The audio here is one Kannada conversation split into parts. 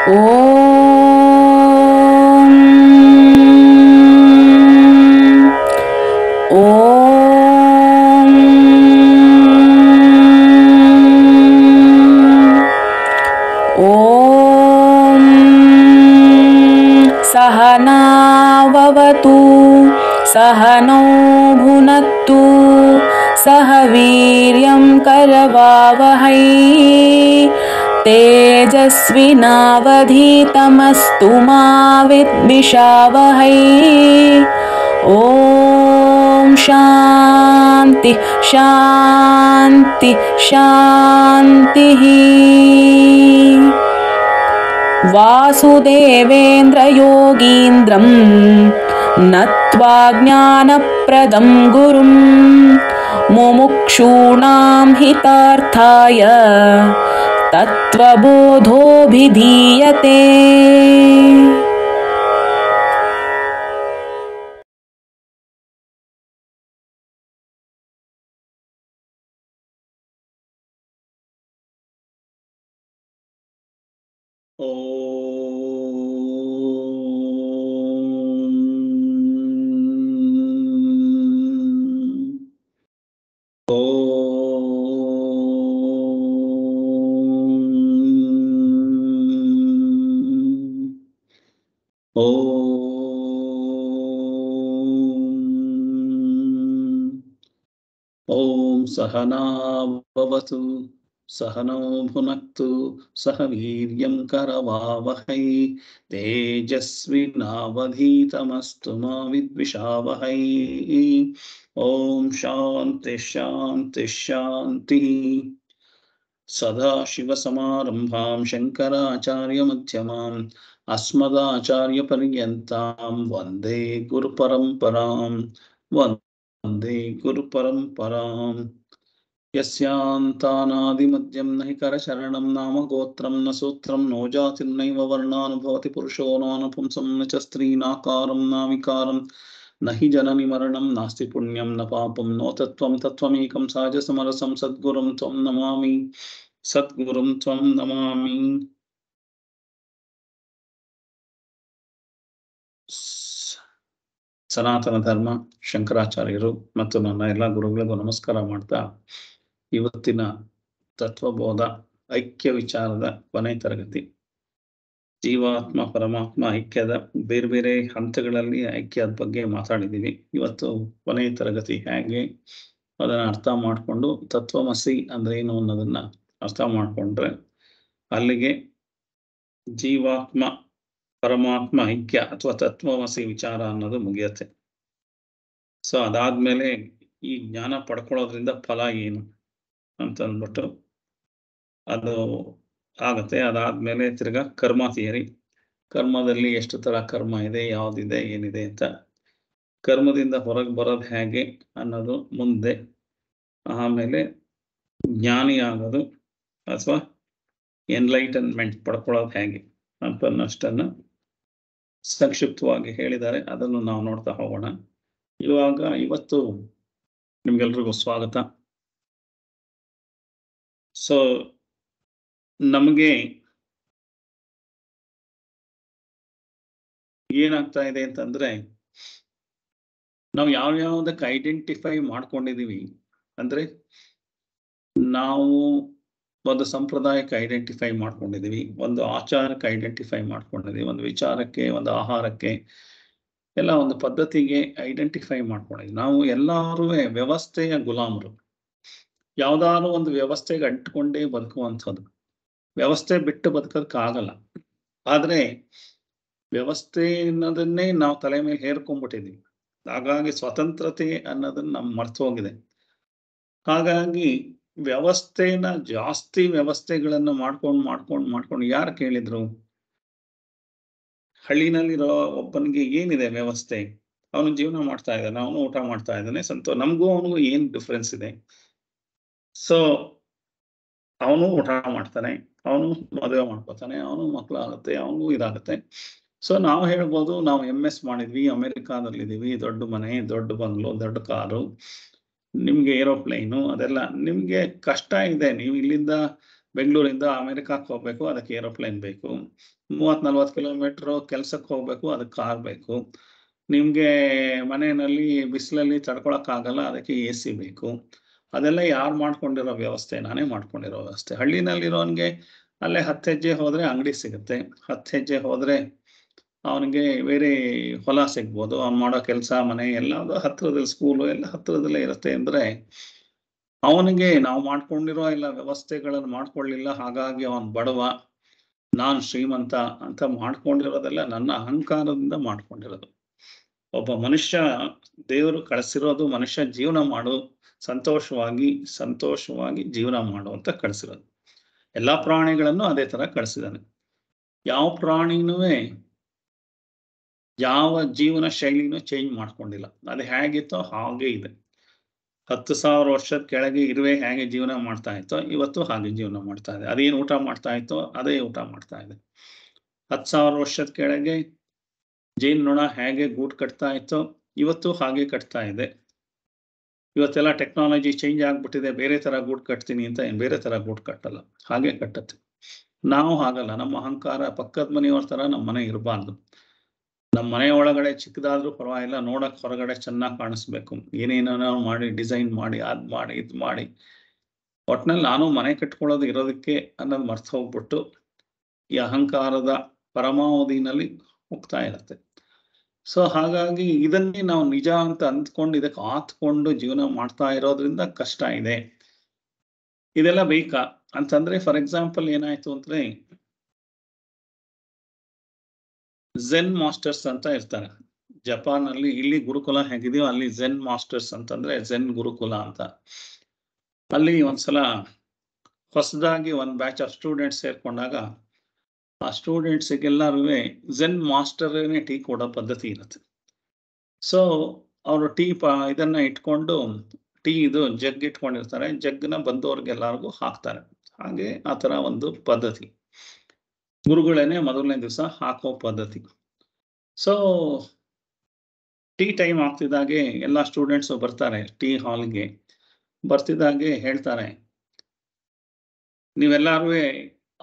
ॐ सहना भवतु सहनौ भुनत्तु सह वीर्यं करवावहै तेजस्विनावधीतमस्तु मा विद्विषावहै ॐ शान्ति शान्ति शान्तिः नत्वा नत्वाज्ञानप्रदं गुरुम् मुमुक्षूणां हितार्थाय तत्त्वबोधोऽभिधीयते सहना भवतु सहनौ सह वीर्यं करवावहै तेजस्विनावधीतमस्तु मा विद्विषावहै ॐ शान्तिः सदाशिवसमारम्भां शङ्कराचार्यमध्यमाम् अस्मदाचार्यपर्यन्तां वन्दे गुरुपरम्परां वन्दे गुरुपरम्पराम् यस्यान्तानादिमद्यं न हि करशरणं नाम गोत्रं न सूत्रं नो जातिर्नैव वर्णानुभवति पुरुषो नानुपुंसं न च स्त्रीनाकारं नाविकारं न हि जननिमरणं नास्ति पुण्यं न पापं नो तत्त्वं तत्त्वमेकं साजसमरसं सद्गुरुं त्वं नमामि सद्गुरुं त्वं नमामि ಸನಾತನ ಧರ್ಮ ಶಂಕರಾಚಾರ್ಯರು ಮತ್ತು ನನ್ನ ಎಲ್ಲ ಗುರುಗಳಿಗೂ ನಮಸ್ಕಾರ ಮಾಡ್ತಾ ಇವತ್ತಿನ ತತ್ವಬೋಧ ಐಕ್ಯ ವಿಚಾರದ ಕೊನೆ ತರಗತಿ ಜೀವಾತ್ಮ ಪರಮಾತ್ಮ ಐಕ್ಯದ ಬೇರೆ ಬೇರೆ ಹಂತಗಳಲ್ಲಿ ಐಕ್ಯದ ಬಗ್ಗೆ ಮಾತಾಡಿದ್ದೀವಿ ಇವತ್ತು ಕೊನೆ ತರಗತಿ ಹೇಗೆ ಅದನ್ನ ಅರ್ಥ ಮಾಡಿಕೊಂಡು ತತ್ವಮಸಿ ಅಂದ್ರೆ ಏನು ಅನ್ನೋದನ್ನ ಅರ್ಥ ಮಾಡಿಕೊಂಡ್ರೆ ಅಲ್ಲಿಗೆ ಜೀವಾತ್ಮ ಪರಮಾತ್ಮ ಐಕ್ಯ ಅಥವಾ ತತ್ವಮಸಿ ವಿಚಾರ ಅನ್ನೋದು ಮುಗಿಯತ್ತೆ ಸೊ ಅದಾದ್ಮೇಲೆ ಈ ಜ್ಞಾನ ಪಡ್ಕೊಳ್ಳೋದ್ರಿಂದ ಫಲ ಏನು ಅಂತ ಅಂದ್ಬಿಟ್ಟು ಅದು ಆಗುತ್ತೆ ಅದಾದಮೇಲೆ ತಿರ್ಗಾ ಕರ್ಮ ಥಿಯರಿ ಕರ್ಮದಲ್ಲಿ ಎಷ್ಟು ಥರ ಕರ್ಮ ಇದೆ ಯಾವುದಿದೆ ಏನಿದೆ ಅಂತ ಕರ್ಮದಿಂದ ಹೊರಗೆ ಬರೋದು ಹೇಗೆ ಅನ್ನೋದು ಮುಂದೆ ಆಮೇಲೆ ಜ್ಞಾನಿ ಆಗೋದು ಅಥವಾ ಎನ್ಲೈಟನ್ಮೆಂಟ್ ಪಡ್ಕೊಳ್ಳೋದು ಹೇಗೆ ಅಂತ ಸಂಕ್ಷಿಪ್ತವಾಗಿ ಹೇಳಿದ್ದಾರೆ ಅದನ್ನು ನಾವು ನೋಡ್ತಾ ಹೋಗೋಣ ಇವಾಗ ಇವತ್ತು ನಿಮ್ಗೆಲ್ರಿಗೂ ಸ್ವಾಗತ ಸೊ ನಮಗೆ ಏನಾಗ್ತಾ ಇದೆ ಅಂತಂದ್ರೆ ನಾವು ಯಾವ ಯಾವ್ದಕ್ಕೆ ಐಡೆಂಟಿಫೈ ಮಾಡ್ಕೊಂಡಿದೀವಿ ಅಂದ್ರೆ ನಾವು ಒಂದು ಸಂಪ್ರದಾಯಕ್ಕೆ ಐಡೆಂಟಿಫೈ ಮಾಡ್ಕೊಂಡಿದೀವಿ ಒಂದು ಆಚಾರಕ್ಕೆ ಐಡೆಂಟಿಫೈ ಮಾಡ್ಕೊಂಡಿದೀವಿ ಒಂದು ವಿಚಾರಕ್ಕೆ ಒಂದು ಆಹಾರಕ್ಕೆ ಎಲ್ಲ ಒಂದು ಪದ್ಧತಿಗೆ ಐಡೆಂಟಿಫೈ ಮಾಡ್ಕೊಂಡಿದ್ವಿ ನಾವು ಎಲ್ಲಾರು ವ್ಯವಸ್ಥೆಯ ಗುಲಾಮರು ಯಾವ್ದಾದ್ರು ಒಂದು ವ್ಯವಸ್ಥೆಗೆ ಅಂಟ್ಕೊಂಡೇ ಬದುಕುವಂಥದ್ದು ವ್ಯವಸ್ಥೆ ಬಿಟ್ಟು ಬದುಕೋದಕ್ಕಾಗಲ್ಲ ಆದ್ರೆ ವ್ಯವಸ್ಥೆ ಅನ್ನೋದನ್ನೇ ನಾವು ತಲೆ ಮೇಲೆ ಹೇರ್ಕೊಂಡ್ಬಿಟ್ಟಿದ್ವಿ ಹಾಗಾಗಿ ಸ್ವತಂತ್ರತೆ ಅನ್ನೋದನ್ನ ನಮ್ ಮರ್ತು ಹೋಗಿದೆ ಹಾಗಾಗಿ ವ್ಯವಸ್ಥೆನ ಜಾಸ್ತಿ ವ್ಯವಸ್ಥೆಗಳನ್ನು ಮಾಡ್ಕೊಂಡು ಮಾಡ್ಕೊಂಡು ಮಾಡ್ಕೊಂಡು ಯಾರು ಕೇಳಿದ್ರು ಹಳ್ಳಿನಲ್ಲಿರೋ ಒಬ್ಬನಿಗೆ ಏನಿದೆ ವ್ಯವಸ್ಥೆ ಅವನು ಜೀವನ ಮಾಡ್ತಾ ಇದ್ದಾನೆ ಅವನು ಊಟ ಮಾಡ್ತಾ ಇದ್ದಾನೆ ಸಂತೋ ನಮಗೂ ಅವನಿಗೂ ಏನ್ ಡಿಫ್ರೆನ್ಸ್ ಇದೆ ಸೊ ಅವನು ಊಟ ಮಾಡ್ತಾನೆ ಅವನು ಮದುವೆ ಮಾಡ್ಕೋತಾನೆ ಅವನು ಮಕ್ಕಳಾಗುತ್ತೆ ಅವನಿಗೂ ಇದಾಗುತ್ತೆ ಸೊ ನಾವು ಹೇಳ್ಬೋದು ನಾವು ಎಮ್ ಎಸ್ ಮಾಡಿದ್ವಿ ಇದೀವಿ ದೊಡ್ಡ ಮನೆ ದೊಡ್ಡ ಬಂಗ್ಲು ದೊಡ್ಡ ಕಾರು ನಿಮ್ಗೆ ಏರೋಪ್ಲೇನು ಅದೆಲ್ಲ ನಿಮ್ಗೆ ಕಷ್ಟ ಇದೆ ನೀವು ಇಲ್ಲಿಂದ ಬೆಂಗಳೂರಿಂದ ಅಮೆರಿಕಕ್ಕೆ ಹೋಗ್ಬೇಕು ಅದಕ್ಕೆ ಏರೋಪ್ಲೇನ್ ಬೇಕು ಮೂವತ್ ನಲ್ವತ್ತು ಕಿಲೋಮೀಟರ್ ಕೆಲ್ಸಕ್ಕೆ ಹೋಗ್ಬೇಕು ಅದಕ್ಕೆ ಕಾರ್ ಬೇಕು ನಿಮ್ಗೆ ಮನೆಯಲ್ಲಿ ಬಿಸಿಲಲ್ಲಿ ತಡ್ಕೊಳಕ್ ಆಗಲ್ಲ ಅದಕ್ಕೆ ಎ ಸಿ ಬೇಕು ಅದೆಲ್ಲ ಯಾರು ಮಾಡ್ಕೊಂಡಿರೋ ವ್ಯವಸ್ಥೆ ನಾನೇ ಮಾಡ್ಕೊಂಡಿರೋ ವ್ಯವಸ್ಥೆ ಹಳ್ಳಿನಲ್ಲಿರೋನ್ಗೆ ಅಲ್ಲೇ ಹತ್ತು ಹೆಜ್ಜೆ ಹೋದ್ರೆ ಅಂಗಡಿ ಸಿಗುತ್ತೆ ಹತ್ತು ಹೆಜ್ಜೆ ಹೋದ್ರೆ ಅವನಿಗೆ ಬೇರೆ ಹೊಲ ಸಿಗ್ಬೋದು ಅವ್ನು ಮಾಡೋ ಕೆಲಸ ಮನೆ ಎಲ್ಲ ಹತ್ತಿರದಲ್ಲಿ ಸ್ಕೂಲು ಎಲ್ಲ ಹತ್ತಿರದಲ್ಲೇ ಇರುತ್ತೆ ಅಂದ್ರೆ ಅವನಿಗೆ ನಾವು ಮಾಡ್ಕೊಂಡಿರೋ ಎಲ್ಲ ವ್ಯವಸ್ಥೆಗಳನ್ನು ಮಾಡ್ಕೊಳ್ಳಿಲ್ಲ ಹಾಗಾಗಿ ಅವನ್ ಬಡವ ನಾನ್ ಶ್ರೀಮಂತ ಅಂತ ಮಾಡ್ಕೊಂಡಿರೋದೆಲ್ಲ ನನ್ನ ಅಹಂಕಾರದಿಂದ ಮಾಡ್ಕೊಂಡಿರೋದು ಒಬ್ಬ ಮನುಷ್ಯ ದೇವರು ಕಳಿಸಿರೋದು ಮನುಷ್ಯ ಜೀವನ ಮಾಡು ಸಂತೋಷವಾಗಿ ಸಂತೋಷವಾಗಿ ಜೀವನ ಮಾಡುವಂತ ಕಳಿಸಿರೋದು ಎಲ್ಲಾ ಪ್ರಾಣಿಗಳನ್ನು ಅದೇ ತರ ಕಳಿಸಿದಾನೆ ಯಾವ ಪ್ರಾಣಿನೂ ಯಾವ ಜೀವನ ಶೈಲಿನೂ ಚೇಂಜ್ ಮಾಡ್ಕೊಂಡಿಲ್ಲ ಅದು ಹೇಗಿತ್ತೋ ಹಾಗೆ ಇದೆ ಹತ್ತು ಸಾವಿರ ವರ್ಷದ ಕೆಳಗೆ ಇರುವೆ ಹೇಗೆ ಜೀವನ ಮಾಡ್ತಾ ಇತ್ತೋ ಇವತ್ತು ಹಾಗೆ ಜೀವನ ಮಾಡ್ತಾ ಇದೆ ಅದೇನು ಊಟ ಮಾಡ್ತಾ ಇತ್ತೋ ಅದೇ ಊಟ ಮಾಡ್ತಾ ಇದೆ ಹತ್ತು ಸಾವಿರ ವರ್ಷದ ಕೆಳಗೆ ಜೇನು ನೊಣ ಹೇಗೆ ಗೂಟ್ ಕಟ್ತಾ ಇತ್ತೋ ಇವತ್ತು ಹಾಗೆ ಕಟ್ತಾ ಇದೆ ಇವತ್ತೆಲ್ಲ ಟೆಕ್ನಾಲಜಿ ಚೇಂಜ್ ಆಗ್ಬಿಟ್ಟಿದೆ ಬೇರೆ ತರ ಗೂಡ್ ಕಟ್ತೀನಿ ಅಂತ ಏನು ಬೇರೆ ತರ ಗೂಡ್ ಕಟ್ಟಲ್ಲ ಹಾಗೆ ಕಟ್ಟತ್ತೆ ನಾವು ಹಾಗಲ್ಲ ನಮ್ಮ ಅಹಂಕಾರ ಪಕ್ಕದ ಮನೆಯವ್ರ ತರ ನಮ್ಮ ಮನೆ ಇರಬಾರ್ದು ನಮ್ಮ ಮನೆ ಒಳಗಡೆ ಚಿಕ್ಕದಾದ್ರೂ ಪರವಾಗಿಲ್ಲ ನೋಡಕ್ ಹೊರಗಡೆ ಚೆನ್ನಾಗಿ ಕಾಣಿಸ್ಬೇಕು ಏನೇನೋ ಮಾಡಿ ಡಿಸೈನ್ ಮಾಡಿ ಅದು ಮಾಡಿ ಇದು ಮಾಡಿ ಒಟ್ನಲ್ಲಿ ನಾನು ಮನೆ ಕಟ್ಕೊಳ್ಳೋದು ಇರೋದಕ್ಕೆ ಅನ್ನೋದು ಮರ್ತ ಹೋಗ್ಬಿಟ್ಟು ಈ ಅಹಂಕಾರದ ಪರಮಾವಧಿನಲ್ಲಿ ಹೋಗ್ತಾ ಇರುತ್ತೆ ಸೊ ಹಾಗಾಗಿ ಇದನ್ನೇ ನಾವು ನಿಜ ಅಂತ ಅಂದ್ಕೊಂಡು ಇದಕ್ಕೆ ಆತ್ಕೊಂಡು ಜೀವನ ಮಾಡ್ತಾ ಇರೋದ್ರಿಂದ ಕಷ್ಟ ಇದೆ ಇದೆಲ್ಲ ಬೇಕಾ ಅಂತಂದ್ರೆ ಫಾರ್ ಎಕ್ಸಾಂಪಲ್ ಏನಾಯ್ತು ಅಂದ್ರೆ ಝೆನ್ ಮಾಸ್ಟರ್ಸ್ ಅಂತ ಇರ್ತಾರೆ ಜಪಾನ್ ಅಲ್ಲಿ ಇಲ್ಲಿ ಗುರುಕುಲ ಹೇಗಿದೆಯೋ ಅಲ್ಲಿ ಝೆನ್ ಮಾಸ್ಟರ್ಸ್ ಅಂತಂದ್ರೆ ಝೆನ್ ಗುರುಕುಲ ಅಂತ ಅಲ್ಲಿ ಒಂದ್ಸಲ ಹೊಸದಾಗಿ ಒಂದು ಬ್ಯಾಚ್ ಆಫ್ ಸ್ಟೂಡೆಂಟ್ಸ್ ಸೇರ್ಕೊಂಡಾಗ ಆ ಸ್ಟೂಡೆಂಟ್ಸಿಗೆಲ್ಲರೂ ಝೆನ್ ಮಾಸ್ಟರ್ ಟೀ ಕೊಡೋ ಪದ್ಧತಿ ಇರುತ್ತೆ ಸೊ ಅವರು ಟೀ ಪ ಇದನ್ನ ಇಟ್ಕೊಂಡು ಟೀ ಇದು ಜಗ್ ಇಟ್ಕೊಂಡಿರ್ತಾರೆ ಜಗ್ನ ಬಂದವ್ರಿಗೆಲ್ಲರಿಗೂ ಹಾಕ್ತಾರೆ ಹಾಗೆ ಆ ಥರ ಒಂದು ಪದ್ಧತಿ ಗುರುಗಳೇನೆ ಮೊದಲನೇ ದಿವಸ ಹಾಕೋ ಪದ್ಧತಿ ಸೊ ಟೀ ಟೈಮ್ ಆಗ್ತಿದ್ದಾಗೆ ಎಲ್ಲ ಸ್ಟೂಡೆಂಟ್ಸು ಬರ್ತಾರೆ ಟೀ ಹಾಲ್ಗೆ ಬರ್ತಿದ್ದಾಗೆ ಹೇಳ್ತಾರೆ ನೀವೆಲ್ಲರೂ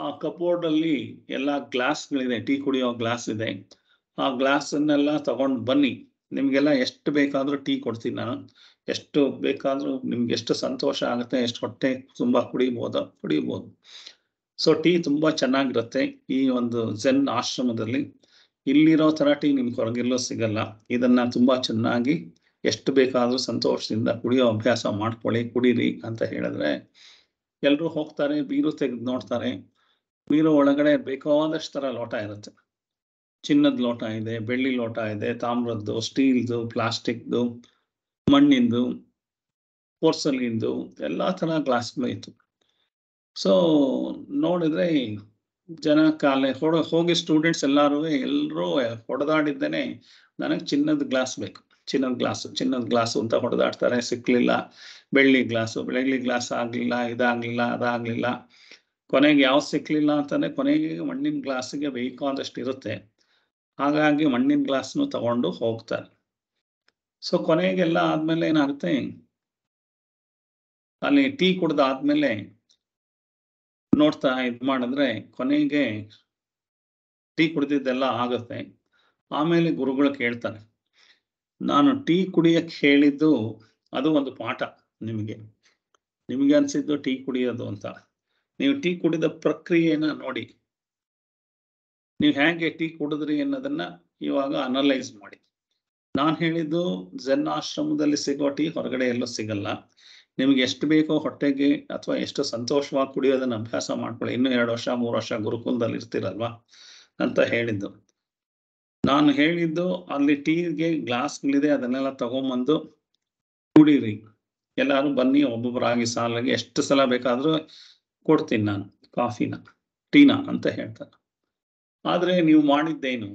ಆ ಕಪ್ ಅಲ್ಲಿ ಎಲ್ಲ ಗ್ಲಾಸ್ಗಳಿದೆ ಟೀ ಕುಡಿಯೋ ಗ್ಲಾಸ್ ಇದೆ ಆ ಗ್ಲಾಸ್ ಅನ್ನೆಲ್ಲ ತಗೊಂಡು ಬನ್ನಿ ನಿಮಗೆಲ್ಲ ಎಷ್ಟು ಬೇಕಾದರೂ ಟೀ ಕೊಡ್ತೀನಿ ನಾನು ಎಷ್ಟು ಬೇಕಾದರೂ ನಿಮ್ಗೆ ಎಷ್ಟು ಸಂತೋಷ ಆಗುತ್ತೆ ಎಷ್ಟು ಹೊಟ್ಟೆ ತುಂಬ ಕುಡಿಬಹುದ ಕುಡಿಬಹುದು ಸೊ ಟೀ ತುಂಬ ಚೆನ್ನಾಗಿರುತ್ತೆ ಈ ಒಂದು ಜೆನ್ ಆಶ್ರಮದಲ್ಲಿ ಇಲ್ಲಿರೋ ಥರ ಟೀ ನಿಮ್ಗೆ ಹೊರಗೆಲ್ಲೋ ಸಿಗಲ್ಲ ಇದನ್ನು ತುಂಬ ಚೆನ್ನಾಗಿ ಎಷ್ಟು ಬೇಕಾದರೂ ಸಂತೋಷದಿಂದ ಕುಡಿಯೋ ಅಭ್ಯಾಸ ಮಾಡ್ಕೊಳ್ಳಿ ಕುಡೀರಿ ಅಂತ ಹೇಳಿದ್ರೆ ಎಲ್ಲರೂ ಹೋಗ್ತಾರೆ ಬೀರು ತೆಗೆದು ನೋಡ್ತಾರೆ ನೀರು ಒಳಗಡೆ ಬೇಕಾದಷ್ಟು ಥರ ಲೋಟ ಇರುತ್ತೆ ಚಿನ್ನದ ಲೋಟ ಇದೆ ಬೆಳ್ಳಿ ಲೋಟ ಇದೆ ತಾಮ್ರದ್ದು ಸ್ಟೀಲ್ದು ಪ್ಲಾಸ್ಟಿಕ್ದು ಮಣ್ಣಿಂದು ಪೋರ್ಸಲಿಂದು ಎಲ್ಲ ಥರ ಗ್ಲಾಸ್ಗಳು ಇತ್ತು ಸೊ ನೋಡಿದ್ರೆ ಜನ ಕಾಲೇ ಹೊಡ ಹೋಗಿ ಸ್ಟೂಡೆಂಟ್ಸ್ ಎಲ್ಲರೂ ಎಲ್ಲರೂ ಹೊಡೆದಾಡಿದ್ದೇನೆ ನನಗೆ ಚಿನ್ನದ ಗ್ಲಾಸ್ ಬೇಕು ಚಿನ್ನದ ಗ್ಲಾಸು ಚಿನ್ನದ ಗ್ಲಾಸು ಅಂತ ಹೊಡೆದಾಡ್ತಾರೆ ಸಿಕ್ಕಲಿಲ್ಲ ಬೆಳ್ಳಿ ಗ್ಲಾಸು ಬೆಳ್ಳಿ ಗ್ಲಾಸ್ ಆಗಲಿಲ್ಲ ಇದಾಗಲಿಲ್ಲ ಅದಾಗಲಿಲ್ಲ ಕೊನೆಗೆ ಯಾವ ಸಿಕ್ಕಲಿಲ್ಲ ಅಂತಂದರೆ ಕೊನೆಗೆ ಮಣ್ಣಿನ ಗ್ಲಾಸ್ಗೆ ಬೇಕಾದಷ್ಟು ಇರುತ್ತೆ ಹಾಗಾಗಿ ಮಣ್ಣಿನ ಗ್ಲಾಸ್ನು ತಗೊಂಡು ಹೋಗ್ತಾರೆ ಸೊ ಕೊನೆಗೆಲ್ಲ ಆದಮೇಲೆ ಏನಾಗುತ್ತೆ ಅಲ್ಲಿ ಟೀ ಕುಡ್ದಾದ್ಮೇಲೆ ನೋಡ್ತಾ ಇದು ಮಾಡಿದ್ರೆ ಕೊನೆಗೆ ಟೀ ಕುಡ್ದಿದ್ದೆಲ್ಲ ಆಗುತ್ತೆ ಆಮೇಲೆ ಗುರುಗಳು ಕೇಳ್ತಾರೆ ನಾನು ಟೀ ಕುಡಿಯಕ್ಕೆ ಹೇಳಿದ್ದು ಅದು ಒಂದು ಪಾಠ ನಿಮಗೆ ನಿಮಗೆ ಅನ್ಸಿದ್ದು ಟೀ ಕುಡಿಯೋದು ಅಂತ ನೀವು ಟೀ ಕುಡಿದ ಪ್ರಕ್ರಿಯೆನ ನೋಡಿ ನೀವು ಹೇಗೆ ಟೀ ಕುಡಿದ್ರಿ ಅನ್ನೋದನ್ನ ಇವಾಗ ಅನಲೈಸ್ ಮಾಡಿ ನಾನು ಹೇಳಿದ್ದು ಜನ್ ಆಶ್ರಮದಲ್ಲಿ ಸಿಗೋ ಟೀ ಹೊರಗಡೆ ಎಲ್ಲೂ ಸಿಗಲ್ಲ ನಿಮ್ಗೆ ಎಷ್ಟು ಬೇಕೋ ಹೊಟ್ಟೆಗೆ ಅಥವಾ ಎಷ್ಟು ಸಂತೋಷವಾಗಿ ಕುಡಿಯೋದನ್ನ ಅಭ್ಯಾಸ ಮಾಡ್ಕೊಳ್ಳಿ ಇನ್ನೂ ಎರಡು ವರ್ಷ ಮೂರು ವರ್ಷ ಗುರುಕುಲದಲ್ಲಿ ಇರ್ತಿರಲ್ವಾ ಅಂತ ಹೇಳಿದ್ದು ನಾನು ಹೇಳಿದ್ದು ಅಲ್ಲಿ ಟೀಗೆ ಗ್ಲಾಸ್ಗಳಿದೆ ಅದನ್ನೆಲ್ಲ ತಗೊಂಬಂದು ಕುಡೀರಿ ಎಲ್ಲಾರು ಬನ್ನಿ ಒಬ್ಬೊಬ್ಬರಾಗಿ ಸಾಲಾಗಿ ಎಷ್ಟು ಸಲ ಬೇಕಾದ್ರೂ ಕೊಡ್ತೀನಿ ನಾನು ಕಾಫಿನ ಟೀನ ಅಂತ ಹೇಳ್ತಾನೆ ಆದರೆ ನೀವು ಮಾಡಿದ್ದೇನು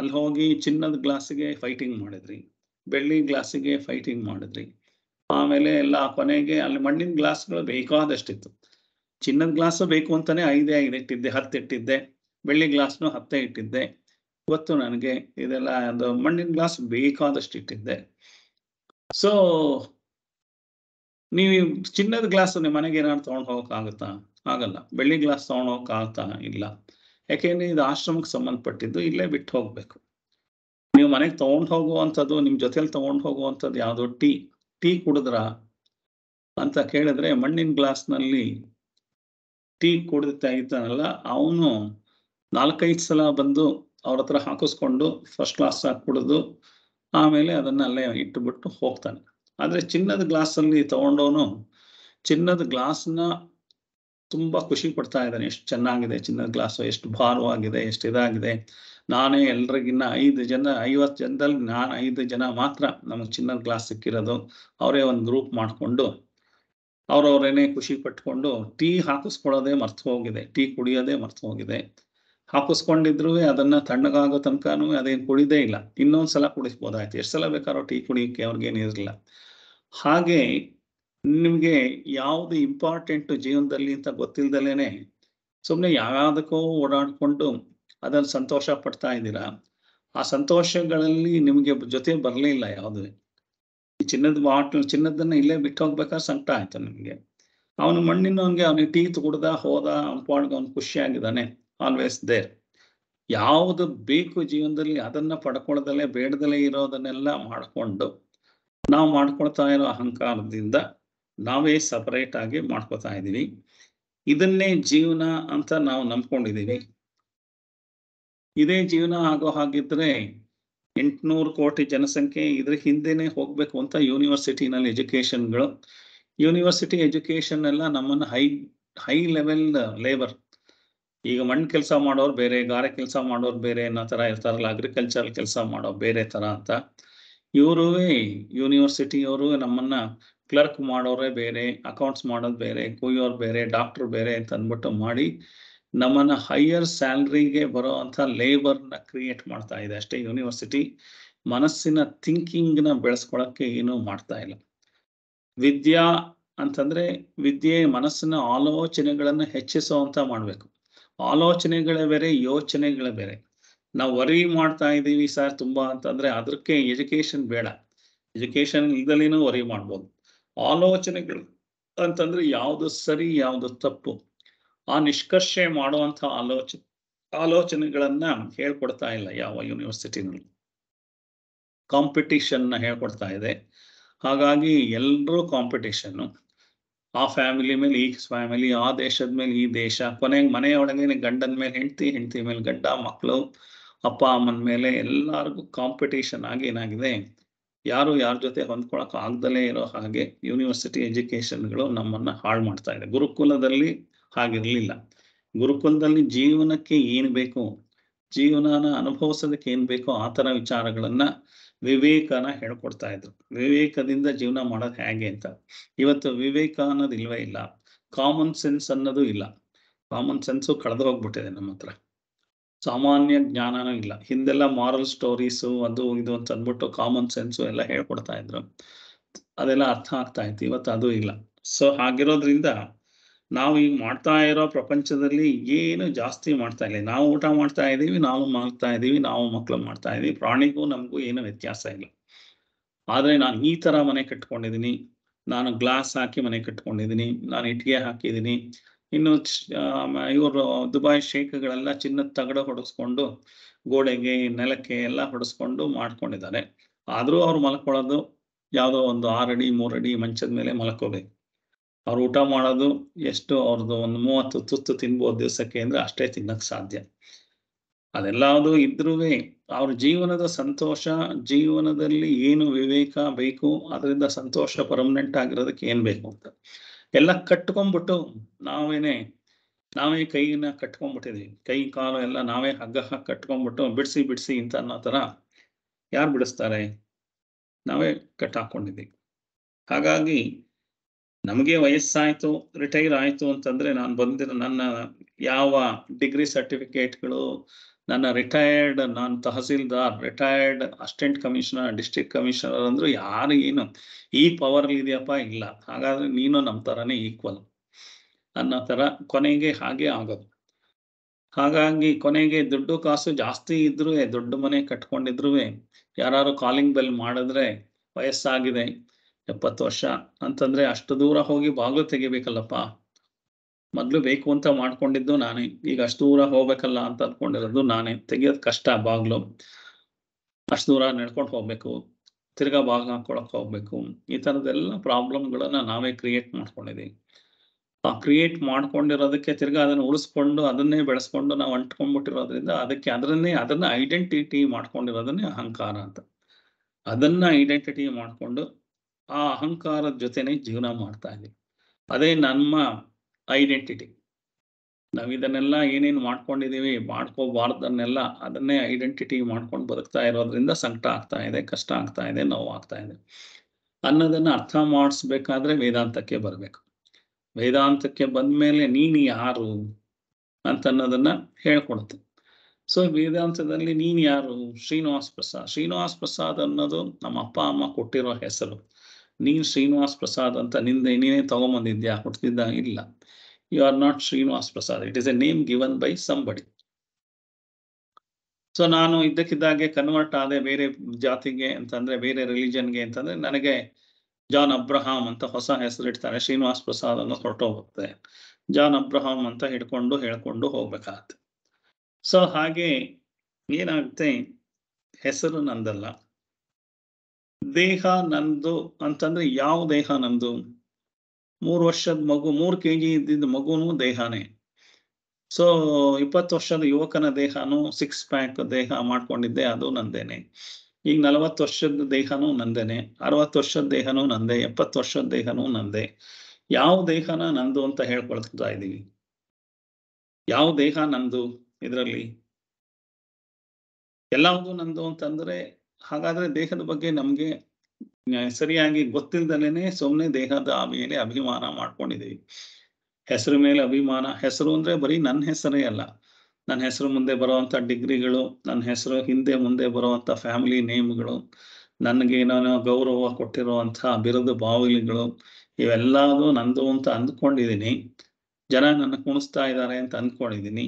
ಅಲ್ಲಿ ಹೋಗಿ ಚಿನ್ನದ ಗ್ಲಾಸಿಗೆ ಫೈಟಿಂಗ್ ಮಾಡಿದ್ರಿ ಬೆಳ್ಳಿ ಗ್ಲಾಸಿಗೆ ಫೈಟಿಂಗ್ ಮಾಡಿದ್ರಿ ಆಮೇಲೆ ಎಲ್ಲ ಕೊನೆಗೆ ಅಲ್ಲಿ ಮಣ್ಣಿನ ಗ್ಲಾಸ್ಗಳು ಬೇಕಾದಷ್ಟಿತ್ತು ಚಿನ್ನದ ಗ್ಲಾಸ್ ಬೇಕು ಅಂತಾನೆ ಐದೇ ಐದು ಇಟ್ಟಿದ್ದೆ ಹತ್ತು ಇಟ್ಟಿದ್ದೆ ಬೆಳ್ಳಿ ಗ್ಲಾಸ್ನು ಹತ್ತೇ ಇಟ್ಟಿದ್ದೆ ಇವತ್ತು ನನಗೆ ಇದೆಲ್ಲ ಅದು ಮಣ್ಣಿನ ಗ್ಲಾಸ್ ಬೇಕಾದಷ್ಟು ಇಟ್ಟಿದ್ದೆ ಸೊ ನೀವು ಚಿನ್ನದ ಗ್ಲಾಸ್ ನಿಮ್ಮ ಮನೆಗೆ ಏನಾದ್ರು ತೊಗೊಂಡು ಹೋಗೋಕ್ಕಾಗುತ್ತಾ ಆಗಲ್ಲ ಬೆಳ್ಳಿ ಗ್ಲಾಸ್ ತಗೊಂಡು ಹೋಗೋಕ್ಕಾಗ್ತಾ ಇಲ್ಲ ಯಾಕೆಂದ್ರೆ ಇದು ಆಶ್ರಮಕ್ಕೆ ಸಂಬಂಧಪಟ್ಟಿದ್ದು ಇಲ್ಲೇ ಬಿಟ್ಟು ಹೋಗ್ಬೇಕು ನೀವು ಮನೆಗೆ ತೊಗೊಂಡು ಹೋಗುವಂಥದ್ದು ನಿಮ್ಮ ಜೊತೆಲಿ ತೊಗೊಂಡು ಹೋಗುವಂಥದ್ದು ಯಾವುದೋ ಟೀ ಟೀ ಕುಡಿದ್ರ ಅಂತ ಕೇಳಿದ್ರೆ ಮಣ್ಣಿನ ಗ್ಲಾಸ್ನಲ್ಲಿ ಟೀ ಕುಡಿದ ಇದ್ದಾನಲ್ಲ ಅವನು ನಾಲ್ಕೈದು ಸಲ ಬಂದು ಅವ್ರ ಹತ್ರ ಹಾಕಿಸ್ಕೊಂಡು ಫಸ್ಟ್ ಕ್ಲಾಸ್ ಹಾಕಿ ಕುಡಿದು ಆಮೇಲೆ ಅದನ್ನ ಅಲ್ಲೇ ಇಟ್ಟುಬಿಟ್ಟು ಹೋಗ್ತಾನೆ ಆದರೆ ಚಿನ್ನದ ಗ್ಲಾಸಲ್ಲಿ ತಗೊಂಡವನು ಚಿನ್ನದ ಗ್ಲಾಸ್ನ ತುಂಬಾ ಖುಷಿ ಪಡ್ತಾ ಇದ್ದಾನೆ ಎಷ್ಟು ಚೆನ್ನಾಗಿದೆ ಚಿನ್ನದ ಗ್ಲಾಸು ಎಷ್ಟು ಭಾರವಾಗಿದೆ ಎಷ್ಟು ಇದಾಗಿದೆ ನಾನೇ ಎಲ್ರಿಗಿನ್ನ ಐದು ಜನ ಐವತ್ತು ಜನದಲ್ಲಿ ನಾನು ಐದು ಜನ ಮಾತ್ರ ನಮಗೆ ಚಿನ್ನದ ಗ್ಲಾಸ್ ಸಿಕ್ಕಿರೋದು ಅವರೇ ಒಂದು ಗ್ರೂಪ್ ಮಾಡಿಕೊಂಡು ಅವರವರೇನೆ ಖುಷಿ ಪಟ್ಕೊಂಡು ಟೀ ಹಾಕಿಸ್ಕೊಳ್ಳೋದೇ ಮರ್ತು ಹೋಗಿದೆ ಟೀ ಕುಡಿಯೋದೇ ಮರ್ತು ಹೋಗಿದೆ ಹಾಕಿಸ್ಕೊಂಡಿದ್ರು ಅದನ್ನ ತಣ್ಣಗಾಗೋ ತನಕ ಅದೇನು ಕುಡಿದೇ ಇಲ್ಲ ಇನ್ನೊಂದ್ಸಲ ಕುಡಿಸ್ಬೋದಾಯ್ತು ಎಷ್ಟು ಸಲ ಬೇಕಾರೋ ಟೀ ಕುಡಿಯೋಕ್ಕೆ ಅವ್ರಿಗೇನು ಇರಲಿಲ್ಲ ಹಾಗೆ ನಿಮಗೆ ಯಾವುದು ಇಂಪಾರ್ಟೆಂಟ್ ಜೀವನದಲ್ಲಿ ಅಂತ ಗೊತ್ತಿಲ್ಲದಲ್ಲೇನೆ ಸುಮ್ಮನೆ ಯಾವ್ಯಾವುದಕ್ಕೋ ಓಡಾಡಿಕೊಂಡು ಅದನ್ನು ಸಂತೋಷ ಪಡ್ತಾ ಇದ್ದೀರಾ ಆ ಸಂತೋಷಗಳಲ್ಲಿ ನಿಮಗೆ ಜೊತೆ ಬರಲಿಲ್ಲ ಯಾವುದು ಈ ಚಿನ್ನದ ಬಾಟ್ಲ್ ಚಿನ್ನದನ್ನ ಇಲ್ಲೇ ಬಿಟ್ಟು ಹೋಗ್ಬೇಕಾದ್ರೆ ಸಂಕಟ ಆಯ್ತು ನಿಮಗೆ ಅವನು ಮಣ್ಣಿನವನ್ಗೆ ಅವನಿಗೆ ಟೀ ಕುಡ್ದ ಹೋದ ಅಂಪಾಡ್ಗೆ ಅವ್ನು ಖುಷಿಯಾಗಿದ್ದಾನೆ ಆಲ್ವೇಸ್ ದೇರ್ ಯಾವುದು ಬೇಕು ಜೀವನದಲ್ಲಿ ಅದನ್ನ ಪಡ್ಕೊಳ್ದಲೆ ಬೇಡದಲ್ಲೇ ಇರೋದನ್ನೆಲ್ಲ ಮಾಡಿಕೊಂಡು ನಾವು ಮಾಡ್ಕೊಳ್ತಾ ಇರೋ ಅಹಂಕಾರದಿಂದ ನಾವೇ ಸಪರೇಟ್ ಆಗಿ ಮಾಡ್ಕೊತಾ ಇದ್ದೀವಿ ಇದನ್ನೇ ಜೀವನ ಅಂತ ನಾವು ನಂಬ್ಕೊಂಡಿದ್ದೀವಿ ಇದೇ ಜೀವನ ಆಗೋ ಹಾಗಿದ್ರೆ ಎಂಟುನೂರು ಕೋಟಿ ಜನಸಂಖ್ಯೆ ಇದ್ರ ಹಿಂದೆನೆ ಹೋಗ್ಬೇಕು ಅಂತ ಯೂನಿವರ್ಸಿಟಿನಲ್ಲಿ ಎಜುಕೇಶನ್ಗಳು ಯೂನಿವರ್ಸಿಟಿ ಎಜುಕೇಶನ್ ಎಲ್ಲ ನಮ್ಮನ್ನು ಹೈ ಹೈ ಲೆವೆಲ್ ಲೇಬರ್ ಈಗ ಮಣ್ಣು ಕೆಲಸ ಮಾಡೋರು ಬೇರೆ ಗಾರೆ ಕೆಲಸ ಮಾಡೋರು ಬೇರೆ ಅನ್ನೋ ಥರ ಇರ್ತಾರಲ್ಲ ಅಗ್ರಿಕಲ್ಚರ್ ಕೆಲಸ ಮಾಡೋ ಬೇರೆ ಥರ ಅಂತ ಇವರು ಯೂನಿವರ್ಸಿಟಿಯವರು ನಮ್ಮನ್ನ ಕ್ಲರ್ಕ್ ಮಾಡೋರೇ ಬೇರೆ ಅಕೌಂಟ್ಸ್ ಮಾಡೋದು ಬೇರೆ ಕುಯ್ಯೋರು ಬೇರೆ ಡಾಕ್ಟರ್ ಬೇರೆ ಅಂತ ಅಂದ್ಬಿಟ್ಟು ಮಾಡಿ ನಮ್ಮನ್ನ ಹೈಯರ್ ಸ್ಯಾಲ್ರಿಗೆ ಬರೋ ಅಂಥ ಲೇಬರ್ನ ಕ್ರಿಯೇಟ್ ಮಾಡ್ತಾ ಇದೆ ಅಷ್ಟೇ ಯೂನಿವರ್ಸಿಟಿ ಮನಸ್ಸಿನ ಥಿಂಕಿಂಗ್ನ ಬೆಳೆಸ್ಕೊಳಕ್ಕೆ ಏನೂ ಮಾಡ್ತಾ ಇಲ್ಲ ವಿದ್ಯಾ ಅಂತಂದ್ರೆ ವಿದ್ಯೆ ಮನಸ್ಸಿನ ಆಲೋಚನೆಗಳನ್ನು ಹೆಚ್ಚಿಸುವಂತ ಮಾಡಬೇಕು ಆಲೋಚನೆಗಳೇ ಬೇರೆ ಯೋಚನೆಗಳೇ ಬೇರೆ ನಾವು ವರಿ ಮಾಡ್ತಾ ಇದ್ದೀವಿ ಸರ್ ತುಂಬಾ ಅಂತಂದ್ರೆ ಅದಕ್ಕೆ ಎಜುಕೇಶನ್ ಬೇಡ ಎಜುಕೇಶನ್ ಇಲ್ದಲಿನೂ ವರಿ ಮಾಡ್ಬೋದು ಆಲೋಚನೆಗಳು ಅಂತಂದ್ರೆ ಯಾವುದು ಸರಿ ಯಾವುದು ತಪ್ಪು ಆ ನಿಷ್ಕರ್ಷೆ ಮಾಡುವಂತ ಆಲೋಚ ಆಲೋಚನೆಗಳನ್ನ ಹೇಳ್ಕೊಡ್ತಾ ಇಲ್ಲ ಯಾವ ಯೂನಿವರ್ಸಿಟಿನಲ್ಲಿ ಕಾಂಪಿಟಿಷನ್ನ ಹೇಳ್ಕೊಡ್ತಾ ಇದೆ ಹಾಗಾಗಿ ಎಲ್ಲರೂ ಕಾಂಪಿಟೇಷನ್ನು ಆ ಫ್ಯಾಮಿಲಿ ಮೇಲೆ ಈ ಫ್ಯಾಮಿಲಿ ಆ ದೇಶದ ಮೇಲೆ ಈ ದೇಶ ಕೊನೆಗೆ ಮನೆಯೊಳಗೇನೆ ಗಂಡನ ಮೇಲೆ ಹೆಂಡ್ತಿ ಹೆಂಡತಿ ಮೇಲೆ ಗಂಡ ಮಕ್ಕಳು ಅಪ್ಪ ಅಮ್ಮನ ಮೇಲೆ ಎಲ್ಲರಿಗೂ ಕಾಂಪಿಟೇಷನ್ ಆಗಿ ಏನಾಗಿದೆ ಯಾರು ಯಾರ ಜೊತೆ ಹೊಂದ್ಕೊಳಕ್ ಆಗ್ದಲೇ ಇರೋ ಹಾಗೆ ಯೂನಿವರ್ಸಿಟಿ ಎಜುಕೇಶನ್ಗಳು ನಮ್ಮನ್ನ ಹಾಳು ಮಾಡ್ತಾ ಇದೆ ಗುರುಕುಲದಲ್ಲಿ ಹಾಗಿರಲಿಲ್ಲ ಗುರುಕುಲದಲ್ಲಿ ಜೀವನಕ್ಕೆ ಏನು ಬೇಕು ಜೀವನನ ಅನುಭವಿಸೋದಕ್ಕೆ ಏನು ಬೇಕೋ ಆ ಥರ ವಿಚಾರಗಳನ್ನ ವಿವೇಕನ ಹೇಳ್ಕೊಡ್ತಾ ಇದ್ರು ವಿವೇಕದಿಂದ ಜೀವನ ಮಾಡೋದು ಹೇಗೆ ಅಂತ ಇವತ್ತು ವಿವೇಕ ಅನ್ನೋದು ಇಲ್ವೇ ಇಲ್ಲ ಕಾಮನ್ ಸೆನ್ಸ್ ಅನ್ನೋದು ಇಲ್ಲ ಕಾಮನ್ ಸೆನ್ಸು ಕಳೆದು ಹೋಗ್ಬಿಟ್ಟಿದೆ ನಮ್ಮ ಹತ್ರ ಸಾಮಾನ್ಯ ಜ್ಞಾನನೂ ಇಲ್ಲ ಹಿಂದೆಲ್ಲ ಮಾರಲ್ ಸ್ಟೋರೀಸು ಅದು ಇದು ಅಂತ ಅಂದ್ಬಿಟ್ಟು ಕಾಮನ್ ಸೆನ್ಸು ಎಲ್ಲ ಹೇಳ್ಕೊಡ್ತಾ ಇದ್ರು ಅದೆಲ್ಲ ಅರ್ಥ ಆಗ್ತಾ ಇತ್ತು ಇವತ್ತು ಅದು ಇಲ್ಲ ಸೊ ಹಾಗಿರೋದ್ರಿಂದ ನಾವು ಈಗ ಮಾಡ್ತಾ ಇರೋ ಪ್ರಪಂಚದಲ್ಲಿ ಏನು ಜಾಸ್ತಿ ಮಾಡ್ತಾ ಇಲ್ಲ ನಾವು ಊಟ ಮಾಡ್ತಾ ಇದ್ದೀವಿ ನಾವು ಮಾಡ್ತಾ ಇದ್ದೀವಿ ನಾವು ಮಕ್ಕಳು ಮಾಡ್ತಾ ಇದ್ದೀವಿ ಪ್ರಾಣಿಗೂ ನಮಗೂ ಏನು ವ್ಯತ್ಯಾಸ ಇಲ್ಲ ಆದರೆ ನಾನು ಈ ಥರ ಮನೆ ಕಟ್ಕೊಂಡಿದ್ದೀನಿ ನಾನು ಗ್ಲಾಸ್ ಹಾಕಿ ಮನೆ ಕಟ್ಕೊಂಡಿದ್ದೀನಿ ನಾನು ಇಟ್ಟಿಗೆ ಹಾಕಿದ್ದೀನಿ ಇನ್ನು ಇವರು ದುಬೈ ಶೇಖಗಳೆಲ್ಲ ಚಿನ್ನದ ತಗಡ ಹೊಡೆಸ್ಕೊಂಡು ಗೋಡೆಗೆ ನೆಲಕ್ಕೆ ಎಲ್ಲ ಹೊಡೆಸ್ಕೊಂಡು ಮಾಡ್ಕೊಂಡಿದ್ದಾರೆ ಆದರೂ ಅವ್ರು ಮಲ್ಕೊಳ್ಳೋದು ಯಾವುದೋ ಒಂದು ಆರಡಿ ಮೂರಡಿ ಮಂಚದ ಮೇಲೆ ಮಲ್ಕೋಬೇಕು ಅವ್ರು ಊಟ ಮಾಡೋದು ಎಷ್ಟು ಅವ್ರದ್ದು ಒಂದು ಮೂವತ್ತು ತುತ್ತು ತಿನ್ಬೋದು ದಿವಸಕ್ಕೆ ಅಂದ್ರೆ ಅಷ್ಟೇ ತಿನ್ನಕ್ಕೆ ಸಾಧ್ಯ ಅದೆಲ್ಲದೂ ಇದ್ರೂ ಅವ್ರ ಜೀವನದ ಸಂತೋಷ ಜೀವನದಲ್ಲಿ ಏನು ವಿವೇಕ ಬೇಕು ಅದರಿಂದ ಸಂತೋಷ ಪರ್ಮನೆಂಟ್ ಆಗಿರೋದಕ್ಕೆ ಏನು ಬೇಕು ಅಂತ ಎಲ್ಲ ಕಟ್ಕೊಂಡ್ಬಿಟ್ಟು ನಾವೇನೆ ನಾವೇ ಕೈನ ಕಟ್ಕೊಂಡ್ಬಿಟ್ಟಿದೀವಿ ಕೈ ಕಾಲು ಎಲ್ಲ ನಾವೇ ಹಗ್ಗ ಹಾಕಿ ಕಟ್ಕೊಂಡ್ಬಿಟ್ಟು ಬಿಡಿಸಿ ಬಿಡಿಸಿ ಅಂತ ಅನ್ನೋ ಥರ ಯಾರು ಬಿಡಿಸ್ತಾರೆ ನಾವೇ ಕಟ್ ಹಾಗಾಗಿ ನಮಗೆ ವಯಸ್ಸಾಯಿತು ರಿಟೈರ್ ಆಯಿತು ಅಂತಂದ್ರೆ ನಾನು ಬಂದಿರೋ ನನ್ನ ಯಾವ ಡಿಗ್ರಿ ಸರ್ಟಿಫಿಕೇಟ್ಗಳು ನನ್ನ ರಿಟೈರ್ಡ್ ನಾನು tahsildar retired assistant commissioner district commissioner ಅಂದ್ರು ಯಾರು ಏನು ಈ ಪವರ್ ಇದೆಯಪ್ಪ ಇಲ್ಲ ಹಾಗಾದ್ರೆ ನೀನು ನಮ್ಮ ತರನೇ ಈಕ್ವಲ್ ಅನ್ನೋ ತರ ಕೊನೆಗೆ ಹಾಗೆ ಆಗೋದು ಹಾಗಾಗಿ ಕೊನೆಗೆ ದುಡ್ಡು ಕಾಸು ಜಾಸ್ತಿ ಇದ್ರೂ ದೊಡ್ಡ ಮನೆ ಕಟ್ಕೊಂಡಿದ್ರು ಯಾರು ಕಾಲಿಂಗ್ ಬೆಲ್ ಮಾಡಿದ್ರೆ ವಯಸ್ಸಾಗಿದೆ ಎಪ್ಪತ್ತು ವರ್ಷ ಅಂತಂದ್ರೆ ಅಷ್ಟು ದೂರ ಹೋಗಿ ಬಾಗ್ಲು ತೆಗಿಬೇಕಲ್ಲಪ್ಪ ಮೊದಲು ಬೇಕು ಅಂತ ಮಾಡ್ಕೊಂಡಿದ್ದು ನಾನೇ ಈಗ ಅಷ್ಟು ದೂರ ಹೋಗ್ಬೇಕಲ್ಲ ಅಂತ ಅಂದ್ಕೊಂಡಿರೋದು ನಾನೇ ತೆಗಿಯೋದು ಕಷ್ಟ ಬಾಗ್ಲು ಅಷ್ಟು ದೂರ ನಡ್ಕೊಂಡು ಹೋಗ್ಬೇಕು ತಿರ್ಗಾ ಬಾಗ್ಲು ಹಾಕೊಳಕ್ ಹೋಗ್ಬೇಕು ಈ ತರದೆಲ್ಲ ಪ್ರಾಬ್ಲಮ್ಗಳನ್ನ ನಾವೇ ಕ್ರಿಯೇಟ್ ಮಾಡ್ಕೊಂಡಿದ್ವಿ ಆ ಕ್ರಿಯೇಟ್ ಮಾಡ್ಕೊಂಡಿರೋದಕ್ಕೆ ತಿರ್ಗಾ ಅದನ್ನ ಉಳಿಸ್ಕೊಂಡು ಅದನ್ನೇ ಬೆಳೆಸ್ಕೊಂಡು ನಾವು ಅಂಟ್ಕೊಂಡ್ಬಿಟ್ಟಿರೋದ್ರಿಂದ ಅದಕ್ಕೆ ಅದರನ್ನೇ ಅದನ್ನ ಐಡೆಂಟಿಟಿ ಮಾಡ್ಕೊಂಡಿರೋದನ್ನೇ ಅಹಂಕಾರ ಅಂತ ಅದನ್ನ ಐಡೆಂಟಿಟಿ ಮಾಡ್ಕೊಂಡು ಆ ಅಹಂಕಾರದ ಜೊತೆನೆ ಜೀವನ ಮಾಡ್ತಾ ಇದ್ದೀವಿ ಅದೇ ನಮ್ಮ ಐಡೆಂಟಿಟಿ ನಾವು ಇದನ್ನೆಲ್ಲ ಏನೇನು ಮಾಡ್ಕೊಂಡಿದೀವಿ ಮಾಡ್ಕೋಬಾರ್ದನ್ನೆಲ್ಲ ಅದನ್ನೇ ಐಡೆಂಟಿಟಿ ಮಾಡ್ಕೊಂಡು ಬದುಕ್ತಾ ಇರೋದ್ರಿಂದ ಸಂಕಟ ಆಗ್ತಾ ಇದೆ ಕಷ್ಟ ಆಗ್ತಾ ಇದೆ ನೋವು ಆಗ್ತಾ ಇದೆ ಅನ್ನೋದನ್ನ ಅರ್ಥ ಮಾಡಿಸ್ಬೇಕಾದ್ರೆ ವೇದಾಂತಕ್ಕೆ ಬರಬೇಕು ವೇದಾಂತಕ್ಕೆ ಮೇಲೆ ನೀನು ಯಾರು ಅಂತ ಅನ್ನೋದನ್ನ ಹೇಳ್ಕೊಡುತ್ತೆ ಸೊ ವೇದಾಂತದಲ್ಲಿ ನೀನು ಯಾರು ಶ್ರೀನಿವಾಸ್ ಪ್ರಸಾದ್ ಶ್ರೀನಿವಾಸ್ ಪ್ರಸಾದ್ ಅನ್ನೋದು ನಮ್ಮ ಅಪ್ಪ ಅಮ್ಮ ಕೊಟ್ಟಿರೋ ಹೆಸರು ನೀನ್ ಶ್ರೀನಿವಾಸ್ ಪ್ರಸಾದ್ ಅಂತ ನಿಂದ ನೀನೇ ತಗೊಂಬಂದಿದ್ಯಾ ಹುಟ್ಟಿದ್ದ ಇಲ್ಲ you are not Srinivas Prasad it is a name given by somebody so ನಾನು ಇದ್ದಕ್ಕಿದ್ದಾಗೆ ಕನ್ವರ್ಟ್ ಆದೆ ಬೇರೆ ಜಾತಿಗೆ ಅಂತಂದ್ರೆ ಬೇರೆ ರಿಲಿಜನ್ಗೆ ಅಂತಂದ್ರೆ ನನಗೆ ಜಾನ್ ಅಬ್ರಹಾಂ ಅಂತ ಹೊಸ ಹೆಸರು ಇಡ್ತಾರೆ ಶ್ರೀನಿವಾಸ್ ಪ್ರಸಾದ್ ಅನ್ನೋ ಹೊರಟೋಗುತ್ತೆ ಜಾನ್ ಅಬ್ರಹಾಂ ಅಂತ ಹಿಡ್ಕೊಂಡು ಹೇಳ್ಕೊಂಡು ಹೋಗ್ಬೇಕಾಗತ್ತೆ ಸೊ ಹಾಗೆ ಏನಾಗುತ್ತೆ ಹೆಸರು ನಂದಲ್ಲ ದೇಹ ನಂದು ಅಂತಂದ್ರೆ ಯಾವ ದೇಹ ನಂದು ಮೂರು ವರ್ಷದ ಮಗು ಮೂರು ಕೆ ಜಿ ಇದ್ದಿದ್ದ ಮಗುನು ದೇಹನೇ ಸೊ ಇಪ್ಪತ್ತು ವರ್ಷದ ಯುವಕನ ದೇಹನು ಸಿಕ್ಸ್ ಪ್ಯಾಕ್ ದೇಹ ಮಾಡ್ಕೊಂಡಿದ್ದೆ ಅದು ನಂದೇನೆ ಈಗ ನಲವತ್ತು ವರ್ಷದ ದೇಹನೂ ನಂದೇನೆ ಅರವತ್ತು ವರ್ಷದ ದೇಹನೂ ನಂದೆ ಎಪ್ಪತ್ತು ವರ್ಷದ ದೇಹನೂ ನಂದೆ ಯಾವ ದೇಹನ ನಂದು ಅಂತ ಹೇಳ್ಕೊಳ್ತಾ ಇದ್ದೀವಿ ಯಾವ ದೇಹ ನಂದು ಇದರಲ್ಲಿ ಎಲ್ಲವೂ ನಂದು ಅಂತಂದ್ರೆ ಹಾಗಾದ್ರೆ ದೇಹದ ಬಗ್ಗೆ ನಮ್ಗೆ ಸರಿಯಾಗಿ ಗೊತ್ತಿಲ್ದಲೇನೆ ಸುಮ್ಮನೆ ದೇಹದ ಮೇಲೆ ಅಭಿಮಾನ ಮಾಡ್ಕೊಂಡಿದ್ದೀವಿ ಹೆಸರು ಮೇಲೆ ಅಭಿಮಾನ ಹೆಸರು ಅಂದ್ರೆ ಬರೀ ನನ್ನ ಹೆಸರೇ ಅಲ್ಲ ನನ್ನ ಹೆಸರು ಮುಂದೆ ಬರುವಂತ ಡಿಗ್ರಿಗಳು ನನ್ನ ಹೆಸರು ಹಿಂದೆ ಮುಂದೆ ಬರುವಂತ ಫ್ಯಾಮಿಲಿ ನೇಮ್ಗಳು ನನಗೆ ನಾನು ಗೌರವ ಕೊಟ್ಟಿರುವಂತಹ ಬಿರುದು ಬಾವಿಲಿಗಳು ಇವೆಲ್ಲದೂ ನಂದು ಅಂತ ಅಂದ್ಕೊಂಡಿದ್ದೀನಿ ಜನ ನನ್ನ ಕುಣಿಸ್ತಾ ಇದ್ದಾರೆ ಅಂತ ಅಂದ್ಕೊಂಡಿದ್ದೀನಿ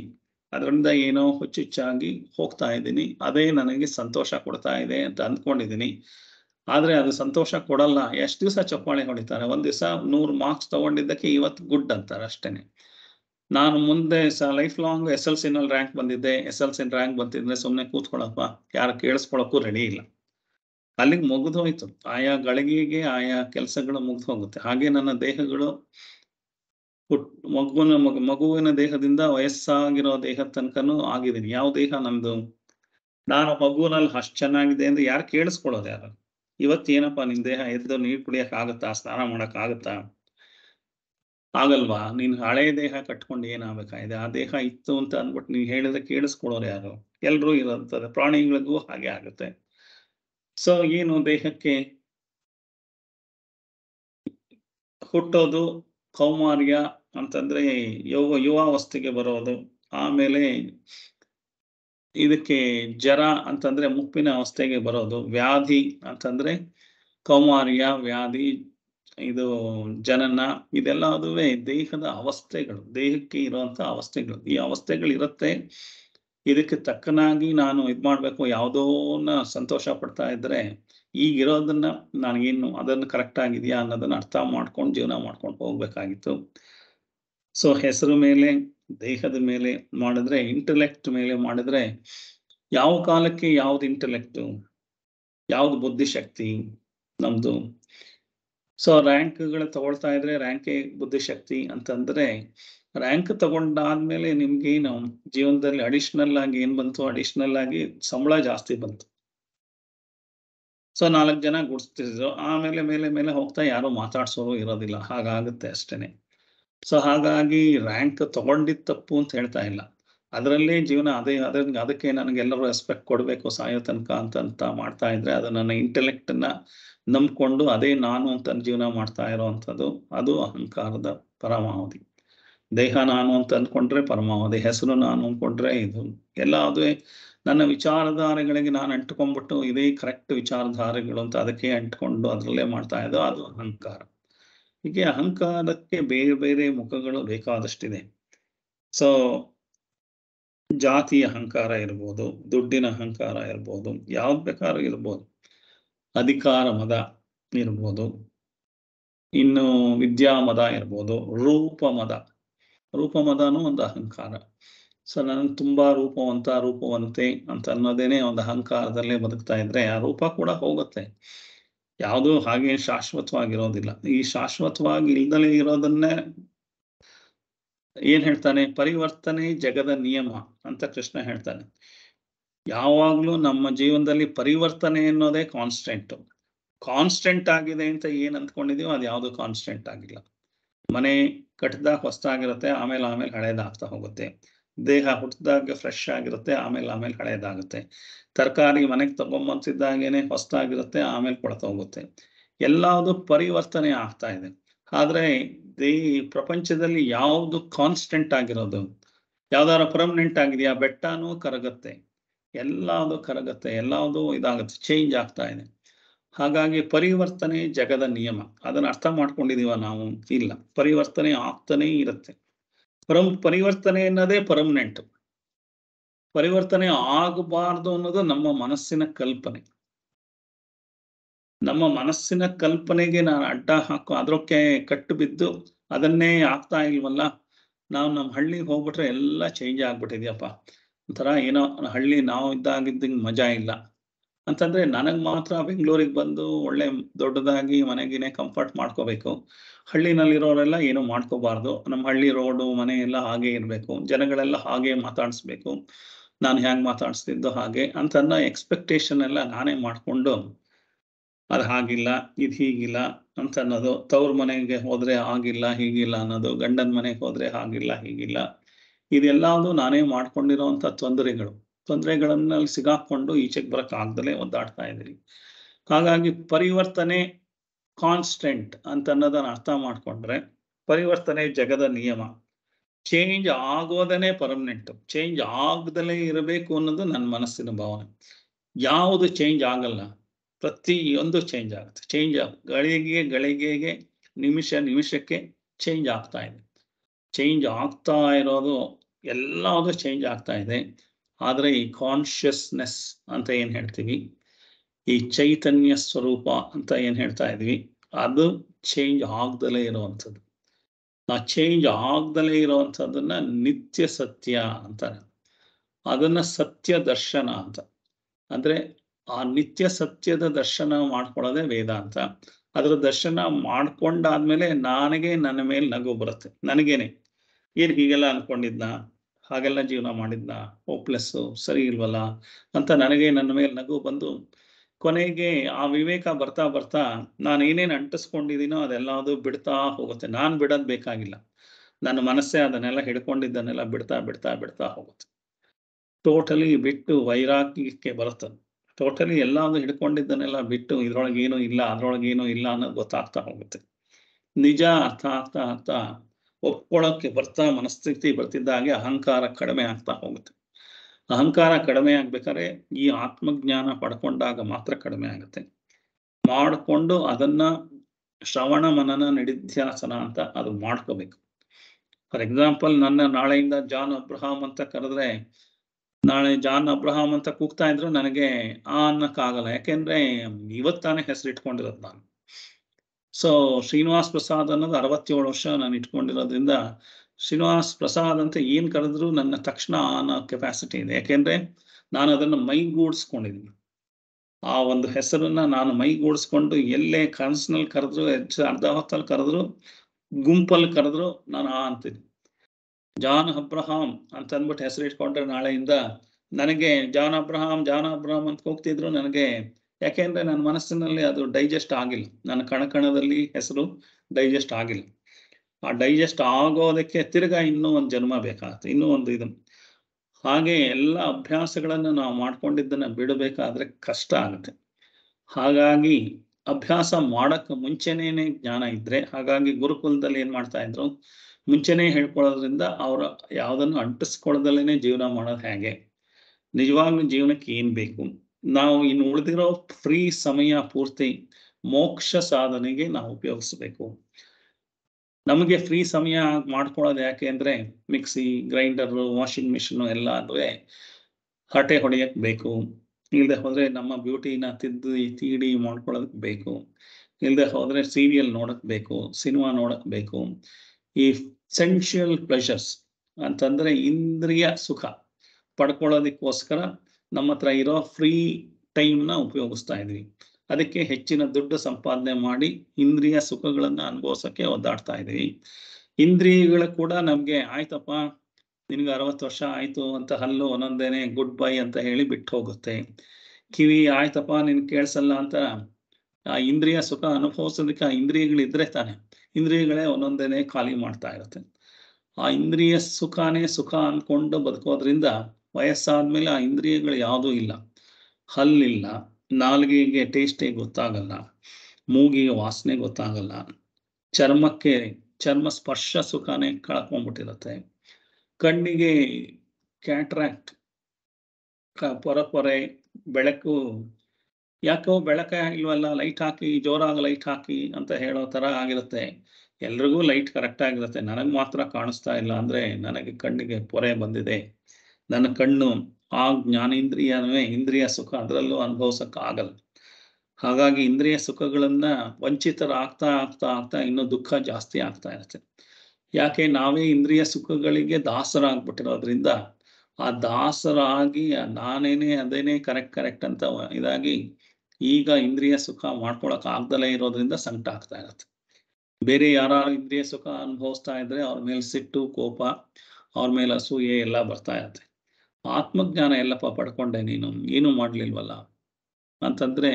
ಅದರಿಂದ ಏನೋ ಹುಚ್ಚುಚ್ಚಾಗಿ ಹೋಗ್ತಾ ಇದ್ದೀನಿ ಅದೇ ನನಗೆ ಸಂತೋಷ ಕೊಡ್ತಾ ಇದೆ ಅಂತ ಅಂದ್ಕೊಂಡಿದ್ದೀನಿ ಆದರೆ ಅದು ಸಂತೋಷ ಕೊಡಲ್ಲ ಎಷ್ಟು ದಿವಸ ಚಪ್ಪಾಳೆ ಹೊಡಿತಾರೆ ಒಂದು ದಿವಸ ನೂರು ಮಾರ್ಕ್ಸ್ ತಗೊಂಡಿದ್ದಕ್ಕೆ ಇವತ್ತು ಗುಡ್ ಅಂತಾರೆ ಅಷ್ಟೇನೆ ನಾನು ಮುಂದೆ ಸ ಲೈಫ್ ಲಾಂಗ್ ಎಸ್ ಎಲ್ ಸಿನಲ್ಲಿ ರ್ಯಾಂಕ್ ಬಂದಿದ್ದೆ ಎಸ್ ಎಲ್ ಸಿನ ರ್ಯಾಂಕ್ ಬಂತಿದ್ರೆ ಸುಮ್ಮನೆ ಕೂತ್ಕೊಳ್ಳಪ್ಪ ಯಾರು ಕೇಳಿಸ್ಕೊಳಕ್ಕೂ ರೆಡಿ ಇಲ್ಲ ಅಲ್ಲಿಗೆ ಮುಗಿದು ಹೋಯ್ತು ಆಯಾ ಗಳಿಗೆಗೆ ಆಯಾ ಕೆಲಸಗಳು ಮುಗ್ದು ಹೋಗುತ್ತೆ ಹಾಗೆ ನನ್ನ ದೇಹಗಳು ಹುಟ್ ಮಗುವಿನ ಮಗುವಿನ ದೇಹದಿಂದ ವಯಸ್ಸಾಗಿರೋ ದೇಹ ತನಕನೂ ಆಗಿದ್ದೀನಿ ಯಾವ ದೇಹ ನಂದು ನಾನು ಮಗುವಿನಲ್ಲಿ ಅಷ್ಟು ಚೆನ್ನಾಗಿದೆ ಅಂದ್ರೆ ಯಾರು ಕೇಳಿಸ್ಕೊಳ್ಳೋದು ಯಾರು ಇವತ್ತೇನಪ್ಪ ನಿನ್ ದೇಹ ಎದ್ದು ನೀರು ಕುಡಿಯಕ್ ಆಗುತ್ತಾ ಸ್ನಾನ ಮಾಡಕ್ ಆಗುತ್ತಾ ಆಗಲ್ವಾ ನೀನ್ ಹಳೆ ದೇಹ ಕಟ್ಕೊಂಡು ಏನಾಗಬೇಕಾಗಿದೆ ಆ ದೇಹ ಇತ್ತು ಅಂತ ಅಂದ್ಬಿಟ್ಟು ನೀನು ಹೇಳಿದ್ರೆ ಕೇಳಿಸ್ಕೊಳ್ಳೋರು ಯಾರು ಎಲ್ರೂ ಇರೋಂಥದ್ದು ಪ್ರಾಣಿಗಳಿಗೂ ಹಾಗೆ ಆಗುತ್ತೆ ಸೊ ಏನು ದೇಹಕ್ಕೆ ಹುಟ್ಟೋದು ಕೌಮಾರ್ಯ ಅಂತಂದ್ರೆ ಯುವ ಯುವಾವಸ್ಥೆಗೆ ಬರೋದು ಆಮೇಲೆ ಇದಕ್ಕೆ ಜರ ಅಂತಂದ್ರೆ ಮುಪ್ಪಿನ ಅವಸ್ಥೆಗೆ ಬರೋದು ವ್ಯಾಧಿ ಅಂತಂದ್ರೆ ಕೌಮಾರ್ಯ ವ್ಯಾಧಿ ಇದು ಜನನ ಇದೆಲ್ಲ ಅದುವೇ ದೇಹದ ಅವಸ್ಥೆಗಳು ದೇಹಕ್ಕೆ ಇರುವಂತ ಅವಸ್ಥೆಗಳು ಈ ಅವಸ್ಥೆಗಳು ಇರುತ್ತೆ ಇದಕ್ಕೆ ತಕ್ಕನಾಗಿ ನಾನು ಇದ್ ಮಾಡ್ಬೇಕು ಯಾವುದೋನ ಸಂತೋಷ ಪಡ್ತಾ ಇದ್ರೆ ಈಗಿರೋದನ್ನ ನನಗೇನು ಅದನ್ನು ಕರೆಕ್ಟ್ ಆಗಿದೆಯಾ ಅನ್ನೋದನ್ನ ಅರ್ಥ ಮಾಡ್ಕೊಂಡು ಜೀವನ ಮಾಡ್ಕೊಂಡು ಹೋಗ್ಬೇಕಾಗಿತ್ತು ಸೊ ಹೆಸರು ಮೇಲೆ ದೇಹದ ಮೇಲೆ ಮಾಡಿದ್ರೆ ಇಂಟಲೆಕ್ಟ್ ಮೇಲೆ ಮಾಡಿದ್ರೆ ಯಾವ ಕಾಲಕ್ಕೆ ಯಾವ್ದು ಇಂಟಲೆಕ್ಟು ಯಾವ್ದು ಬುದ್ಧಿಶಕ್ತಿ ನಮ್ದು ಸೊ ರ್ಯಾಂಕ್ಗಳ ತಗೊಳ್ತಾ ಇದ್ರೆ ರ್ಯಾಂಕ್ ಬುದ್ಧಿಶಕ್ತಿ ಅಂತಂದ್ರೆ ರ್ಯಾಂಕ್ ತಗೊಂಡಾದ್ಮೇಲೆ ನಿಮ್ಗೇನು ಜೀವನದಲ್ಲಿ ಅಡಿಷನಲ್ ಆಗಿ ಏನ್ ಬಂತು ಅಡಿಷನಲ್ ಆಗಿ ಸಂಬಳ ಜಾಸ್ತಿ ಬಂತು ಸೊ ನಾಲ್ಕು ಜನ ಗುಡಿಸ್ತಿದ್ರು ಆಮೇಲೆ ಮೇಲೆ ಮೇಲೆ ಹೋಗ್ತಾ ಯಾರು ಮಾತಾಡ್ಸೋರು ಇರೋದಿಲ್ಲ ಹಾಗಾಗುತ್ತೆ ಅಷ್ಟೇನೆ ಸೊ ಹಾಗಾಗಿ ರ್ಯಾಂಕ್ ತಗೊಂಡಿದ್ದ ತಪ್ಪು ಅಂತ ಹೇಳ್ತಾ ಇಲ್ಲ ಅದರಲ್ಲಿ ಜೀವನ ಅದೇ ಅದ್ರ ಅದಕ್ಕೆ ನನಗೆಲ್ಲರೂ ರೆಸ್ಪೆಕ್ಟ್ ಕೊಡಬೇಕು ಸಾಯೋ ತನಕ ಅಂತಂತ ಮಾಡ್ತಾ ಇದ್ರೆ ಅದು ನನ್ನ ಇಂಟೆಲೆಕ್ಟನ್ನ ನಂಬ್ಕೊಂಡು ಅದೇ ನಾನು ಅಂತ ಜೀವನ ಮಾಡ್ತಾ ಇರೋವಂಥದ್ದು ಅದು ಅಹಂಕಾರದ ಪರಮಾವಧಿ ದೇಹ ನಾನು ಅಂತ ಅಂದ್ಕೊಂಡ್ರೆ ಪರಮಾವಧಿ ಹೆಸರು ನಾನು ಅಂದ್ಕೊಂಡ್ರೆ ಇದು ಎಲ್ಲ ಅದೇ ನನ್ನ ವಿಚಾರಧಾರೆಗಳಿಗೆ ನಾನು ಅಂಟ್ಕೊಂಡ್ಬಿಟ್ಟು ಇದೇ ಕರೆಕ್ಟ್ ವಿಚಾರಧಾರೆಗಳು ಅಂತ ಅದಕ್ಕೆ ಅಂಟ್ಕೊಂಡು ಅದರಲ್ಲೇ ಮಾಡ್ತಾ ಇದ್ದೋ ಅದು ಅಹಂಕಾರ ಹೀಗೆ ಅಹಂಕಾರಕ್ಕೆ ಬೇರೆ ಬೇರೆ ಮುಖಗಳು ಬೇಕಾದಷ್ಟಿದೆ ಸೊ ಜಾತಿ ಅಹಂಕಾರ ಇರ್ಬೋದು ದುಡ್ಡಿನ ಅಹಂಕಾರ ಇರ್ಬೋದು ಯಾವ್ದು ಬೇಕಾದ್ರೂ ಇರ್ಬೋದು ಅಧಿಕಾರ ಮದ ಇರ್ಬೋದು ಇನ್ನು ವಿದ್ಯಾಮದ ಇರ್ಬೋದು ರೂಪಮದ ಮದನೂ ಒಂದು ಅಹಂಕಾರ ಸೊ ನನಗೆ ತುಂಬಾ ರೂಪವಂತ ರೂಪವಂತೆ ಅಂತ ಅನ್ನೋದೇನೆ ಒಂದು ಅಹಂಕಾರದಲ್ಲೇ ಬದುಕ್ತಾ ಇದ್ರೆ ಆ ರೂಪ ಕೂಡ ಹೋಗುತ್ತೆ ಯಾವುದು ಹಾಗೆ ಶಾಶ್ವತವಾಗಿರೋದಿಲ್ಲ ಈ ಶಾಶ್ವತವಾಗಿ ಇಲ್ದಲೆ ಇರೋದನ್ನೇ ಏನ್ ಹೇಳ್ತಾನೆ ಪರಿವರ್ತನೆ ಜಗದ ನಿಯಮ ಅಂತ ಕೃಷ್ಣ ಹೇಳ್ತಾನೆ ಯಾವಾಗ್ಲೂ ನಮ್ಮ ಜೀವನದಲ್ಲಿ ಪರಿವರ್ತನೆ ಅನ್ನೋದೇ ಕಾನ್ಸ್ಟೆಂಟ್ ಕಾನ್ಸ್ಟೆಂಟ್ ಆಗಿದೆ ಅಂತ ಏನ್ ಅಂದ್ಕೊಂಡಿದೀವೋ ಅದು ಯಾವುದು ಕಾನ್ಸ್ಟೆಂಟ್ ಆಗಿಲ್ಲ ಮನೆ ಕಟ್ಟದಾಗ ಹೊಸ್ತಾಗಿರುತ್ತೆ ಆಮೇಲೆ ಆಮೇಲೆ ಹಳೇದಾಗ್ತಾ ಹೋಗುತ್ತೆ ದೇಹ ಹುಟ್ಟಿದಾಗ ಫ್ರೆಶ್ ಆಗಿರುತ್ತೆ ಆಮೇಲೆ ಆಮೇಲೆ ಹಳೆಯದಾಗುತ್ತೆ ತರಕಾರಿ ಮನೆಗೆ ತಗೊಂಬಂತಿದ್ದಾಗೇನೆ ಹೊಸದಾಗಿರುತ್ತೆ ಆಮೇಲೆ ಹೋಗುತ್ತೆ ಎಲ್ಲದು ಪರಿವರ್ತನೆ ಆಗ್ತಾ ಇದೆ ಆದರೆ ಈ ಪ್ರಪಂಚದಲ್ಲಿ ಯಾವುದು ಕಾನ್ಸ್ಟೆಂಟ್ ಆಗಿರೋದು ಯಾವ್ದಾರ ಪರ್ಮನೆಂಟ್ ಆಗಿದೆಯಾ ಬೆಟ್ಟನೂ ಕರಗತ್ತೆ ಎಲ್ಲದು ಕರಗತ್ತೆ ಎಲ್ಲದು ಇದಾಗುತ್ತೆ ಚೇಂಜ್ ಆಗ್ತಾ ಇದೆ ಹಾಗಾಗಿ ಪರಿವರ್ತನೆ ಜಗದ ನಿಯಮ ಅದನ್ನ ಅರ್ಥ ಮಾಡ್ಕೊಂಡಿದೀವ ನಾವು ಇಲ್ಲ ಪರಿವರ್ತನೆ ಆಗ್ತಾನೇ ಇರುತ್ತೆ ಪರಂ ಪರಿವರ್ತನೆ ಅನ್ನೋದೇ ಪರ್ಮನೆಂಟ್ ಪರಿವರ್ತನೆ ಆಗಬಾರ್ದು ಅನ್ನೋದು ನಮ್ಮ ಮನಸ್ಸಿನ ಕಲ್ಪನೆ ನಮ್ಮ ಮನಸ್ಸಿನ ಕಲ್ಪನೆಗೆ ನಾನು ಅಡ್ಡ ಹಾಕು ಅದಕ್ಕೆ ಕಟ್ಟು ಬಿದ್ದು ಅದನ್ನೇ ಆಗ್ತಾ ಇಲ್ವಲ್ಲ ನಾವು ನಮ್ಮ ಹಳ್ಳಿಗೆ ಹೋಗ್ಬಿಟ್ರೆ ಎಲ್ಲ ಚೇಂಜ್ ಆಗ್ಬಿಟ್ಟಿದ್ಯಪ್ಪ ಒಂಥರ ಏನೋ ಹಳ್ಳಿ ನಾವು ಇದ್ದಾಗಿದ್ದ ಮಜಾ ಇಲ್ಲ ಅಂತಂದ್ರೆ ನನಗ್ ಮಾತ್ರ ಬೆಂಗಳೂರಿಗೆ ಬಂದು ಒಳ್ಳೆ ದೊಡ್ಡದಾಗಿ ಮನೆಗಿನೇ ಕಂಫರ್ಟ್ ಮಾಡ್ಕೋಬೇಕು ಹಳ್ಳಿನಲ್ಲಿರೋರೆಲ್ಲ ಏನು ಮಾಡ್ಕೋಬಾರ್ದು ನಮ್ಮ ಹಳ್ಳಿ ರೋಡು ಮನೆ ಎಲ್ಲ ಹಾಗೆ ಇರಬೇಕು ಜನಗಳೆಲ್ಲ ಹಾಗೆ ಮಾತಾಡಿಸ್ಬೇಕು ನಾನು ಹ್ಯಾಂಗೆ ಮಾತಾಡಿಸ್ತಿದ್ದು ಹಾಗೆ ಅಂತ ಎಕ್ಸ್ಪೆಕ್ಟೇಷನ್ ಎಲ್ಲ ನಾನೇ ಮಾಡಿಕೊಂಡು ಅದು ಹಾಗಿಲ್ಲ ಇದು ಹೀಗಿಲ್ಲ ಅಂತ ಅನ್ನೋದು ತವ್ರ ಮನೆಗೆ ಹೋದ್ರೆ ಆಗಿಲ್ಲ ಹೀಗಿಲ್ಲ ಅನ್ನೋದು ಗಂಡನ ಮನೆಗೆ ಹೋದ್ರೆ ಹಾಗಿಲ್ಲ ಹೀಗಿಲ್ಲ ಇದೆಲ್ಲದು ನಾನೇ ಮಾಡ್ಕೊಂಡಿರೋಂಥ ತೊಂದರೆಗಳು ತೊಂದರೆಗಳನ್ನಲ್ಲಿ ಸಿಗಾಕೊಂಡು ಈಚೆಗೆ ಬರಕ್ ಆಗ್ದಲೇ ಒದ್ದಾಡ್ತಾ ಇದ್ದೀನಿ ಹಾಗಾಗಿ ಪರಿವರ್ತನೆ ಕಾನ್ಸ್ಟೆಂಟ್ ಅಂತ ಅನ್ನೋದನ್ನು ಅರ್ಥ ಮಾಡಿಕೊಂಡ್ರೆ ಪರಿವರ್ತನೆ ಜಗದ ನಿಯಮ ಚೇಂಜ್ ಆಗೋದನ್ನೇ ಪರ್ಮನೆಂಟ್ ಚೇಂಜ್ ಆಗದಲ್ಲೇ ಇರಬೇಕು ಅನ್ನೋದು ನನ್ನ ಮನಸ್ಸಿನ ಭಾವನೆ ಯಾವುದು ಚೇಂಜ್ ಆಗಲ್ಲ ಪ್ರತಿಯೊಂದು ಚೇಂಜ್ ಆಗುತ್ತೆ ಚೇಂಜ್ ಗಳಿಗೆ ಗಳಿಗೆಗೆ ನಿಮಿಷ ನಿಮಿಷಕ್ಕೆ ಚೇಂಜ್ ಆಗ್ತಾ ಇದೆ ಚೇಂಜ್ ಆಗ್ತಾ ಇರೋದು ಎಲ್ಲದು ಚೇಂಜ್ ಆಗ್ತಾ ಇದೆ ಆದರೆ ಈ ಕಾನ್ಷಿಯಸ್ನೆಸ್ ಅಂತ ಏನು ಹೇಳ್ತೀವಿ ಈ ಚೈತನ್ಯ ಸ್ವರೂಪ ಅಂತ ಏನು ಹೇಳ್ತಾ ಇದ್ವಿ ಅದು ಚೇಂಜ್ ಆಗ್ದಲೇ ಇರುವಂಥದ್ದು ಆ ಚೇಂಜ್ ಆಗ್ದಲೇ ಇರುವಂಥದ್ದನ್ನ ನಿತ್ಯ ಸತ್ಯ ಅಂತಾರೆ ಅದನ್ನ ಸತ್ಯ ದರ್ಶನ ಅಂತ ಅಂದ್ರೆ ಆ ನಿತ್ಯ ಸತ್ಯದ ದರ್ಶನ ವೇದ ವೇದಾಂತ ಅದರ ದರ್ಶನ ಮಾಡ್ಕೊಂಡಾದ್ಮೇಲೆ ನನಗೆ ನನ್ನ ಮೇಲೆ ನಗು ಬರುತ್ತೆ ನನಗೇನೆ ಏನ್ ಹೀಗೆಲ್ಲ ಅನ್ಕೊಂಡಿದ್ನ ಹಾಗೆಲ್ಲ ಜೀವನ ಮಾಡಿದ್ನ ಹೋಪ್ಲೆಸ್ ಸರಿ ಇಲ್ವಲ್ಲ ಅಂತ ನನಗೆ ನನ್ನ ಮೇಲೆ ನಗು ಬಂದು ಕೊನೆಗೆ ಆ ವಿವೇಕ ಬರ್ತಾ ಬರ್ತಾ ನಾನು ಏನೇನು ಅಂಟಿಸ್ಕೊಂಡಿದ್ದೀನೋ ಅದೆಲ್ಲದು ಬಿಡ್ತಾ ಹೋಗುತ್ತೆ ನಾನು ಬಿಡೋದು ಬೇಕಾಗಿಲ್ಲ ನನ್ನ ಮನಸ್ಸೇ ಅದನ್ನೆಲ್ಲ ಹಿಡ್ಕೊಂಡಿದ್ದನ್ನೆಲ್ಲ ಬಿಡ್ತಾ ಬಿಡ್ತಾ ಬಿಡ್ತಾ ಹೋಗುತ್ತೆ ಟೋಟಲಿ ಬಿಟ್ಟು ವೈರಾಗ್ಯಕ್ಕೆ ಬರುತ್ತದೆ ಟೋಟಲಿ ಎಲ್ಲಾನು ಹಿಡ್ಕೊಂಡಿದ್ದನ್ನೆಲ್ಲ ಬಿಟ್ಟು ಇದ್ರೊಳಗೆ ಇಲ್ಲ ಅದ್ರೊಳಗೆ ಇಲ್ಲ ಅನ್ನೋದು ಗೊತ್ತಾಗ್ತಾ ಹೋಗುತ್ತೆ ನಿಜ ಅರ್ಥ ಆಗ್ತಾ ಆಗ್ತಾ ಒಪ್ಕೊಳ್ಳೋಕ್ಕೆ ಬರ್ತಾ ಮನಸ್ಥಿತಿ ಹಾಗೆ ಅಹಂಕಾರ ಕಡಿಮೆ ಆಗ್ತಾ ಹೋಗುತ್ತೆ ಅಹಂಕಾರ ಕಡಿಮೆ ಆಗ್ಬೇಕಾದ್ರೆ ಈ ಆತ್ಮಜ್ಞಾನ ಪಡ್ಕೊಂಡಾಗ ಮಾತ್ರ ಕಡಿಮೆ ಆಗುತ್ತೆ ಮಾಡಿಕೊಂಡು ಅದನ್ನ ಶ್ರವಣ ಮನನ ನಿಡಿಧ್ಯಾಸನ ಅಂತ ಅದು ಮಾಡ್ಕೋಬೇಕು ಫಾರ್ ಎಕ್ಸಾಂಪಲ್ ನನ್ನ ನಾಳೆಯಿಂದ ಜಾನ್ ಅಬ್ರಹಾಂ ಅಂತ ಕರೆದ್ರೆ ನಾಳೆ ಜಾನ್ ಅಬ್ರಹಾಮ್ ಅಂತ ಕೂಗ್ತಾ ಇದ್ರು ನನಗೆ ಆ ಅನ್ನಕ್ಕಾಗಲ್ಲ ಯಾಕೆಂದ್ರೆ ಇವತ್ತಾನೆ ಇಟ್ಕೊಂಡಿರೋದು ನಾನು ಸೊ ಶ್ರೀನಿವಾಸ್ ಪ್ರಸಾದ್ ಅನ್ನೋದು ಅರವತ್ತೇಳು ವರ್ಷ ನಾನು ಇಟ್ಕೊಂಡಿರೋದ್ರಿಂದ ಶ್ರೀನಿವಾಸ್ ಪ್ರಸಾದ್ ಅಂತ ಏನು ಕರೆದ್ರು ನನ್ನ ತಕ್ಷಣ ಅನ್ನೋ ಕೆಪಾಸಿಟಿ ಇದೆ ಯಾಕೆಂದ್ರೆ ನಾನು ಅದನ್ನು ಮೈಗೂಡಿಸ್ಕೊಂಡಿದ್ದೀನಿ ಆ ಒಂದು ಹೆಸರನ್ನ ನಾನು ಮೈಗೂಡಿಸ್ಕೊಂಡು ಎಲ್ಲೇ ಕನಸಿನಲ್ಲಿ ಕರೆದ್ರು ಹೆಚ್ಚು ಅರ್ಧ ಹೊತ್ತಲ್ಲಿ ಕರೆದ್ರು ಗುಂಪಲ್ಲಿ ಕರೆದ್ರು ನಾನು ಆ ಅಂತೀನಿ ಜಾನ್ ಅಬ್ರಹಾಂ ಅಂತ ಅಂದ್ಬಿಟ್ಟು ಹೆಸರು ಇಟ್ಕೊಂಡ್ರೆ ನಾಳೆಯಿಂದ ನನಗೆ ಜಾನ್ ಅಬ್ರಹಾಂ ಜಾನ್ ಅಬ್ರಹಾಂ ಅಂತ ಹೋಗ್ತಿದ್ರು ನನಗೆ ಯಾಕೆಂದ್ರೆ ನನ್ನ ಮನಸ್ಸಿನಲ್ಲಿ ಅದು ಡೈಜೆಸ್ಟ್ ಆಗಿಲ್ಲ ನನ್ನ ಕಣಕಣದಲ್ಲಿ ಹೆಸರು ಡೈಜೆಸ್ಟ್ ಆಗಿಲ್ಲ ಆ ಡೈಜೆಸ್ಟ್ ಆಗೋದಕ್ಕೆ ತಿರ್ಗಾ ಇನ್ನೂ ಒಂದು ಜನ್ಮ ಬೇಕಾಗುತ್ತೆ ಇನ್ನೂ ಒಂದು ಇದು ಹಾಗೆ ಎಲ್ಲ ಅಭ್ಯಾಸಗಳನ್ನು ನಾವು ಮಾಡ್ಕೊಂಡಿದ್ದನ್ನು ಬಿಡಬೇಕಾದ್ರೆ ಕಷ್ಟ ಆಗುತ್ತೆ ಹಾಗಾಗಿ ಅಭ್ಯಾಸ ಮಾಡೋಕ್ಕೆ ಮುಂಚೆನೇ ಜ್ಞಾನ ಇದ್ದರೆ ಹಾಗಾಗಿ ಗುರುಕುಲದಲ್ಲಿ ಏನು ಮಾಡ್ತಾ ಇದ್ರು ಮುಂಚೆನೇ ಹೇಳ್ಕೊಳ್ಳೋದ್ರಿಂದ ಅವರ ಯಾವುದನ್ನು ಅಂಟಿಸ್ಕೊಳ್ಳೋದಲ್ಲೇ ಜೀವನ ಮಾಡೋದು ಹೇಗೆ ನಿಜವಾಗ್ಲೂ ಜೀವನಕ್ಕೆ ಏನು ಬೇಕು ನಾವು ಇನ್ನು ಉಳಿದಿರೋ ಫ್ರೀ ಸಮಯ ಪೂರ್ತಿ ಮೋಕ್ಷ ಸಾಧನೆಗೆ ನಾವು ಉಪಯೋಗಿಸ್ಬೇಕು ನಮಗೆ ಫ್ರೀ ಸಮಯ ಮಾಡ್ಕೊಳ್ಳೋದು ಯಾಕೆ ಅಂದ್ರೆ ಮಿಕ್ಸಿ ಗ್ರೈಂಡರ್ ವಾಷಿಂಗ್ ಮಿಷಿನ್ ಎಲ್ಲ ಅಂದ್ರೆ ಹಟೆ ಹೊಡೆಯಕ್ ಬೇಕು ಇಲ್ಲದೆ ಹೋದ್ರೆ ನಮ್ಮ ಬ್ಯೂಟಿನ ತಿದ್ದು ತೀಡಿ ಮಾಡ್ಕೊಳ್ಳೋದಕ್ಕೆ ಬೇಕು ಇಲ್ಲದೆ ಹೋದ್ರೆ ಸೀರಿಯಲ್ ನೋಡಕ್ ಬೇಕು ಸಿನಿಮಾ ನೋಡಕ್ ಬೇಕು ಈ ಸೆನ್ಷಿಯಲ್ ಪ್ಲೆಷರ್ಸ್ ಅಂತಂದ್ರೆ ಇಂದ್ರಿಯ ಸುಖ ಪಡ್ಕೊಳ್ಳೋದಕ್ಕೋಸ್ಕರ ನಮ್ಮ ಹತ್ರ ಇರೋ ಫ್ರೀ ಟೈಮ್ನ ಉಪಯೋಗಿಸ್ತಾ ಇದ್ವಿ ಅದಕ್ಕೆ ಹೆಚ್ಚಿನ ದುಡ್ಡು ಸಂಪಾದನೆ ಮಾಡಿ ಇಂದ್ರಿಯ ಸುಖಗಳನ್ನು ಅನುಭವಿಸೋಕೆ ಒದ್ದಾಡ್ತಾ ಇದೀವಿ ಇಂದ್ರಿಯಗಳು ಕೂಡ ನಮ್ಗೆ ಆಯ್ತಪ್ಪ ನಿನ್ಗೆ ಅರವತ್ತು ವರ್ಷ ಆಯ್ತು ಅಂತ ಹಲ್ಲು ಒಂದೊಂದೇನೆ ಗುಡ್ ಬೈ ಅಂತ ಹೇಳಿ ಬಿಟ್ಟು ಹೋಗುತ್ತೆ ಕಿವಿ ಆಯ್ತಪ್ಪ ನಿನ್ ಕೇಳಿಸಲ್ಲ ಅಂತ ಆ ಇಂದ್ರಿಯ ಸುಖ ಅನುಭವಿಸೋದಕ್ಕೆ ಆ ಇಂದ್ರಿಯಗಳಿದ್ರೆ ತಾನೆ ಇಂದ್ರಿಯಗಳೇ ಒಂದೊಂದೇನೆ ಖಾಲಿ ಮಾಡ್ತಾ ಇರುತ್ತೆ ಆ ಇಂದ್ರಿಯ ಸುಖನೇ ಸುಖ ಅನ್ಕೊಂಡು ಬದುಕೋದ್ರಿಂದ ವಯಸ್ಸಾದ್ಮೇಲೆ ಆ ಇಂದ್ರಿಯಗಳು ಯಾವುದೂ ಇಲ್ಲ ಹಲ್ಲಿಲ್ಲ ನಾಲ್ಗೆಗೆ ಟೇಸ್ಟೇ ಗೊತ್ತಾಗಲ್ಲ ಮೂಗಿಗೆ ವಾಸನೆ ಗೊತ್ತಾಗಲ್ಲ ಚರ್ಮಕ್ಕೆ ಚರ್ಮ ಸ್ಪರ್ಶ ಸುಖನೇ ಕಳ್ಕೊಂಡ್ಬಿಟ್ಟಿರುತ್ತೆ ಕಣ್ಣಿಗೆ ಕ್ಯಾಟ್ರಾಕ್ಟ್ ಪೊರ ಪೊರೆ ಬೆಳಕು ಯಾಕೋ ಬೆಳಕ ಇಲ್ವಲ್ಲ ಲೈಟ್ ಹಾಕಿ ಜೋರಾಗಿ ಲೈಟ್ ಹಾಕಿ ಅಂತ ಹೇಳೋ ಥರ ಆಗಿರುತ್ತೆ ಎಲ್ರಿಗೂ ಲೈಟ್ ಕರೆಕ್ಟ್ ಆಗಿರುತ್ತೆ ನನಗೆ ಮಾತ್ರ ಕಾಣಿಸ್ತಾ ಇಲ್ಲ ಅಂದರೆ ನನಗೆ ಕಣ್ಣಿಗೆ ಪೊರೆ ಬಂದಿದೆ ನನ್ನ ಕಣ್ಣು ಆ ಜ್ಞಾನೇಂದ್ರಿಯವೇ ಇಂದ್ರಿಯ ಸುಖ ಅದರಲ್ಲೂ ಅನುಭವಿಸಕ್ಕೆ ಆಗಲ್ಲ ಹಾಗಾಗಿ ಇಂದ್ರಿಯ ಸುಖಗಳನ್ನ ವಂಚಿತರಾಗ್ತಾ ಆಗ್ತಾ ಆಗ್ತಾ ಇನ್ನೂ ದುಃಖ ಜಾಸ್ತಿ ಆಗ್ತಾ ಇರುತ್ತೆ ಯಾಕೆ ನಾವೇ ಇಂದ್ರಿಯ ಸುಖಗಳಿಗೆ ದಾಸರಾಗ್ಬಿಟ್ಟಿರೋದ್ರಿಂದ ಆ ದಾಸರಾಗಿ ನಾನೇನೇ ಅದೇನೇ ಕರೆಕ್ಟ್ ಕರೆಕ್ಟ್ ಅಂತ ಇದಾಗಿ ಈಗ ಇಂದ್ರಿಯ ಸುಖ ಮಾಡ್ಕೊಳಕ್ ಆಗ್ದಲೇ ಇರೋದ್ರಿಂದ ಸಂಕಟ ಆಗ್ತಾ ಇರತ್ತೆ ಬೇರೆ ಯಾರು ಇಂದ್ರಿಯ ಸುಖ ಅನುಭವಿಸ್ತಾ ಇದ್ರೆ ಅವ್ರ ಮೇಲೆ ಸಿಟ್ಟು ಕೋಪ ಅವ್ರ ಮೇಲೆ ಅಸೂಯೆ ಎಲ್ಲ ಬರ್ತಾ ಇರತ್ತೆ ಆತ್ಮಜ್ಞಾನ ಎಲ್ಲಪ್ಪ ಪಡ್ಕೊಂಡೆ ನೀನು ಏನು ಮಾಡಲಿಲ್ವಲ್ಲ ಅಂತಂದ್ರೆ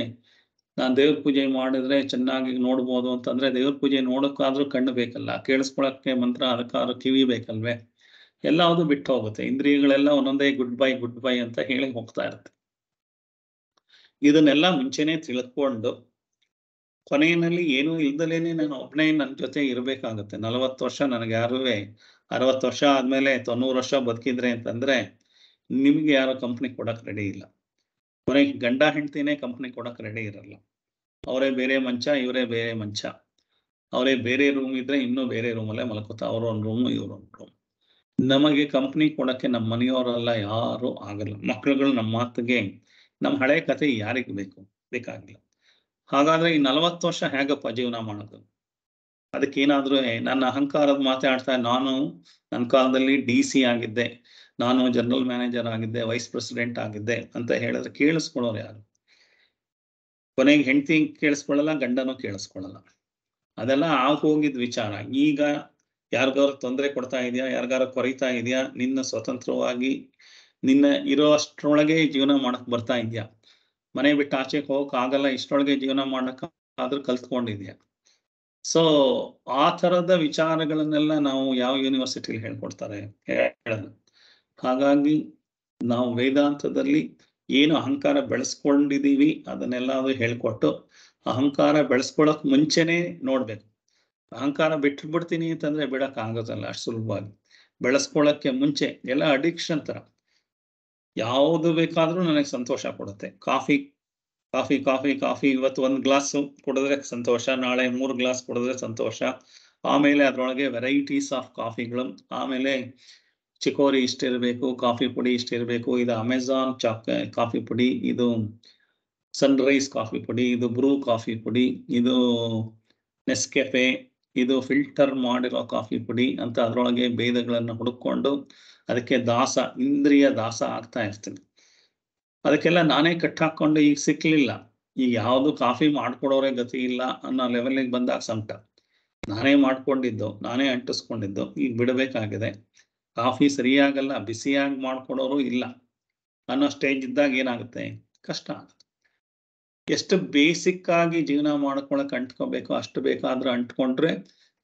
ನಾನು ದೇವ್ರ ಪೂಜೆ ಮಾಡಿದ್ರೆ ಚೆನ್ನಾಗಿ ನೋಡ್ಬೋದು ಅಂತಂದ್ರೆ ದೇವ್ರ ಪೂಜೆ ನೋಡೋಕ್ಕಾದ್ರೂ ಕಣ್ಣು ಬೇಕಲ್ಲ ಕೇಳಿಸ್ಕೊಳಕ್ಕೆ ಮಂತ್ರ ಅದಕ್ಕಾದ್ರೂ ಕಿವಿ ಬೇಕಲ್ವೇ ಎಲ್ಲವೂ ಬಿಟ್ಟು ಹೋಗುತ್ತೆ ಇಂದ್ರಿಯಗಳೆಲ್ಲ ಒಂದೊಂದೇ ಗುಡ್ ಬೈ ಗುಡ್ ಬೈ ಅಂತ ಹೇಳಿ ಹೋಗ್ತಾ ಇರುತ್ತೆ ಇದನ್ನೆಲ್ಲ ಮುಂಚೆನೆ ತಿಳ್ಕೊಂಡು ಕೊನೆಯಲ್ಲಿ ಏನು ಇಲ್ದಲೇನೆ ನಾನು ಒಬ್ಬನೇ ನನ್ನ ಜೊತೆ ಇರಬೇಕಾಗುತ್ತೆ ನಲವತ್ತು ವರ್ಷ ನನಗೆ ಯಾರುವೇ ಅರವತ್ತು ವರ್ಷ ಆದ್ಮೇಲೆ ತೊನ್ನೂರು ವರ್ಷ ಬದುಕಿದ್ರೆ ಅಂತಂದ್ರೆ ನಿಮಗೆ ಯಾರು ಕಂಪ್ನಿ ಕೊಡಕ್ಕೆ ರೆಡಿ ಇಲ್ಲ ಕೊನೆ ಗಂಡ ಹೆಂಡ್ತಿನೇ ಕಂಪ್ನಿ ಕೊಡಕ್ಕೆ ರೆಡಿ ಇರಲ್ಲ ಅವರೇ ಬೇರೆ ಮಂಚ ಇವರೇ ಬೇರೆ ಮಂಚ ಅವರೇ ಬೇರೆ ರೂಮ್ ಇದ್ರೆ ಇನ್ನೂ ಬೇರೆ ರೂಮಲ್ಲೇ ಮಲ್ಕೋತಾ ಅವ್ರ ಒಂದು ರೂಮ್ ಇವ್ರ ಒಂದು ರೂಮ್ ನಮಗೆ ಕಂಪ್ನಿ ಕೊಡಕ್ಕೆ ನಮ್ಮ ಮನೆಯವರೆಲ್ಲ ಯಾರು ಆಗಲ್ಲ ಮಕ್ಕಳುಗಳು ನಮ್ಮ ಮಾತಿಗೆ ನಮ್ಮ ಹಳೆ ಕತೆ ಯಾರಿಗೆ ಬೇಕು ಬೇಕಾಗಿಲ್ಲ ಹಾಗಾದ್ರೆ ಈ ನಲವತ್ತು ವರ್ಷ ಹೇಗಪ್ಪ ಜೀವನ ಮಾಡೋದು ಅದಕ್ಕೇನಾದ್ರೂ ನನ್ನ ಅಹಂಕಾರದ ಮಾತಾಡ್ತಾ ನಾನು ನನ್ನ ಕಾಲದಲ್ಲಿ ಡಿ ಸಿ ಆಗಿದ್ದೆ ನಾನು ಜನರಲ್ ಮ್ಯಾನೇಜರ್ ಆಗಿದ್ದೆ ವೈಸ್ ಪ್ರೆಸಿಡೆಂಟ್ ಆಗಿದ್ದೆ ಅಂತ ಹೇಳಿದ್ರೆ ಕೇಳಿಸ್ಕೊಳ್ಳೋರು ಯಾರು ಕೊನೆಗೆ ಹೆಂಡತಿ ಕೇಳಿಸ್ಕೊಳ್ಳಲ್ಲ ಗಂಡನೂ ಕೇಳಿಸ್ಕೊಳ್ಳಲ್ಲ ಅದೆಲ್ಲ ಆಗ ಹೋಗಿದ್ ವಿಚಾರ ಈಗ ಯಾರಿಗಾರು ತೊಂದರೆ ಕೊಡ್ತಾ ಇದೆಯಾ ಯಾರಿಗಾರು ಕೊರೀತಾ ಇದೆಯಾ ನಿನ್ನ ಸ್ವತಂತ್ರವಾಗಿ ನಿನ್ನ ಇರೋ ಅಷ್ಟರೊಳಗೆ ಜೀವನ ಮಾಡಕ್ ಬರ್ತಾ ಇದೆಯಾ ಮನೆ ಬಿಟ್ಟು ಆಚೆಗೆ ಹೋಗಕ್ ಆಗಲ್ಲ ಇಷ್ಟೊಳಗೆ ಜೀವನ ಮಾಡಕ್ ಆದ್ರೂ ಕಲ್ತ್ಕೊಂಡಿದ್ಯಾ ಸೊ ಆ ತರದ ವಿಚಾರಗಳನ್ನೆಲ್ಲ ನಾವು ಯಾವ ಯೂನಿವರ್ಸಿಟಿಲಿ ಹೇಳ್ಕೊಡ್ತಾರೆ ಹೇಳೋದು ಹಾಗಾಗಿ ನಾವು ವೇದಾಂತದಲ್ಲಿ ಏನು ಅಹಂಕಾರ ಬೆಳೆಸ್ಕೊಂಡಿದ್ದೀವಿ ಅದನ್ನೆಲ್ಲ ಅದು ಹೇಳ್ಕೊಟ್ಟು ಅಹಂಕಾರ ಬೆಳೆಸ್ಕೊಳಕ್ ಮುಂಚೆನೆ ನೋಡ್ಬೇಕು ಅಹಂಕಾರ ಬಿಟ್ಬಿಡ್ತೀನಿ ಅಂತಂದ್ರೆ ಬಿಡಕ್ ಆಗೋದಲ್ಲ ಅಷ್ಟು ಸುಲಭವಾಗಿ ಬೆಳೆಸ್ಕೊಳಕ್ಕೆ ಮುಂಚೆ ಎಲ್ಲ ಅಡಿಕ್ಷನ್ ತರ ಯಾವುದು ಬೇಕಾದ್ರೂ ನನಗೆ ಸಂತೋಷ ಕೊಡುತ್ತೆ ಕಾಫಿ ಕಾಫಿ ಕಾಫಿ ಕಾಫಿ ಇವತ್ತು ಒಂದು ಗ್ಲಾಸ್ ಕುಡಿದ್ರೆ ಸಂತೋಷ ನಾಳೆ ಮೂರು ಗ್ಲಾಸ್ ಕುಡಿದ್ರೆ ಸಂತೋಷ ಆಮೇಲೆ ಅದರೊಳಗೆ ವೆರೈಟೀಸ್ ಆಫ್ ಕಾಫಿಗಳು ಆಮೇಲೆ ಚಿಕೋರಿ ಇಷ್ಟಿರಬೇಕು ಕಾಫಿ ಪುಡಿ ಇಷ್ಟಿರಬೇಕು ಇದು ಅಮೆಝಾನ್ ಚಾಕ್ ಕಾಫಿ ಪುಡಿ ಇದು ಸನ್ರೈಸ್ ಕಾಫಿ ಪುಡಿ ಇದು ಬ್ರೂ ಕಾಫಿ ಪುಡಿ ಇದು ನೆಸ್ಕೆಫೆ ಇದು ಫಿಲ್ಟರ್ ಮಾಡಿರೋ ಕಾಫಿ ಪುಡಿ ಅಂತ ಅದರೊಳಗೆ ಭೇದಗಳನ್ನು ಹುಡುಕೊಂಡು ಅದಕ್ಕೆ ದಾಸ ಇಂದ್ರಿಯ ದಾಸ ಆಗ್ತಾ ಇರ್ತೀನಿ ಅದಕ್ಕೆಲ್ಲ ನಾನೇ ಕಟ್ಟಾಕೊಂಡು ಈಗ ಸಿಕ್ಕಲಿಲ್ಲ ಈಗ ಯಾವುದು ಕಾಫಿ ಮಾಡ್ಕೊಡೋರೇ ಗತಿ ಇಲ್ಲ ಅನ್ನೋ ಲೆವೆಲಿಗೆ ಬಂದಾಗ ಸಂಕಟ ನಾನೇ ಮಾಡ್ಕೊಂಡಿದ್ದು ನಾನೇ ಅಂಟಿಸ್ಕೊಂಡಿದ್ದು ಈಗ ಬಿಡಬೇಕಾಗಿದೆ ಕಾಫಿ ಸರಿಯಾಗಲ್ಲ ಬಿಸಿಯಾಗಿ ಮಾಡ್ಕೊಡೋರು ಇಲ್ಲ ಅನ್ನೋ ಸ್ಟೇಜ್ ಇದ್ದಾಗ ಏನಾಗುತ್ತೆ ಕಷ್ಟ ಆಗುತ್ತೆ ಎಷ್ಟು ಬೇಸಿಕ್ ಆಗಿ ಜೀವನ ಮಾಡ್ಕೊಳಕ್ ಅಂಟ್ಕೋಬೇಕು ಅಷ್ಟು ಬೇಕಾದ್ರೂ ಅಂಟ್ಕೊಂಡ್ರೆ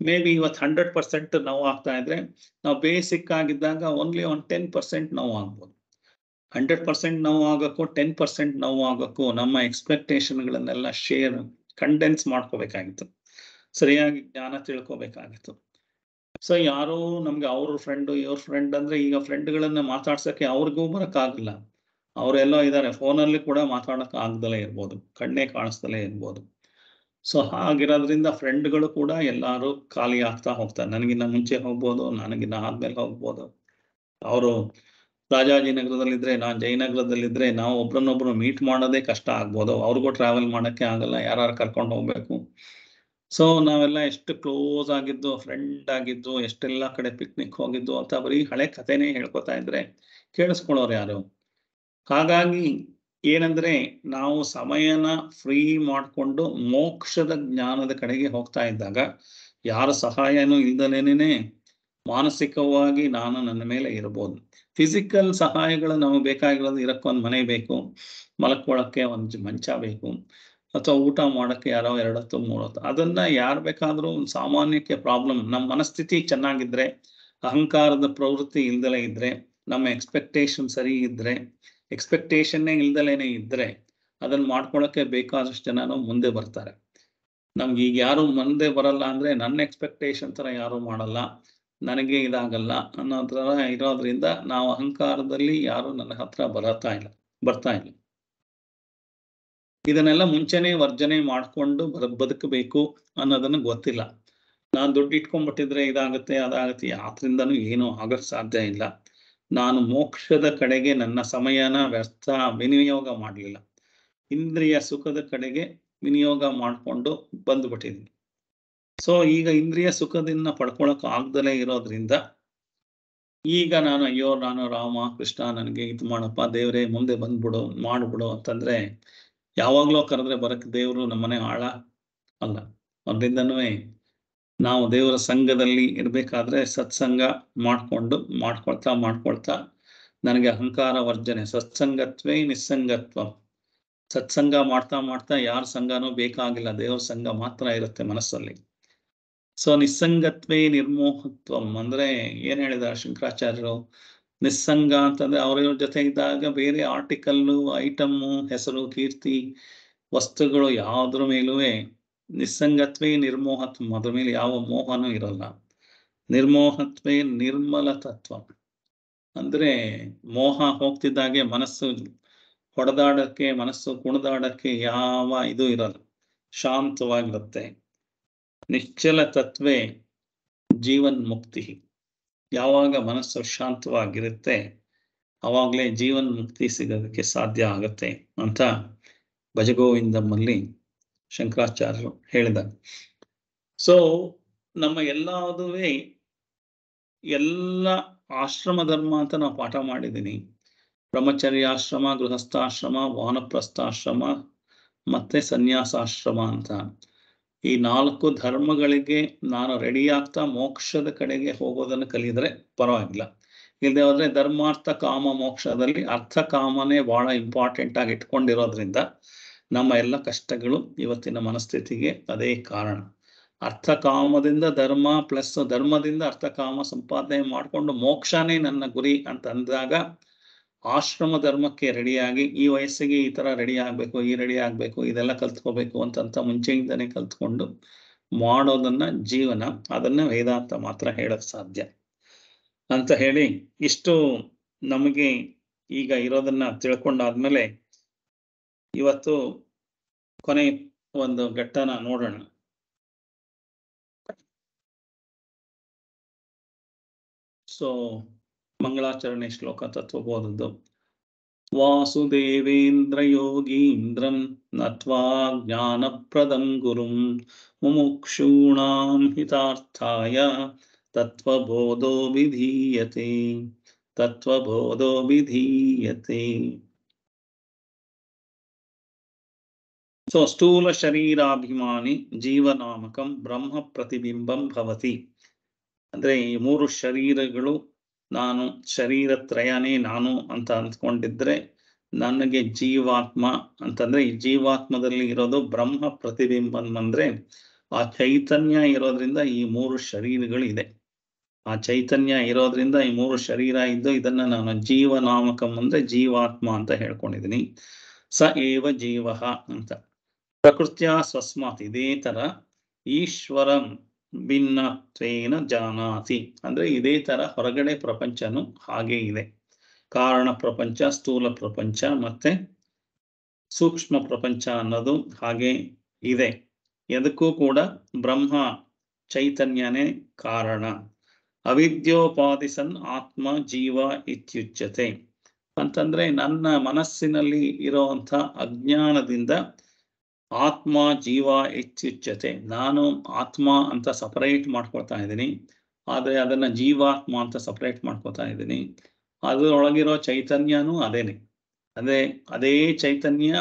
ಮೇ ಬಿ ಇವತ್ತು ಹಂಡ್ರೆಡ್ ಪರ್ಸೆಂಟ್ ನೋವು ಆಗ್ತಾ ಇದ್ರೆ ನಾವು ಬೇಸಿಕ್ ಆಗಿದ್ದಾಗ ಓನ್ಲಿ ಒನ್ ಟೆನ್ ಪರ್ಸೆಂಟ್ ನೋವು ಆಗ್ಬೋದು ಹಂಡ್ರೆಡ್ ಪರ್ಸೆಂಟ್ ನೋವು ಆಗೋಕ್ಕೂ ಟೆನ್ ಪರ್ಸೆಂಟ್ ನೋವು ಆಗೋಕ್ಕೂ ನಮ್ಮ ಎಕ್ಸ್ಪೆಕ್ಟೇಷನ್ಗಳನ್ನೆಲ್ಲ ಶೇರ್ ಕಂಡೆನ್ಸ್ ಮಾಡ್ಕೋಬೇಕಾಗಿತ್ತು ಸರಿಯಾಗಿ ಜ್ಞಾನ ತಿಳ್ಕೊಬೇಕಾಗಿತ್ತು ಸೊ ಯಾರೋ ನಮ್ಗೆ ಅವ್ರ ಫ್ರೆಂಡ್ ಇವ್ರ ಫ್ರೆಂಡ್ ಅಂದ್ರೆ ಈಗ ಫ್ರೆಂಡ್ಗಳನ್ನ ಮಾತಾಡ್ಸಕ್ಕೆ ಅವ್ರಿಗೂ ಬರಕ್ಕಾಗಲ್ಲ ಅವರೆಲ್ಲ ಇದ್ದಾರೆ ಫೋನಲ್ಲಿ ಕೂಡ ಮಾತಾಡಕ್ ಆಗ್ದಲೇ ಇರ್ಬೋದು ಕಣ್ಣೇ ಕಾಣಿಸ್ದಲೇ ಇರ್ಬೋದು ಸೊ ಹಾಗಿರೋದ್ರಿಂದ ಫ್ರೆಂಡ್ಗಳು ಕೂಡ ಎಲ್ಲರೂ ಖಾಲಿ ಆಗ್ತಾ ಹೋಗ್ತಾರೆ ನನಗಿನ್ನ ಮುಂಚೆ ಹೋಗ್ಬೋದು ನನಗಿನ್ನ ಆದ್ಮೇಲೆ ಹೋಗ್ಬೋದು ಅವರು ರಾಜಾಜಿನಗರದಲ್ಲಿದ್ದರೆ ನಾನು ಜಯನಗರದಲ್ಲಿದ್ದರೆ ನಾವು ಒಬ್ರನ್ನೊಬ್ರು ಮೀಟ್ ಮಾಡೋದೇ ಕಷ್ಟ ಆಗ್ಬೋದು ಅವ್ರಿಗೂ ಟ್ರಾವೆಲ್ ಮಾಡಕ್ಕೆ ಆಗಲ್ಲ ಯಾರು ಕರ್ಕೊಂಡು ಹೋಗ್ಬೇಕು ಸೊ ನಾವೆಲ್ಲ ಎಷ್ಟು ಕ್ಲೋಸ್ ಆಗಿದ್ದು ಫ್ರೆಂಡ್ ಆಗಿದ್ದು ಎಷ್ಟೆಲ್ಲ ಕಡೆ ಪಿಕ್ನಿಕ್ ಹೋಗಿದ್ದು ಅಂತ ಬರೀ ಹಳೆ ಕಥೆನೇ ಹೇಳ್ಕೊತಾ ಇದ್ರೆ ಕೇಳಿಸ್ಕೊಳ್ಳೋರು ಯಾರು ಹಾಗಾಗಿ ಏನಂದ್ರೆ ನಾವು ಸಮಯನ ಫ್ರೀ ಮಾಡಿಕೊಂಡು ಮೋಕ್ಷದ ಜ್ಞಾನದ ಕಡೆಗೆ ಹೋಗ್ತಾ ಇದ್ದಾಗ ಯಾರ ಸಹಾಯನೂ ಇಲ್ದಲೇನೆ ಮಾನಸಿಕವಾಗಿ ನಾನು ನನ್ನ ಮೇಲೆ ಇರಬಹುದು ಫಿಸಿಕಲ್ ಸಹಾಯಗಳು ನಮಗೆ ಬೇಕಾಗಿರೋದು ಇರಕ್ಕೊಂದು ಮನೆ ಬೇಕು ಮಲಕ್ಕೊಳಕ್ಕೆ ಒಂದು ಮಂಚ ಬೇಕು ಅಥವಾ ಊಟ ಮಾಡೋಕ್ಕೆ ಯಾರೋ ಎರಡತ್ತು ಹತ್ತು ಅದನ್ನ ಯಾರು ಬೇಕಾದರೂ ಒಂದು ಸಾಮಾನ್ಯಕ್ಕೆ ಪ್ರಾಬ್ಲಮ್ ನಮ್ಮ ಮನಸ್ಥಿತಿ ಚೆನ್ನಾಗಿದ್ರೆ ಅಹಂಕಾರದ ಪ್ರವೃತ್ತಿ ಇಲ್ದಲೇ ಇದ್ರೆ ನಮ್ಮ ಎಕ್ಸ್ಪೆಕ್ಟೇಷನ್ ಸರಿ ಇದ್ರೆ ಎಕ್ಸ್ಪೆಕ್ಟೇಷನ್ನೇ ಇಲ್ದಲೇನೆ ಇದ್ರೆ ಅದನ್ನ ಮಾಡ್ಕೊಳ್ಳೋಕ್ಕೆ ಬೇಕಾದಷ್ಟು ಜನ ಮುಂದೆ ಬರ್ತಾರೆ ನಮ್ಗೆ ಈಗ ಯಾರು ಮುಂದೆ ಬರಲ್ಲ ಅಂದ್ರೆ ನನ್ನ ಎಕ್ಸ್ಪೆಕ್ಟೇಷನ್ ತರ ಯಾರು ಮಾಡಲ್ಲ ನನಗೆ ಇದಾಗಲ್ಲ ಅನ್ನೋ ಥರ ಇರೋದ್ರಿಂದ ನಾವು ಅಹಂಕಾರದಲ್ಲಿ ಯಾರು ನನ್ನ ಹತ್ರ ಬರತಾ ಇಲ್ಲ ಬರ್ತಾ ಇಲ್ಲ ಇದನ್ನೆಲ್ಲ ಮುಂಚೆನೆ ವರ್ಜನೆ ಮಾಡ್ಕೊಂಡು ಬದ ಬದುಕಬೇಕು ಅನ್ನೋದನ್ನ ಗೊತ್ತಿಲ್ಲ ನಾನು ದುಡ್ಡು ಇಟ್ಕೊಂಡ್ಬಿಟ್ಟಿದ್ರೆ ಇದಾಗುತ್ತೆ ಅದಾಗುತ್ತೆ ಆದ್ರಿಂದನೂ ಏನೂ ಆಗಕ್ ಸಾಧ್ಯ ಇಲ್ಲ ನಾನು ಮೋಕ್ಷದ ಕಡೆಗೆ ನನ್ನ ಸಮಯನ ವ್ಯರ್ಥ ವಿನಿಯೋಗ ಮಾಡಲಿಲ್ಲ ಇಂದ್ರಿಯ ಸುಖದ ಕಡೆಗೆ ವಿನಿಯೋಗ ಮಾಡಿಕೊಂಡು ಬಂದ್ಬಿಟ್ಟಿದ್ದೀನಿ ಸೊ ಈಗ ಇಂದ್ರಿಯ ಸುಖದಿಂದ ಪಡ್ಕೊಳಕ್ ಆಗ್ದಲೇ ಇರೋದ್ರಿಂದ ಈಗ ನಾನು ಅಯ್ಯೋ ನಾನು ರಾಮ ಕೃಷ್ಣ ನನಗೆ ಇದು ಮಾಡಪ್ಪ ದೇವರೇ ಮುಂದೆ ಬಂದ್ಬಿಡು ಮಾಡ್ಬಿಡು ಅಂತಂದ್ರೆ ಯಾವಾಗ್ಲೋ ಕರೆದ್ರೆ ಬರಕ್ ದೇವರು ನಮ್ಮನೆ ಆಳ ಅಲ್ಲ ಅದರಿಂದನೂ ನಾವು ದೇವರ ಸಂಘದಲ್ಲಿ ಇರಬೇಕಾದ್ರೆ ಸತ್ಸಂಗ ಮಾಡ್ಕೊಂಡು ಮಾಡ್ಕೊಳ್ತಾ ಮಾಡ್ಕೊಳ್ತಾ ನನಗೆ ಅಹಂಕಾರ ವರ್ಜನೆ ಸತ್ಸಂಗತ್ವೇ ನಿಸ್ಸಂಗತ್ವ ಸತ್ಸಂಗ ಮಾಡ್ತಾ ಮಾಡ್ತಾ ಯಾರ ಸಂಘನೂ ಬೇಕಾಗಿಲ್ಲ ದೇವರ ಸಂಘ ಮಾತ್ರ ಇರುತ್ತೆ ಮನಸ್ಸಲ್ಲಿ ಸೊ ನಿಸ್ಸಂಗತ್ವೇ ನಿರ್ಮೋಹತ್ವಂ ಅಂದ್ರೆ ಏನ್ ಹೇಳಿದ ಶಂಕರಾಚಾರ್ಯರು ನಿಸ್ಸಂಗ ಅಂತಂದ್ರೆ ಅವರ ಜೊತೆ ಇದ್ದಾಗ ಬೇರೆ ಆರ್ಟಿಕಲ್ಲು ಐಟಮ್ಮು ಹೆಸರು ಕೀರ್ತಿ ವಸ್ತುಗಳು ಯಾವುದ್ರ ಮೇಲೂ ನಿಸ್ಸಂಗತ್ವೇ ನಿರ್ಮೋಹತ್ವ ಅದ್ರ ಮೇಲೆ ಯಾವ ಮೋಹನೂ ಇರಲ್ಲ ನಿರ್ಮೋಹತ್ವೇ ನಿರ್ಮಲ ತತ್ವ ಅಂದ್ರೆ ಮೋಹ ಹೋಗ್ತಿದ್ದಾಗೆ ಮನಸ್ಸು ಹೊಡೆದಾಡಕ್ಕೆ ಮನಸ್ಸು ಕುಣಿದಾಡಕ್ಕೆ ಯಾವ ಇದು ಇರಲ್ಲ ಶಾಂತವಾಗಿರುತ್ತೆ ನಿಶ್ಚಲ ತತ್ವೇ ಜೀವನ್ ಮುಕ್ತಿ ಯಾವಾಗ ಮನಸ್ಸು ಶಾಂತವಾಗಿರುತ್ತೆ ಅವಾಗಲೇ ಜೀವನ ಮುಕ್ತಿ ಸಿಗೋದಕ್ಕೆ ಸಾಧ್ಯ ಆಗುತ್ತೆ ಅಂತ ಭಜಗೋವಿಂದಮ್ಮಲ್ಲಿ ಶಂಕರಾಚಾರ್ಯರು ಹೇಳಿದ ಸೊ ನಮ್ಮ ಎಲ್ಲದುವೇ ಎಲ್ಲ ಆಶ್ರಮ ಧರ್ಮ ಅಂತ ನಾವು ಪಾಠ ಮಾಡಿದ್ದೀನಿ ಬ್ರಹ್ಮಚರ್ಯಾಶ್ರಮ ಗೃಹಸ್ಥಾಶ್ರಮ ವಾನಪ್ರಸ್ಥಾಶ್ರಮ ಮತ್ತೆ ಸನ್ಯಾಸಾಶ್ರಮ ಅಂತ ಈ ನಾಲ್ಕು ಧರ್ಮಗಳಿಗೆ ನಾನು ರೆಡಿ ಆಗ್ತಾ ಮೋಕ್ಷದ ಕಡೆಗೆ ಹೋಗೋದನ್ನು ಕಲಿದ್ರೆ ಪರವಾಗಿಲ್ಲ ಇಲ್ಲದೆ ಹೋದ್ರೆ ಧರ್ಮಾರ್ಥ ಕಾಮ ಮೋಕ್ಷದಲ್ಲಿ ಅರ್ಥ ಕಾಮನೇ ಬಹಳ ಇಂಪಾರ್ಟೆಂಟ್ ಆಗಿ ಇಟ್ಕೊಂಡಿರೋದ್ರಿಂದ ನಮ್ಮ ಎಲ್ಲ ಕಷ್ಟಗಳು ಇವತ್ತಿನ ಮನಸ್ಥಿತಿಗೆ ಅದೇ ಕಾರಣ ಅರ್ಥ ಕಾಮದಿಂದ ಧರ್ಮ ಪ್ಲಸ್ ಧರ್ಮದಿಂದ ಅರ್ಥ ಕಾಮ ಸಂಪಾದನೆ ಮಾಡಿಕೊಂಡು ಮೋಕ್ಷನೇ ನನ್ನ ಗುರಿ ಅಂತ ಅಂದಾಗ ಆಶ್ರಮ ಧರ್ಮಕ್ಕೆ ರೆಡಿಯಾಗಿ ಈ ವಯಸ್ಸಿಗೆ ಈ ತರ ರೆಡಿ ಆಗಬೇಕು ಈ ರೆಡಿ ಆಗಬೇಕು ಇದೆಲ್ಲ ಕಲ್ತ್ಕೋಬೇಕು ಅಂತಂತ ಮುಂಚೆಯಿಂದನೇ ಕಲ್ತ್ಕೊಂಡು ಮಾಡೋದನ್ನ ಜೀವನ ಅದನ್ನ ವೇದಾಂತ ಮಾತ್ರ ಹೇಳಕ್ ಸಾಧ್ಯ ಅಂತ ಹೇಳಿ ಇಷ್ಟು ನಮಗೆ ಈಗ ಇರೋದನ್ನ ತಿಳ್ಕೊಂಡಾದ್ಮೇಲೆ ಇವತ್ತು ಕೊನೆ ಒಂದು ಘಟ್ಟನ ನೋಡೋಣ ಸೊ मङ्गलाचरणे श्लोकतत्त्वबोधतु वासुदेवेन्द्रयोगीन्द्रं नत्वा ज्ञानप्रदं गुरुं मुमुक्षूणां हितार्थाय तत्त्वबोधो विधीयते तत्त्वबोधो विधीयते सो स्थूलशरीराभिमानि जीवनामकं ब्रह्मप्रतिबिम्बं भवति अरे मूरु शरीरगळु ನಾನು ಶರೀರ ತ್ರಯನೇ ನಾನು ಅಂತ ಅಂದ್ಕೊಂಡಿದ್ರೆ ನನಗೆ ಜೀವಾತ್ಮ ಅಂತಂದ್ರೆ ಈ ಜೀವಾತ್ಮದಲ್ಲಿ ಇರೋದು ಬ್ರಹ್ಮ ಪ್ರತಿಬಿಂಬ ಅಂದ್ರೆ ಆ ಚೈತನ್ಯ ಇರೋದ್ರಿಂದ ಈ ಮೂರು ಶರೀರಗಳು ಇದೆ ಆ ಚೈತನ್ಯ ಇರೋದ್ರಿಂದ ಈ ಮೂರು ಶರೀರ ಇದ್ದು ಇದನ್ನ ನಾನು ಜೀವನಾಮಕಂ ಅಂದ್ರೆ ಜೀವಾತ್ಮ ಅಂತ ಹೇಳ್ಕೊಂಡಿದೀನಿ ಸ ಏವ ಜೀವ ಅಂತ ಪ್ರಕೃತಿಯ ಸ್ವಸ್ಮಾತ್ ಇದೇ ತರ ಈಶ್ವರಂ ಭಿನ್ನತ್ವೇನ ಜಾನಾತಿ ಅಂದ್ರೆ ಇದೇ ತರ ಹೊರಗಡೆ ಪ್ರಪಂಚನು ಹಾಗೆ ಇದೆ ಕಾರಣ ಪ್ರಪಂಚ ಸ್ಥೂಲ ಪ್ರಪಂಚ ಮತ್ತೆ ಸೂಕ್ಷ್ಮ ಪ್ರಪಂಚ ಅನ್ನೋದು ಹಾಗೆ ಇದೆ ಎದಕ್ಕೂ ಕೂಡ ಬ್ರಹ್ಮ ಚೈತನ್ಯನೇ ಕಾರಣ ಅವಿದ್ಯೋಪಾದಿಸನ್ ಆತ್ಮ ಜೀವ ಇತ್ಯುಚ್ಯತೆ ಅಂತಂದ್ರೆ ನನ್ನ ಮನಸ್ಸಿನಲ್ಲಿ ಇರುವಂತ ಅಜ್ಞಾನದಿಂದ ಆತ್ಮ ಜೀವ ಹೆಚ್ಚುಚ್ಚತೆ ನಾನು ಆತ್ಮ ಅಂತ ಸಪರೇಟ್ ಮಾಡ್ಕೊಳ್ತಾ ಇದ್ದೀನಿ ಆದರೆ ಅದನ್ನು ಜೀವಾತ್ಮ ಅಂತ ಸಪರೇಟ್ ಮಾಡ್ಕೊತಾ ಇದ್ದೀನಿ ಅದರೊಳಗಿರೋ ಚೈತನ್ಯನೂ ಅದೇನೆ ಅದೇ ಅದೇ ಚೈತನ್ಯ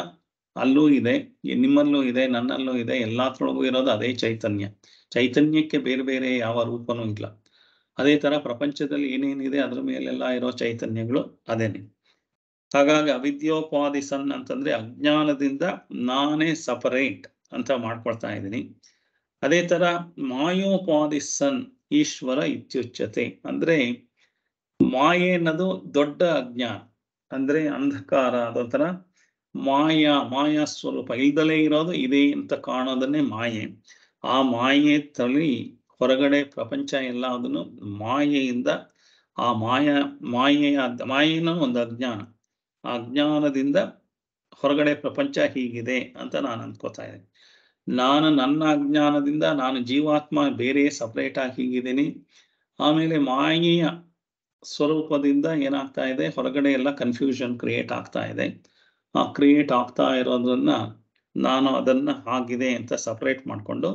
ಅಲ್ಲೂ ಇದೆ ನಿಮ್ಮಲ್ಲೂ ಇದೆ ನನ್ನಲ್ಲೂ ಇದೆ ಎಲ್ಲದ್ರೊಳಗೂ ಇರೋದು ಅದೇ ಚೈತನ್ಯ ಚೈತನ್ಯಕ್ಕೆ ಬೇರೆ ಬೇರೆ ಯಾವ ರೂಪನೂ ಇಲ್ಲ ಅದೇ ತರ ಪ್ರಪಂಚದಲ್ಲಿ ಏನೇನಿದೆ ಅದ್ರ ಮೇಲೆಲ್ಲ ಇರೋ ಚೈತನ್ಯಗಳು ಅದೇನೆ ಹಾಗಾಗಿ ಅವಿದ್ಯೋಪಾದಿ ಸನ್ ಅಂತಂದ್ರೆ ಅಜ್ಞಾನದಿಂದ ನಾನೇ ಸಪರೇಟ್ ಅಂತ ಮಾಡ್ಕೊಳ್ತಾ ಇದ್ದೀನಿ ಅದೇ ತರ ಮಾಯೋಪಾದಿ ಸನ್ ಈಶ್ವರ ಇತ್ಯುಚ್ಯತೆ ಅಂದ್ರೆ ಮಾಯೆ ಅನ್ನೋದು ದೊಡ್ಡ ಅಜ್ಞಾನ ಅಂದ್ರೆ ಅಂಧಕಾರ ಅದೊಂಥರ ಮಾಯಾ ಮಾಯಾ ಸ್ವರೂಪ ಇಲ್ದಲೇ ಇರೋದು ಇದೆ ಅಂತ ಕಾಣೋದನ್ನೇ ಮಾಯೆ ಆ ಮಾಯೆ ತಳಿ ಹೊರಗಡೆ ಪ್ರಪಂಚ ಎಲ್ಲ ಅದನ್ನು ಮಾಯೆಯಿಂದ ಆ ಮಾಯ ಮಾಯೆಯ ಮಾಯೆನೂ ಒಂದು ಅಜ್ಞಾನ ಅಜ್ಞಾನದಿಂದ ಹೊರಗಡೆ ಪ್ರಪಂಚ ಹೀಗಿದೆ ಅಂತ ನಾನು ಅಂದ್ಕೋತಾ ಇದ್ದೀನಿ ನಾನು ನನ್ನ ಅಜ್ಞಾನದಿಂದ ನಾನು ಜೀವಾತ್ಮ ಬೇರೆ ಸಪ್ರೇಟ್ ಆಗಿ ಹೀಗಿದ್ದೀನಿ ಆಮೇಲೆ ಮಾಯೆಯ ಸ್ವರೂಪದಿಂದ ಏನಾಗ್ತಾ ಇದೆ ಹೊರಗಡೆ ಎಲ್ಲ ಕನ್ಫ್ಯೂಷನ್ ಕ್ರಿಯೇಟ್ ಆಗ್ತಾ ಇದೆ ಆ ಕ್ರಿಯೇಟ್ ಆಗ್ತಾ ಇರೋದನ್ನ ನಾನು ಅದನ್ನ ಆಗಿದೆ ಅಂತ ಸಪರೇಟ್ ಮಾಡಿಕೊಂಡು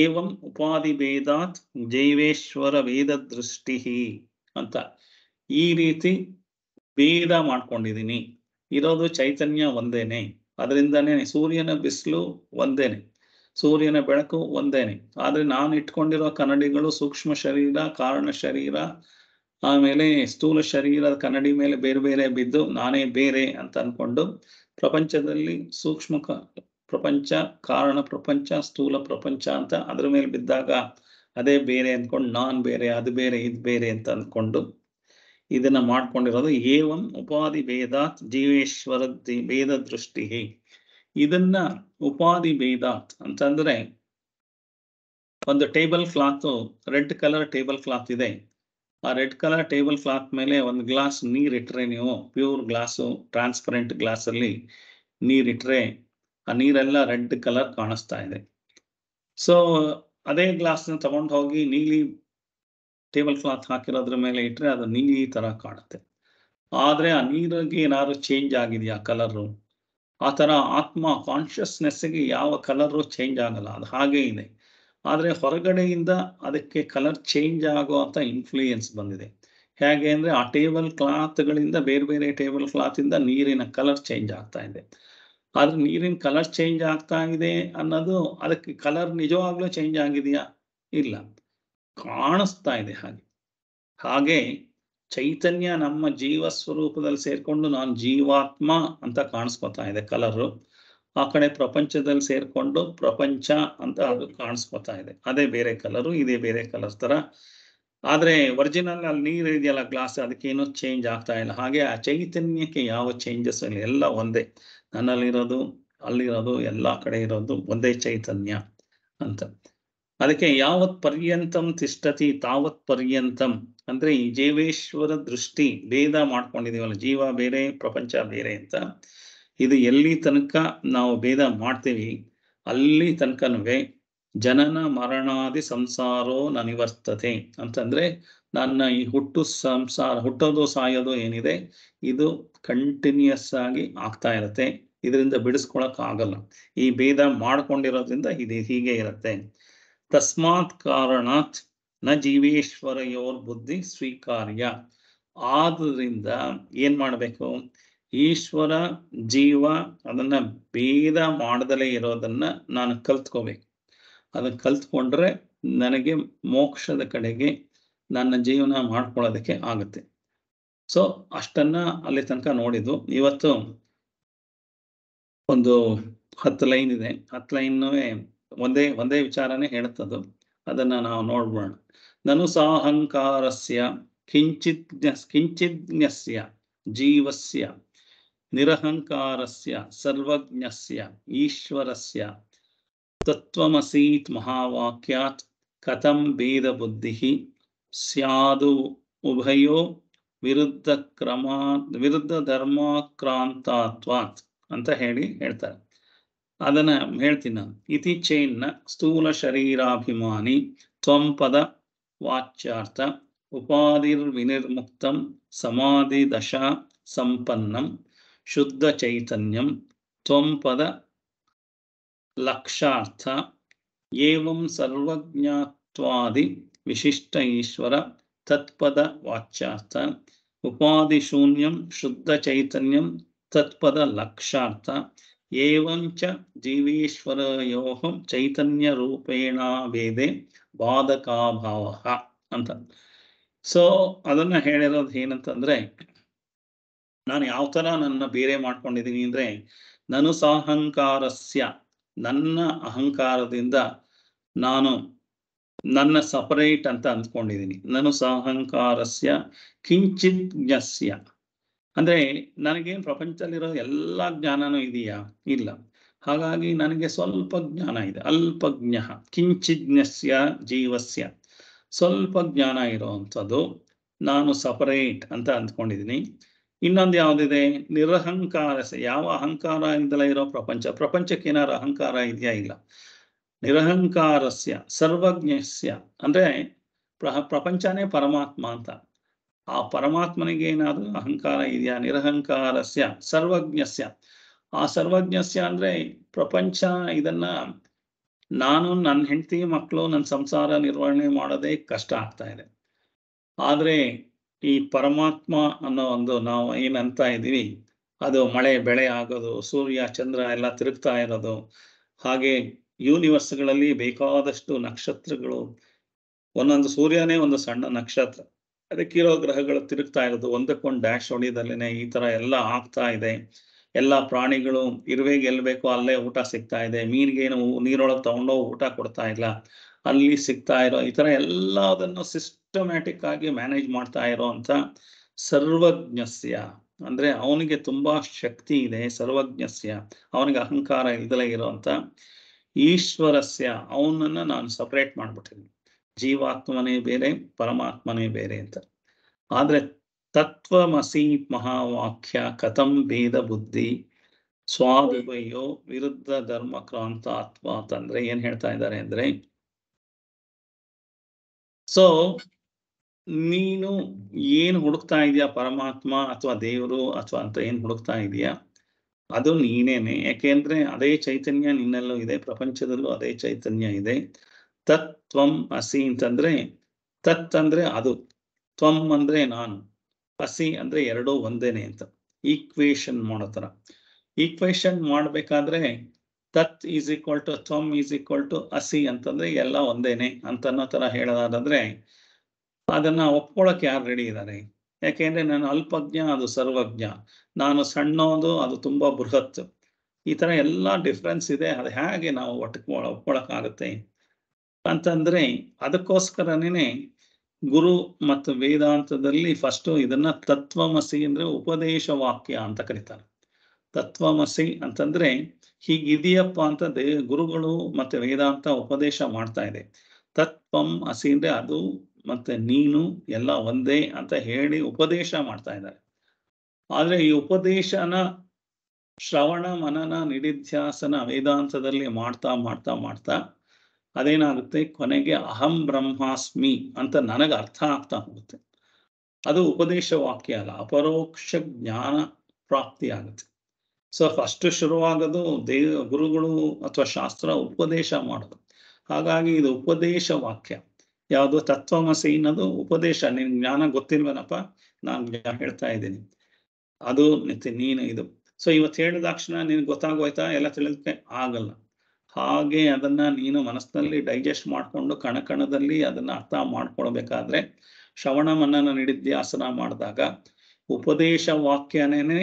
ಏವಂ ಉಪಾಧಿ ಭೇದಾತ್ ಜೈವೇಶ್ವರ ವೇದ ದೃಷ್ಟಿ ಅಂತ ಈ ರೀತಿ ಭೇದ ಮಾಡ್ಕೊಂಡಿದ್ದೀನಿ ಇರೋದು ಚೈತನ್ಯ ಒಂದೇನೆ ಅದರಿಂದನೇ ಸೂರ್ಯನ ಬಿಸಿಲು ಒಂದೇನೆ ಸೂರ್ಯನ ಬೆಳಕು ಒಂದೇನೆ ಆದರೆ ನಾನು ಇಟ್ಕೊಂಡಿರೋ ಕನ್ನಡಿಗಳು ಸೂಕ್ಷ್ಮ ಶರೀರ ಕಾರಣ ಶರೀರ ಆಮೇಲೆ ಸ್ಥೂಲ ಶರೀರದ ಕನ್ನಡಿ ಮೇಲೆ ಬೇರೆ ಬೇರೆ ಬಿದ್ದು ನಾನೇ ಬೇರೆ ಅಂತ ಅನ್ಕೊಂಡು ಪ್ರಪಂಚದಲ್ಲಿ ಸೂಕ್ಷ್ಮ ಪ್ರಪಂಚ ಕಾರಣ ಪ್ರಪಂಚ ಸ್ಥೂಲ ಪ್ರಪಂಚ ಅಂತ ಅದ್ರ ಮೇಲೆ ಬಿದ್ದಾಗ ಅದೇ ಬೇರೆ ಅಂದ್ಕೊಂಡು ನಾನು ಬೇರೆ ಅದು ಬೇರೆ ಇದು ಬೇರೆ ಅಂತ ಅಂದ್ಕೊಂಡು ಇದನ್ನ ಮಾಡ್ಕೊಂಡಿರೋದು ಏವಂ ಉಪಾಧಿ ಭೇದಾತ್ ಜೀವೇಶ್ವರ ಭೇದ ದೃಷ್ಟಿ ಇದನ್ನ ಉಪಾಧಿ ಭೇದಾತ್ ಅಂತಂದ್ರೆ ಒಂದು table cloth red colour table cloth ಇದೆ ಆ ರೆಡ್ ಕಲರ್ ಟೇಬಲ್ ಕ್ಲಾತ್ ಮೇಲೆ ಒಂದು ಗ್ಲಾಸ್ ನೀರಿಟ್ಟರೆ ನೀವು ಪ್ಯೂರ್ ಗ್ಲಾಸ್ ಟ್ರಾನ್ಸ್ಪರೆಂಟ್ ಗ್ಲಾಸ್ ಗ್ಲಾಸಲ್ಲಿ ನೀರಿಟ್ಟರೆ ಆ ನೀರೆಲ್ಲ ರೆಡ್ ಕಲರ್ ಕಾಣಿಸ್ತಾ ಇದೆ ಸೊ ಅದೇ ಗ್ಲಾಸ್ ತಗೊಂಡು ಹೋಗಿ ನೀಲಿ ಟೇಬಲ್ ಕ್ಲಾತ್ ಹಾಕಿರೋದ್ರ ಮೇಲೆ ಇಟ್ಟರೆ ಅದು ನೀಲಿ ಥರ ಕಾಣುತ್ತೆ ಆದರೆ ಆ ನೀರಿಗೆ ಏನಾದ್ರು ಚೇಂಜ್ ಆಗಿದೆಯಾ ಕಲರು ಆ ಥರ ಆತ್ಮ ಕಾನ್ಷಿಯಸ್ನೆಸ್ಗೆ ಯಾವ ಕಲರು ಚೇಂಜ್ ಆಗಲ್ಲ ಅದು ಹಾಗೇ ಇದೆ ಆದರೆ ಹೊರಗಡೆಯಿಂದ ಅದಕ್ಕೆ ಕಲರ್ ಚೇಂಜ್ ಅಂತ ಇನ್ಫ್ಲೂಯೆನ್ಸ್ ಬಂದಿದೆ ಹೇಗೆ ಅಂದರೆ ಆ ಟೇಬಲ್ ಕ್ಲಾತ್ಗಳಿಂದ ಬೇರೆ ಬೇರೆ ಟೇಬಲ್ ಕ್ಲಾತಿಂದ ನೀರಿನ ಕಲರ್ ಚೇಂಜ್ ಆಗ್ತಾ ಇದೆ ಆದರೆ ನೀರಿನ ಕಲರ್ ಚೇಂಜ್ ಆಗ್ತಾ ಇದೆ ಅನ್ನೋದು ಅದಕ್ಕೆ ಕಲರ್ ನಿಜವಾಗ್ಲೂ ಚೇಂಜ್ ಆಗಿದೆಯಾ ಇಲ್ಲ ಕಾಣಿಸ್ತಾ ಇದೆ ಹಾಗೆ ಹಾಗೆ ಚೈತನ್ಯ ನಮ್ಮ ಜೀವ ಸ್ವರೂಪದಲ್ಲಿ ಸೇರ್ಕೊಂಡು ನಾನು ಜೀವಾತ್ಮ ಅಂತ ಕಾಣಿಸ್ಕೊತಾ ಇದೆ ಕಲರು ಆ ಕಡೆ ಪ್ರಪಂಚದಲ್ಲಿ ಸೇರ್ಕೊಂಡು ಪ್ರಪಂಚ ಅಂತ ಅದು ಕಾಣಿಸ್ಕೊತಾ ಇದೆ ಅದೇ ಬೇರೆ ಕಲರು ಇದೇ ಬೇರೆ ಕಲರ್ ತರ ಆದ್ರೆ ಒರಿಜಿನಲ್ ಅಲ್ಲಿ ನೀರು ಇದೆಯಲ್ಲ ಗ್ಲಾಸ್ ಅದಕ್ಕೇನು ಚೇಂಜ್ ಆಗ್ತಾ ಇಲ್ಲ ಹಾಗೆ ಆ ಚೈತನ್ಯಕ್ಕೆ ಯಾವ ಚೇಂಜಸ್ ಇಲ್ಲ ಎಲ್ಲ ಒಂದೇ ನನ್ನಲ್ಲಿರೋದು ಅಲ್ಲಿರೋದು ಎಲ್ಲ ಕಡೆ ಇರೋದು ಒಂದೇ ಚೈತನ್ಯ ಅಂತ ಅದಕ್ಕೆ ಯಾವತ್ ಪರ್ಯಂತಂ ತಿಷ್ಟತಿ ತಾವತ್ ಪರ್ಯಂತಂ ಅಂದ್ರೆ ಈ ಜೀವೇಶ್ವರ ದೃಷ್ಟಿ ಭೇದ ಮಾಡ್ಕೊಂಡಿದೀವಲ್ಲ ಜೀವ ಬೇರೆ ಪ್ರಪಂಚ ಬೇರೆ ಅಂತ ಇದು ಎಲ್ಲಿ ತನಕ ನಾವು ಭೇದ ಮಾಡ್ತೀವಿ ಅಲ್ಲಿ ತನಕನೂ ಜನನ ಮರಣಾದಿ ಸಂಸಾರೋ ನನಿವರ್ತತೆ ಅಂತಂದ್ರೆ ನನ್ನ ಈ ಹುಟ್ಟು ಸಂಸಾರ ಹುಟ್ಟೋದು ಸಾಯೋದು ಏನಿದೆ ಇದು ಕಂಟಿನ್ಯೂಸ್ ಆಗಿ ಆಗ್ತಾ ಇರುತ್ತೆ ಇದರಿಂದ ಬಿಡಿಸ್ಕೊಳಕ್ ಆಗಲ್ಲ ಈ ಭೇದ ಮಾಡ್ಕೊಂಡಿರೋದ್ರಿಂದ ಇದು ಹೀಗೆ ಇರುತ್ತೆ ತಸ್ಮಾತ್ ಕಾರಣಾತ್ ನ ಜೀವೇಶ್ವರಯೋರ್ ಬುದ್ಧಿ ಸ್ವೀಕಾರ್ಯ ಆದ್ರಿಂದ ಏನ್ ಮಾಡಬೇಕು ಈಶ್ವರ ಜೀವ ಅದನ್ನ ಭೇದ ಮಾಡದಲೇ ಇರೋದನ್ನ ನಾನು ಕಲ್ತ್ಕೋಬೇಕು ಅದನ್ನ ಕಲ್ತ್ಕೊಂಡ್ರೆ ನನಗೆ ಮೋಕ್ಷದ ಕಡೆಗೆ ನನ್ನ ಜೀವನ ಮಾಡ್ಕೊಳ್ಳೋದಕ್ಕೆ ಆಗುತ್ತೆ ಸೊ ಅಷ್ಟನ್ನ ಅಲ್ಲಿ ತನಕ ನೋಡಿದ್ದು ಇವತ್ತು ಒಂದು ಹತ್ತು ಲೈನ್ ಇದೆ ಹತ್ತು ಲೈನ್ ಒಂದೇ ಒಂದೇ ವಿಚಾರನೇ ಹೇಳ್ತದ್ದು ಅದನ್ನ ನಾವು ನೋಡ್ಬೋಣ ನನು ಸಾಹಂಕಾರಸ್ಯ ಕಿಂಚಿತ್ ಕಿಂಚಿಜ್ಞಸ್ಯ ಜೀವಸ್ಯ ನಿರಹಂಕಾರಸ್ಯ ಸರ್ವಜ್ಞಸ್ಯ ಈಶ್ವರಸ್ಯ ತತ್ವಮಸೀತ್ ಮಹಾವಾಕ್ಯಾತ್ ಕಥಂ ಭೇದಬುದ್ಧಿ ಸ್ಯಾದು ಉಭಯೋ ವಿರುದ್ಧ ಕ್ರಮ ವಿರುದ್ಧ ಧರ್ಮಾಕ್ರಾಂತಾತ್ವಾತ್ ಅಂತ ಹೇಳಿ ಹೇಳ್ತಾರೆ ಅದನ್ನ ಹೇಳ್ತೀನಿ ನಾನು ಇತಿಚೇನ್ನ ಸ್ಥೂಲ ಶರೀರಾಭಿಮಾನಿ ತ್ವಂಪದ ವಾಚ್ಯಾರ್ಥ ಉಪಾಧಿರ್ವಿನಿರ್ಮುಕ್ತಂ ಸಮಾಧಿ ದಶಾ ಸಂಪನ್ನಂ ಶುದ್ಧ ಚೈತನ್ಯಂ ತ್ವಂಪದ ಲಕ್ಷಾರ್ಥ ಏವಂ ಸರ್ವಜ್ಞಾತ್ವಾದಿ ವಿಶಿಷ್ಟ ಈಶ್ವರ ತತ್ಪದ ವಾಚ್ಯಾರ್ಥ ಶೂನ್ಯಂ ಶುದ್ಧ ಚೈತನ್ಯಂ ತತ್ಪದ ಲಕ್ಷಾರ್ಥ ಏವಂಚ ಜೀವೀಶ್ವರಯೋಹಂ ಚೈತನ್ಯ ರೂಪೇಣ ವೇದೆ ಬಾಧಕಾಭಾವ ಅಂತ ಸೊ ಅದನ್ನ ಹೇಳಿರೋದು ಏನಂತಂದ್ರೆ ನಾನು ಯಾವ ತರ ನನ್ನ ಬೇರೆ ಮಾಡ್ಕೊಂಡಿದ್ದೀನಿ ಅಂದ್ರೆ ನಾನು ಸಹಂಕಾರಸ್ಯ ನನ್ನ ಅಹಂಕಾರದಿಂದ ನಾನು ನನ್ನ ಸಪರೇಟ್ ಅಂತ ಅಂದ್ಕೊಂಡಿದ್ದೀನಿ ನಾನು ಸಹಂಕಾರಸ್ಯ ಕಿಂಚಿತ್ ಜ್ಞಸ್ಯ ಅಂದ್ರೆ ನನಗೇನು ಪ್ರಪಂಚದಲ್ಲಿರೋ ಎಲ್ಲ ಜ್ಞಾನನೂ ಇದೆಯಾ ಇಲ್ಲ ಹಾಗಾಗಿ ನನಗೆ ಸ್ವಲ್ಪ ಜ್ಞಾನ ಇದೆ ಅಲ್ಪ ಜ್ಞ ಕಿಂಚಿಜ್ಞಸ್ಯ ಜೀವಸ್ಯ ಸ್ವಲ್ಪ ಜ್ಞಾನ ಇರೋವಂಥದ್ದು ನಾನು ಸಪರೇಟ್ ಅಂತ ಅಂದ್ಕೊಂಡಿದ್ದೀನಿ ಇನ್ನೊಂದು ಯಾವುದಿದೆ ನಿರಹಂಕಾರ ಯಾವ ಅಹಂಕಾರ ಇಲ್ದಲ್ಲ ಇರೋ ಪ್ರಪಂಚ ಪ್ರಪಂಚಕ್ಕೆ ಏನಾದ್ರು ಅಹಂಕಾರ ಇದೆಯಾ ಇಲ್ಲ ನಿರಹಂಕಾರಸ್ಯ ಸರ್ವಜ್ಞಸ್ಯ ಅಂದ್ರೆ ಪ್ರಪಂಚನೇ ಪರಮಾತ್ಮ ಅಂತ ಆ ಪರಮಾತ್ಮನಿಗೆ ಏನಾದರೂ ಅಹಂಕಾರ ಇದೆಯಾ ನಿರಹಂಕಾರಸ್ಯ ಸರ್ವಜ್ಞಸ್ಯ ಆ ಸರ್ವಜ್ಞಸ್ಯ ಅಂದ್ರೆ ಪ್ರಪಂಚ ಇದನ್ನ ನಾನು ನನ್ನ ಹೆಂಡತಿ ಮಕ್ಕಳು ನನ್ನ ಸಂಸಾರ ನಿರ್ವಹಣೆ ಮಾಡೋದೇ ಕಷ್ಟ ಆಗ್ತಾ ಇದೆ ಆದರೆ ಈ ಪರಮಾತ್ಮ ಅನ್ನೋ ಒಂದು ನಾವು ಏನಂತ ಇದ್ದೀವಿ ಅದು ಮಳೆ ಬೆಳೆ ಆಗೋದು ಸೂರ್ಯ ಚಂದ್ರ ಎಲ್ಲ ತಿರುಗ್ತಾ ಇರೋದು ಹಾಗೆ ಯೂನಿವರ್ಸ್ಗಳಲ್ಲಿ ಬೇಕಾದಷ್ಟು ನಕ್ಷತ್ರಗಳು ಒಂದೊಂದು ಸೂರ್ಯನೇ ಒಂದು ಸಣ್ಣ ನಕ್ಷತ್ರ ಅದಕ್ಕಿರೋ ಗ್ರಹಗಳು ತಿರುಗ್ತಾ ಇರೋದು ಒಂದಕ್ಕೊಂದು ಡ್ಯಾಶ್ ಹೊಡಿದಲ್ಲೇನೆ ಈ ತರ ಎಲ್ಲ ಆಗ್ತಾ ಇದೆ ಎಲ್ಲ ಪ್ರಾಣಿಗಳು ಇರುವೆಗೆ ಎಲ್ಲಿ ಬೇಕೋ ಅಲ್ಲೇ ಊಟ ಸಿಗ್ತಾ ಇದೆ ಮೀನ್ಗೆ ಏನು ನೀರೊಳಗೆ ತಗೊಂಡೋ ಊಟ ಕೊಡ್ತಾ ಇಲ್ಲ ಅಲ್ಲಿ ಸಿಗ್ತಾ ಇರೋ ಈ ತರ ಎಲ್ಲದನ್ನು ಸಿಸ್ಟಮ್ಯಾಟಿಕ್ ಆಗಿ ಮ್ಯಾನೇಜ್ ಮಾಡ್ತಾ ಇರೋ ಅಂತ ಸರ್ವಜ್ಞಸ್ಯ ಅಂದ್ರೆ ಅವನಿಗೆ ತುಂಬಾ ಶಕ್ತಿ ಇದೆ ಸರ್ವಜ್ಞಸ್ಯ ಅವನಿಗೆ ಅಹಂಕಾರ ಇಲ್ದಲೇ ಇರೋ ಅಂತ ಈಶ್ವರಸ್ಯ ಅವನನ್ನ ನಾನು ಸಪರೇಟ್ ಮಾಡ್ಬಿಟ್ಟಿದ್ದೀನಿ ಜೀವಾತ್ಮನೇ ಬೇರೆ ಪರಮಾತ್ಮನೇ ಬೇರೆ ಅಂತ ಆದ್ರೆ ತತ್ವ ತತ್ವಮಸಿ ಮಹಾವಾಕ್ಯ ಕಥಂ ಭೇದ ಬುದ್ಧಿ ಸ್ವಾದುಭಯೋ ವಿರುದ್ಧ ಧರ್ಮ ಕ್ರಾಂತ ಆತ್ಮ ಅಂತಂದ್ರೆ ಏನ್ ಹೇಳ್ತಾ ಇದ್ದಾರೆ ಅಂದ್ರೆ ಸೊ ನೀನು ಏನ್ ಹುಡುಕ್ತಾ ಇದೆಯಾ ಪರಮಾತ್ಮ ಅಥವಾ ದೇವರು ಅಥವಾ ಅಂತ ಏನ್ ಹುಡುಕ್ತಾ ಇದೆಯಾ ಅದು ನೀನೇನೆ ಯಾಕೆಂದ್ರೆ ಅದೇ ಚೈತನ್ಯ ನಿನ್ನಲ್ಲೂ ಇದೆ ಪ್ರಪಂಚದಲ್ಲೂ ಅದೇ ಚೈತನ್ಯ ಇದೆ ತತ್ವಂ ಅಸಿ ಅಂತಂದ್ರೆ ತತ್ ಅಂದ್ರೆ ಅದು ತ್ವಂ ಅಂದ್ರೆ ನಾನು ಅಸಿ ಅಂದ್ರೆ ಎರಡೂ ಒಂದೇನೆ ಅಂತ ಈಕ್ವೇಶನ್ ಮಾಡೋ ತರ ಈಕ್ವೇಶನ್ ಮಾಡ್ಬೇಕಾದ್ರೆ ತತ್ ಈಸ್ ಈಕ್ವಲ್ ಟು ತ್ವಮ್ ಈಸ್ ಈಕ್ವಲ್ ಟು ಅಸಿ ಅಂತಂದ್ರೆ ಎಲ್ಲ ಒಂದೇನೆ ಅಂತ ಅನ್ನೋ ತರ ಹೇಳೋದಾದ್ರೆ ಅದನ್ನ ಒಪ್ಕೊಳಕ್ ಯಾರು ರೆಡಿ ಇದ್ದಾರೆ ಯಾಕೆಂದ್ರೆ ನಾನು ಅಲ್ಪಜ್ಞ ಅದು ಸರ್ವಜ್ಞ ನಾನು ಸಣ್ಣದು ಅದು ತುಂಬಾ ಬೃಹತ್ ಈ ತರ ಎಲ್ಲಾ ಡಿಫ್ರೆನ್ಸ್ ಇದೆ ಅದು ಹೇಗೆ ನಾವು ಒಟ್ಟು ಒಪ್ಕೊಳಕ್ ಆಗುತ್ತೆ ಅಂತಂದ್ರೆ ಅದಕ್ಕೋಸ್ಕರನೇ ಗುರು ಮತ್ತು ವೇದಾಂತದಲ್ಲಿ ಫಸ್ಟ್ ಇದನ್ನ ತತ್ವಮಸಿ ಅಂದ್ರೆ ಉಪದೇಶ ವಾಕ್ಯ ಅಂತ ಕರೀತಾರೆ ತತ್ವಮಸಿ ಅಂತಂದ್ರೆ ಹೀಗಿದೆಯಪ್ಪ ಅಂತ ದೇ ಗುರುಗಳು ಮತ್ತೆ ವೇದಾಂತ ಉಪದೇಶ ಮಾಡ್ತಾ ಇದೆ ತತ್ವಂ ಅಸಿ ಅಂದ್ರೆ ಅದು ಮತ್ತೆ ನೀನು ಎಲ್ಲ ಒಂದೇ ಅಂತ ಹೇಳಿ ಉಪದೇಶ ಮಾಡ್ತಾ ಇದ್ದಾರೆ ಆದ್ರೆ ಈ ಉಪದೇಶನ ಶ್ರವಣ ಮನನ ನಿಡಿಧ್ಯಾಸನ ವೇದಾಂತದಲ್ಲಿ ಮಾಡ್ತಾ ಮಾಡ್ತಾ ಮಾಡ್ತಾ ಅದೇನಾಗುತ್ತೆ ಕೊನೆಗೆ ಅಹಂ ಬ್ರಹ್ಮಾಸ್ಮಿ ಅಂತ ನನಗೆ ಅರ್ಥ ಆಗ್ತಾ ಹೋಗುತ್ತೆ ಅದು ಉಪದೇಶ ವಾಕ್ಯ ಅಲ್ಲ ಅಪರೋಕ್ಷ ಜ್ಞಾನ ಪ್ರಾಪ್ತಿ ಆಗುತ್ತೆ ಸೊ ಫಸ್ಟ್ ಶುರುವಾಗೋದು ದೇ ಗುರುಗಳು ಅಥವಾ ಶಾಸ್ತ್ರ ಉಪದೇಶ ಮಾಡೋದು ಹಾಗಾಗಿ ಇದು ಉಪದೇಶ ವಾಕ್ಯ ಯಾವುದು ತತ್ವಮಸಿ ಅನ್ನೋದು ಉಪದೇಶ ನಿನ್ ಜ್ಞಾನ ಗೊತ್ತಿಲ್ವೇನಪ್ಪ ನಾನು ಹೇಳ್ತಾ ಇದ್ದೀನಿ ಅದು ನೀನು ಇದು ಸೊ ಇವತ್ತು ಹೇಳಿದ ತಕ್ಷಣ ನಿನ್ಗೆ ಗೊತ್ತಾಗೋಯ್ತಾ ಎಲ್ಲ ತಿಳಿದಕ್ಕೆ ಆಗಲ್ಲ ಹಾಗೆ ಅದನ್ನ ನೀನು ಮನಸ್ಸಿನಲ್ಲಿ ಡೈಜೆಸ್ಟ್ ಮಾಡಿಕೊಂಡು ಕಣಕಣದಲ್ಲಿ ಅದನ್ನ ಅರ್ಥ ಮಾಡ್ಕೊಳ್ಬೇಕಾದ್ರೆ ಶ್ರವಣ ಮನ್ನನ ಆಸನ ಮಾಡಿದಾಗ ಉಪದೇಶ ವಾಕ್ಯನೇ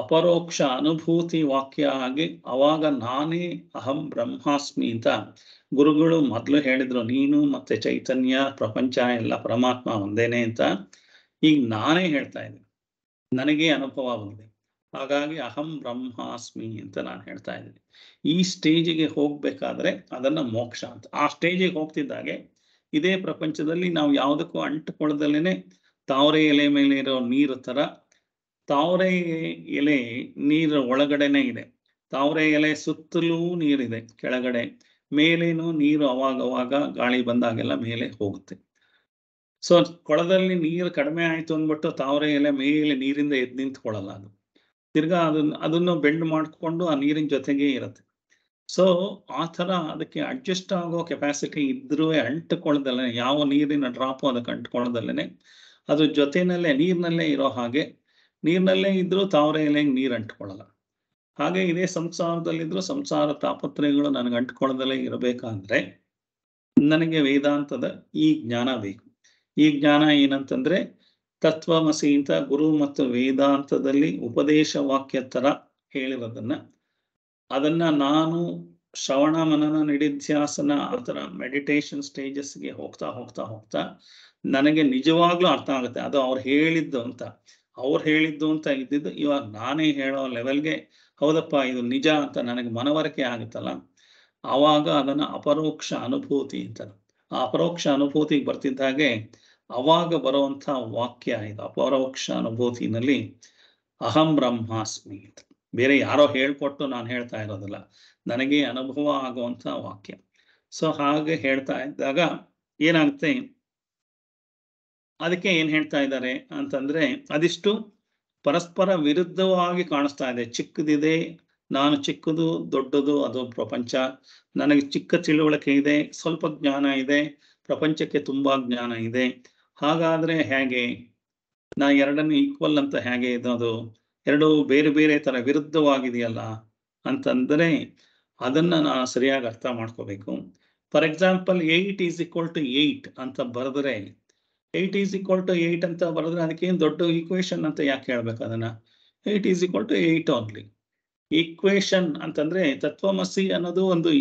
ಅಪರೋಕ್ಷ ಅನುಭೂತಿ ವಾಕ್ಯ ಆಗಿ ಅವಾಗ ನಾನೇ ಅಹಂ ಬ್ರಹ್ಮಾಸ್ಮಿ ಅಂತ ಗುರುಗಳು ಮೊದಲು ಹೇಳಿದ್ರು ನೀನು ಮತ್ತೆ ಚೈತನ್ಯ ಪ್ರಪಂಚ ಎಲ್ಲ ಪರಮಾತ್ಮ ಒಂದೇನೆ ಅಂತ ಈಗ ನಾನೇ ಹೇಳ್ತಾ ಇದ್ದೀನಿ ನನಗೆ ಅನುಭವ ಬಂದಿದೆ ಹಾಗಾಗಿ ಅಹಂ ಬ್ರಹ್ಮಾಸ್ಮಿ ಅಂತ ನಾನು ಹೇಳ್ತಾ ಇದ್ದೀನಿ ಈ ಸ್ಟೇಜಿಗೆ ಹೋಗ್ಬೇಕಾದ್ರೆ ಅದನ್ನ ಮೋಕ್ಷ ಅಂತ ಆ ಸ್ಟೇಜಿಗೆ ಹೋಗ್ತಿದ್ದಾಗೆ ಇದೇ ಪ್ರಪಂಚದಲ್ಲಿ ನಾವು ಯಾವುದಕ್ಕೂ ಅಂಟುಕೊಳ್ಳದಲ್ಲೇನೆ ತಾವರೆ ಎಲೆ ಮೇಲೆ ಇರೋ ನೀರು ತರ ತಾವರೆ ಎಲೆ ನೀರ ಒಳಗಡೆನೆ ಇದೆ ತಾವರೆ ಎಲೆ ಸುತ್ತಲೂ ನೀರಿದೆ ಕೆಳಗಡೆ ಮೇಲೇನು ನೀರು ಅವಾಗವಾಗ ಗಾಳಿ ಬಂದಾಗೆಲ್ಲ ಮೇಲೆ ಹೋಗುತ್ತೆ ಸೊ ಕೊಳದಲ್ಲಿ ನೀರು ಕಡಿಮೆ ಆಯಿತು ಅಂದ್ಬಿಟ್ಟು ತಾವರೆ ಎಲೆ ಮೇಲೆ ನೀರಿಂದ ಎದ್ದು ನಿಂತ್ಕೊಳ್ಳಲ್ಲ ಅದು ತಿರ್ಗಾ ಅದನ್ನು ಅದನ್ನು ಬೆಂಡ್ ಮಾಡಿಕೊಂಡು ಆ ನೀರಿನ ಜೊತೆಗೆ ಇರುತ್ತೆ ಸೊ ಆ ಥರ ಅದಕ್ಕೆ ಅಡ್ಜಸ್ಟ್ ಆಗೋ ಕೆಪಾಸಿಟಿ ಇದ್ರೂ ಅಂಟ್ಕೊಳ್ಳದಲ್ಲೇ ಯಾವ ನೀರಿನ ಡ್ರಾಪು ಅದಕ್ಕೆ ಅಂಟ್ಕೊಳ್ಳದಲ್ಲೇ ಅದ್ರ ಜೊತೆಯಲ್ಲೇ ನೀರಿನಲ್ಲೇ ಇರೋ ಹಾಗೆ ನೀರಿನಲ್ಲೇ ಇದ್ದರೂ ತಾವರೆ ಎಲೆ ನೀರು ಅಂಟ್ಕೊಳ್ಳಲ್ಲ ಹಾಗೆ ಇದೇ ಸಂಸಾರದಲ್ಲಿದ್ದರೂ ಸಂಸಾರ ತಾಪತ್ರಯಗಳು ನನಗೆ ಅಂಟ್ಕೊಳ್ಳದಲ್ಲೇ ಇರಬೇಕಂದ್ರೆ ನನಗೆ ವೇದಾಂತದ ಈ ಜ್ಞಾನ ಬೇಕು ಈ ಜ್ಞಾನ ಏನಂತಂದ್ರೆ ತತ್ವಮಸಿ ಅಂತ ಗುರು ಮತ್ತು ವೇದಾಂತದಲ್ಲಿ ಉಪದೇಶ ವಾಕ್ಯ ತರ ಹೇಳಿರೋದನ್ನ ಅದನ್ನ ನಾನು ಶ್ರವಣ ಮನನ ನಿಡಿಧ್ಯಾಸನ ಆತರ ಮೆಡಿಟೇಷನ್ ಸ್ಟೇಜಸ್ಗೆ ಹೋಗ್ತಾ ಹೋಗ್ತಾ ಹೋಗ್ತಾ ನನಗೆ ನಿಜವಾಗ್ಲೂ ಅರ್ಥ ಆಗುತ್ತೆ ಅದು ಅವ್ರು ಹೇಳಿದ್ದು ಅಂತ ಅವ್ರು ಹೇಳಿದ್ದು ಅಂತ ಇದ್ದಿದ್ದು ಇವಾಗ ನಾನೇ ಹೇಳೋ ಲೆವೆಲ್ಗೆ ಹೌದಪ್ಪ ಇದು ನಿಜ ಅಂತ ನನಗೆ ಮನವರಿಕೆ ಆಗುತ್ತಲ್ಲ ಆವಾಗ ಅದನ್ನ ಅಪರೋಕ್ಷ ಅನುಭೂತಿ ಅಂತ ಆ ಅಪರೋಕ್ಷ ಅನುಭೂತಿಗೆ ಬರ್ತಿದ್ದ ಹಾಗೆ ಅವಾಗ ಬರುವಂಥ ವಾಕ್ಯ ಇದು ಅಪರೋಕ್ಷ ಅನುಭೂತಿನಲ್ಲಿ ಅಹಂ ಬ್ರಹ್ಮಾಸ್ಮಿ ಅಂತ ಬೇರೆ ಯಾರೋ ಹೇಳ್ಕೊಟ್ಟು ನಾನು ಹೇಳ್ತಾ ಇರೋದಿಲ್ಲ ನನಗೆ ಅನುಭವ ಆಗುವಂಥ ವಾಕ್ಯ ಸೊ ಹಾಗೆ ಹೇಳ್ತಾ ಇದ್ದಾಗ ಏನಾಗುತ್ತೆ ಅದಕ್ಕೆ ಏನು ಹೇಳ್ತಾ ಇದ್ದಾರೆ ಅಂತಂದ್ರೆ ಅದಿಷ್ಟು ಪರಸ್ಪರ ವಿರುದ್ಧವಾಗಿ ಕಾಣಿಸ್ತಾ ಇದೆ ಚಿಕ್ಕದಿದೆ ನಾನು ಚಿಕ್ಕದು ದೊಡ್ಡದು ಅದು ಪ್ರಪಂಚ ನನಗೆ ಚಿಕ್ಕ ತಿಳುವಳಿಕೆ ಇದೆ ಸ್ವಲ್ಪ ಜ್ಞಾನ ಇದೆ ಪ್ರಪಂಚಕ್ಕೆ ತುಂಬಾ ಜ್ಞಾನ ಇದೆ ಹಾಗಾದರೆ ಹೇಗೆ ನಾ ಎರಡನ್ನು ಈಕ್ವಲ್ ಅಂತ ಹೇಗೆ ಅದು ಎರಡು ಬೇರೆ ಬೇರೆ ಥರ ವಿರುದ್ಧವಾಗಿದೆಯಲ್ಲ ಅಂತಂದರೆ ಅದನ್ನು ನಾ ಸರಿಯಾಗಿ ಅರ್ಥ ಮಾಡ್ಕೋಬೇಕು for example eight is equal to eight ಅಂತ ಬರೆದ್ರೆ eight is equal to eight ಅಂತ ಬರೆದ್ರೆ ಅದಕ್ಕೇನು ದೊಡ್ಡ ಈಕ್ವೇಷನ್ ಅಂತ ಯಾಕೆ ಹೇಳ್ಬೇಕು ಅದನ್ನು eight is equal to eight only equation ಅಂತಂದರೆ ತತ್ವಮಸಿ ಅನ್ನೋದು ಒಂದು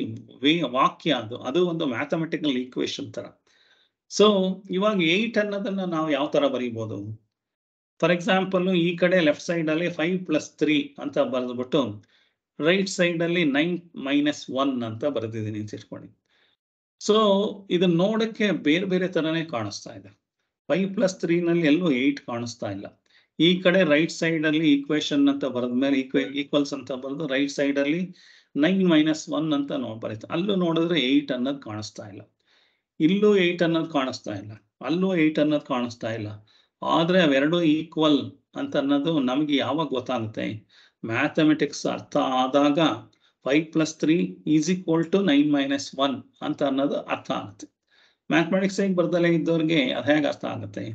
ವಾಕ್ಯ ಅದು ಅದು ಒಂದು ಮ್ಯಾಥಮೆಟಿಕಲ್ ಈಕ್ವೇಷನ್ ಥರ ಸೊ ಇವಾಗ ಏಟ್ ಅನ್ನೋದನ್ನ ನಾವು ಯಾವ ತರ ಬರೀಬಹುದು ಫಾರ್ ಎಕ್ಸಾಂಪಲ್ ಈ ಕಡೆ ಲೆಫ್ಟ್ ಸೈಡ್ ಅಲ್ಲಿ ಫೈವ್ ಪ್ಲಸ್ ತ್ರೀ ಅಂತ ಬರೆದ್ಬಿಟ್ಟು ರೈಟ್ ಸೈಡ್ ಅಲ್ಲಿ ನೈನ್ ಮೈನಸ್ ಒನ್ ಅಂತ ಬರೆದಿದ್ದೀನಿ ಅಂತ ಇಟ್ಕೊಂಡು ಸೊ ಇದನ್ನ ನೋಡಕ್ಕೆ ಬೇರೆ ಬೇರೆ ತರನೇ ಕಾಣಿಸ್ತಾ ಇದೆ ಫೈವ್ ಪ್ಲಸ್ ತ್ರೀನಲ್ಲಿ ಎಲ್ಲೂ ಏಟ್ ಕಾಣಿಸ್ತಾ ಇಲ್ಲ ಈ ಕಡೆ ರೈಟ್ ಸೈಡ್ ಅಲ್ಲಿ ಈಕ್ವೇಶನ್ ಅಂತ ಬರೆದ ಮೇಲೆ ಈಕ್ವೆ ಈಕ್ವಲ್ಸ್ ಅಂತ ಬರೆದು ರೈಟ್ ಸೈಡ್ ಅಲ್ಲಿ ನೈನ್ ಮೈನಸ್ ಒನ್ ಅಂತ ನೋ ಅಲ್ಲೂ ನೋಡಿದ್ರೆ ಏಟ್ ಅನ್ನೋದು ಕಾಣಿಸ್ತಾ ಇಲ್ಲ ಇಲ್ಲೂ ಏಯ್ಟ್ ಅನ್ನೋದು ಕಾಣಿಸ್ತಾ ಇಲ್ಲ ಅಲ್ಲೂ ಏಯ್ಟ್ ಅನ್ನೋದು ಕಾಣಿಸ್ತಾ ಇಲ್ಲ ಆದರೆ ಅವೆರಡೂ ಈಕ್ವಲ್ ಅಂತ ಅನ್ನೋದು ನಮಗೆ ಯಾವಾಗ ಗೊತ್ತಾಗುತ್ತೆ ಮ್ಯಾಥಮೆಟಿಕ್ಸ್ ಅರ್ಥ ಆದಾಗ five plus three is equal to nine minus one ಅಂತ ಅನ್ನೋದು ಅರ್ಥ ಆಗುತ್ತೆ ಮ್ಯಾಥಮೆಟಿಕ್ಸ್ ಹೇಗೆ ಬರ್ದಲೇ ಇದ್ದವ್ರಿಗೆ ಅದು ಹೇಗೆ ಅರ್ಥ ಆಗುತ್ತೆ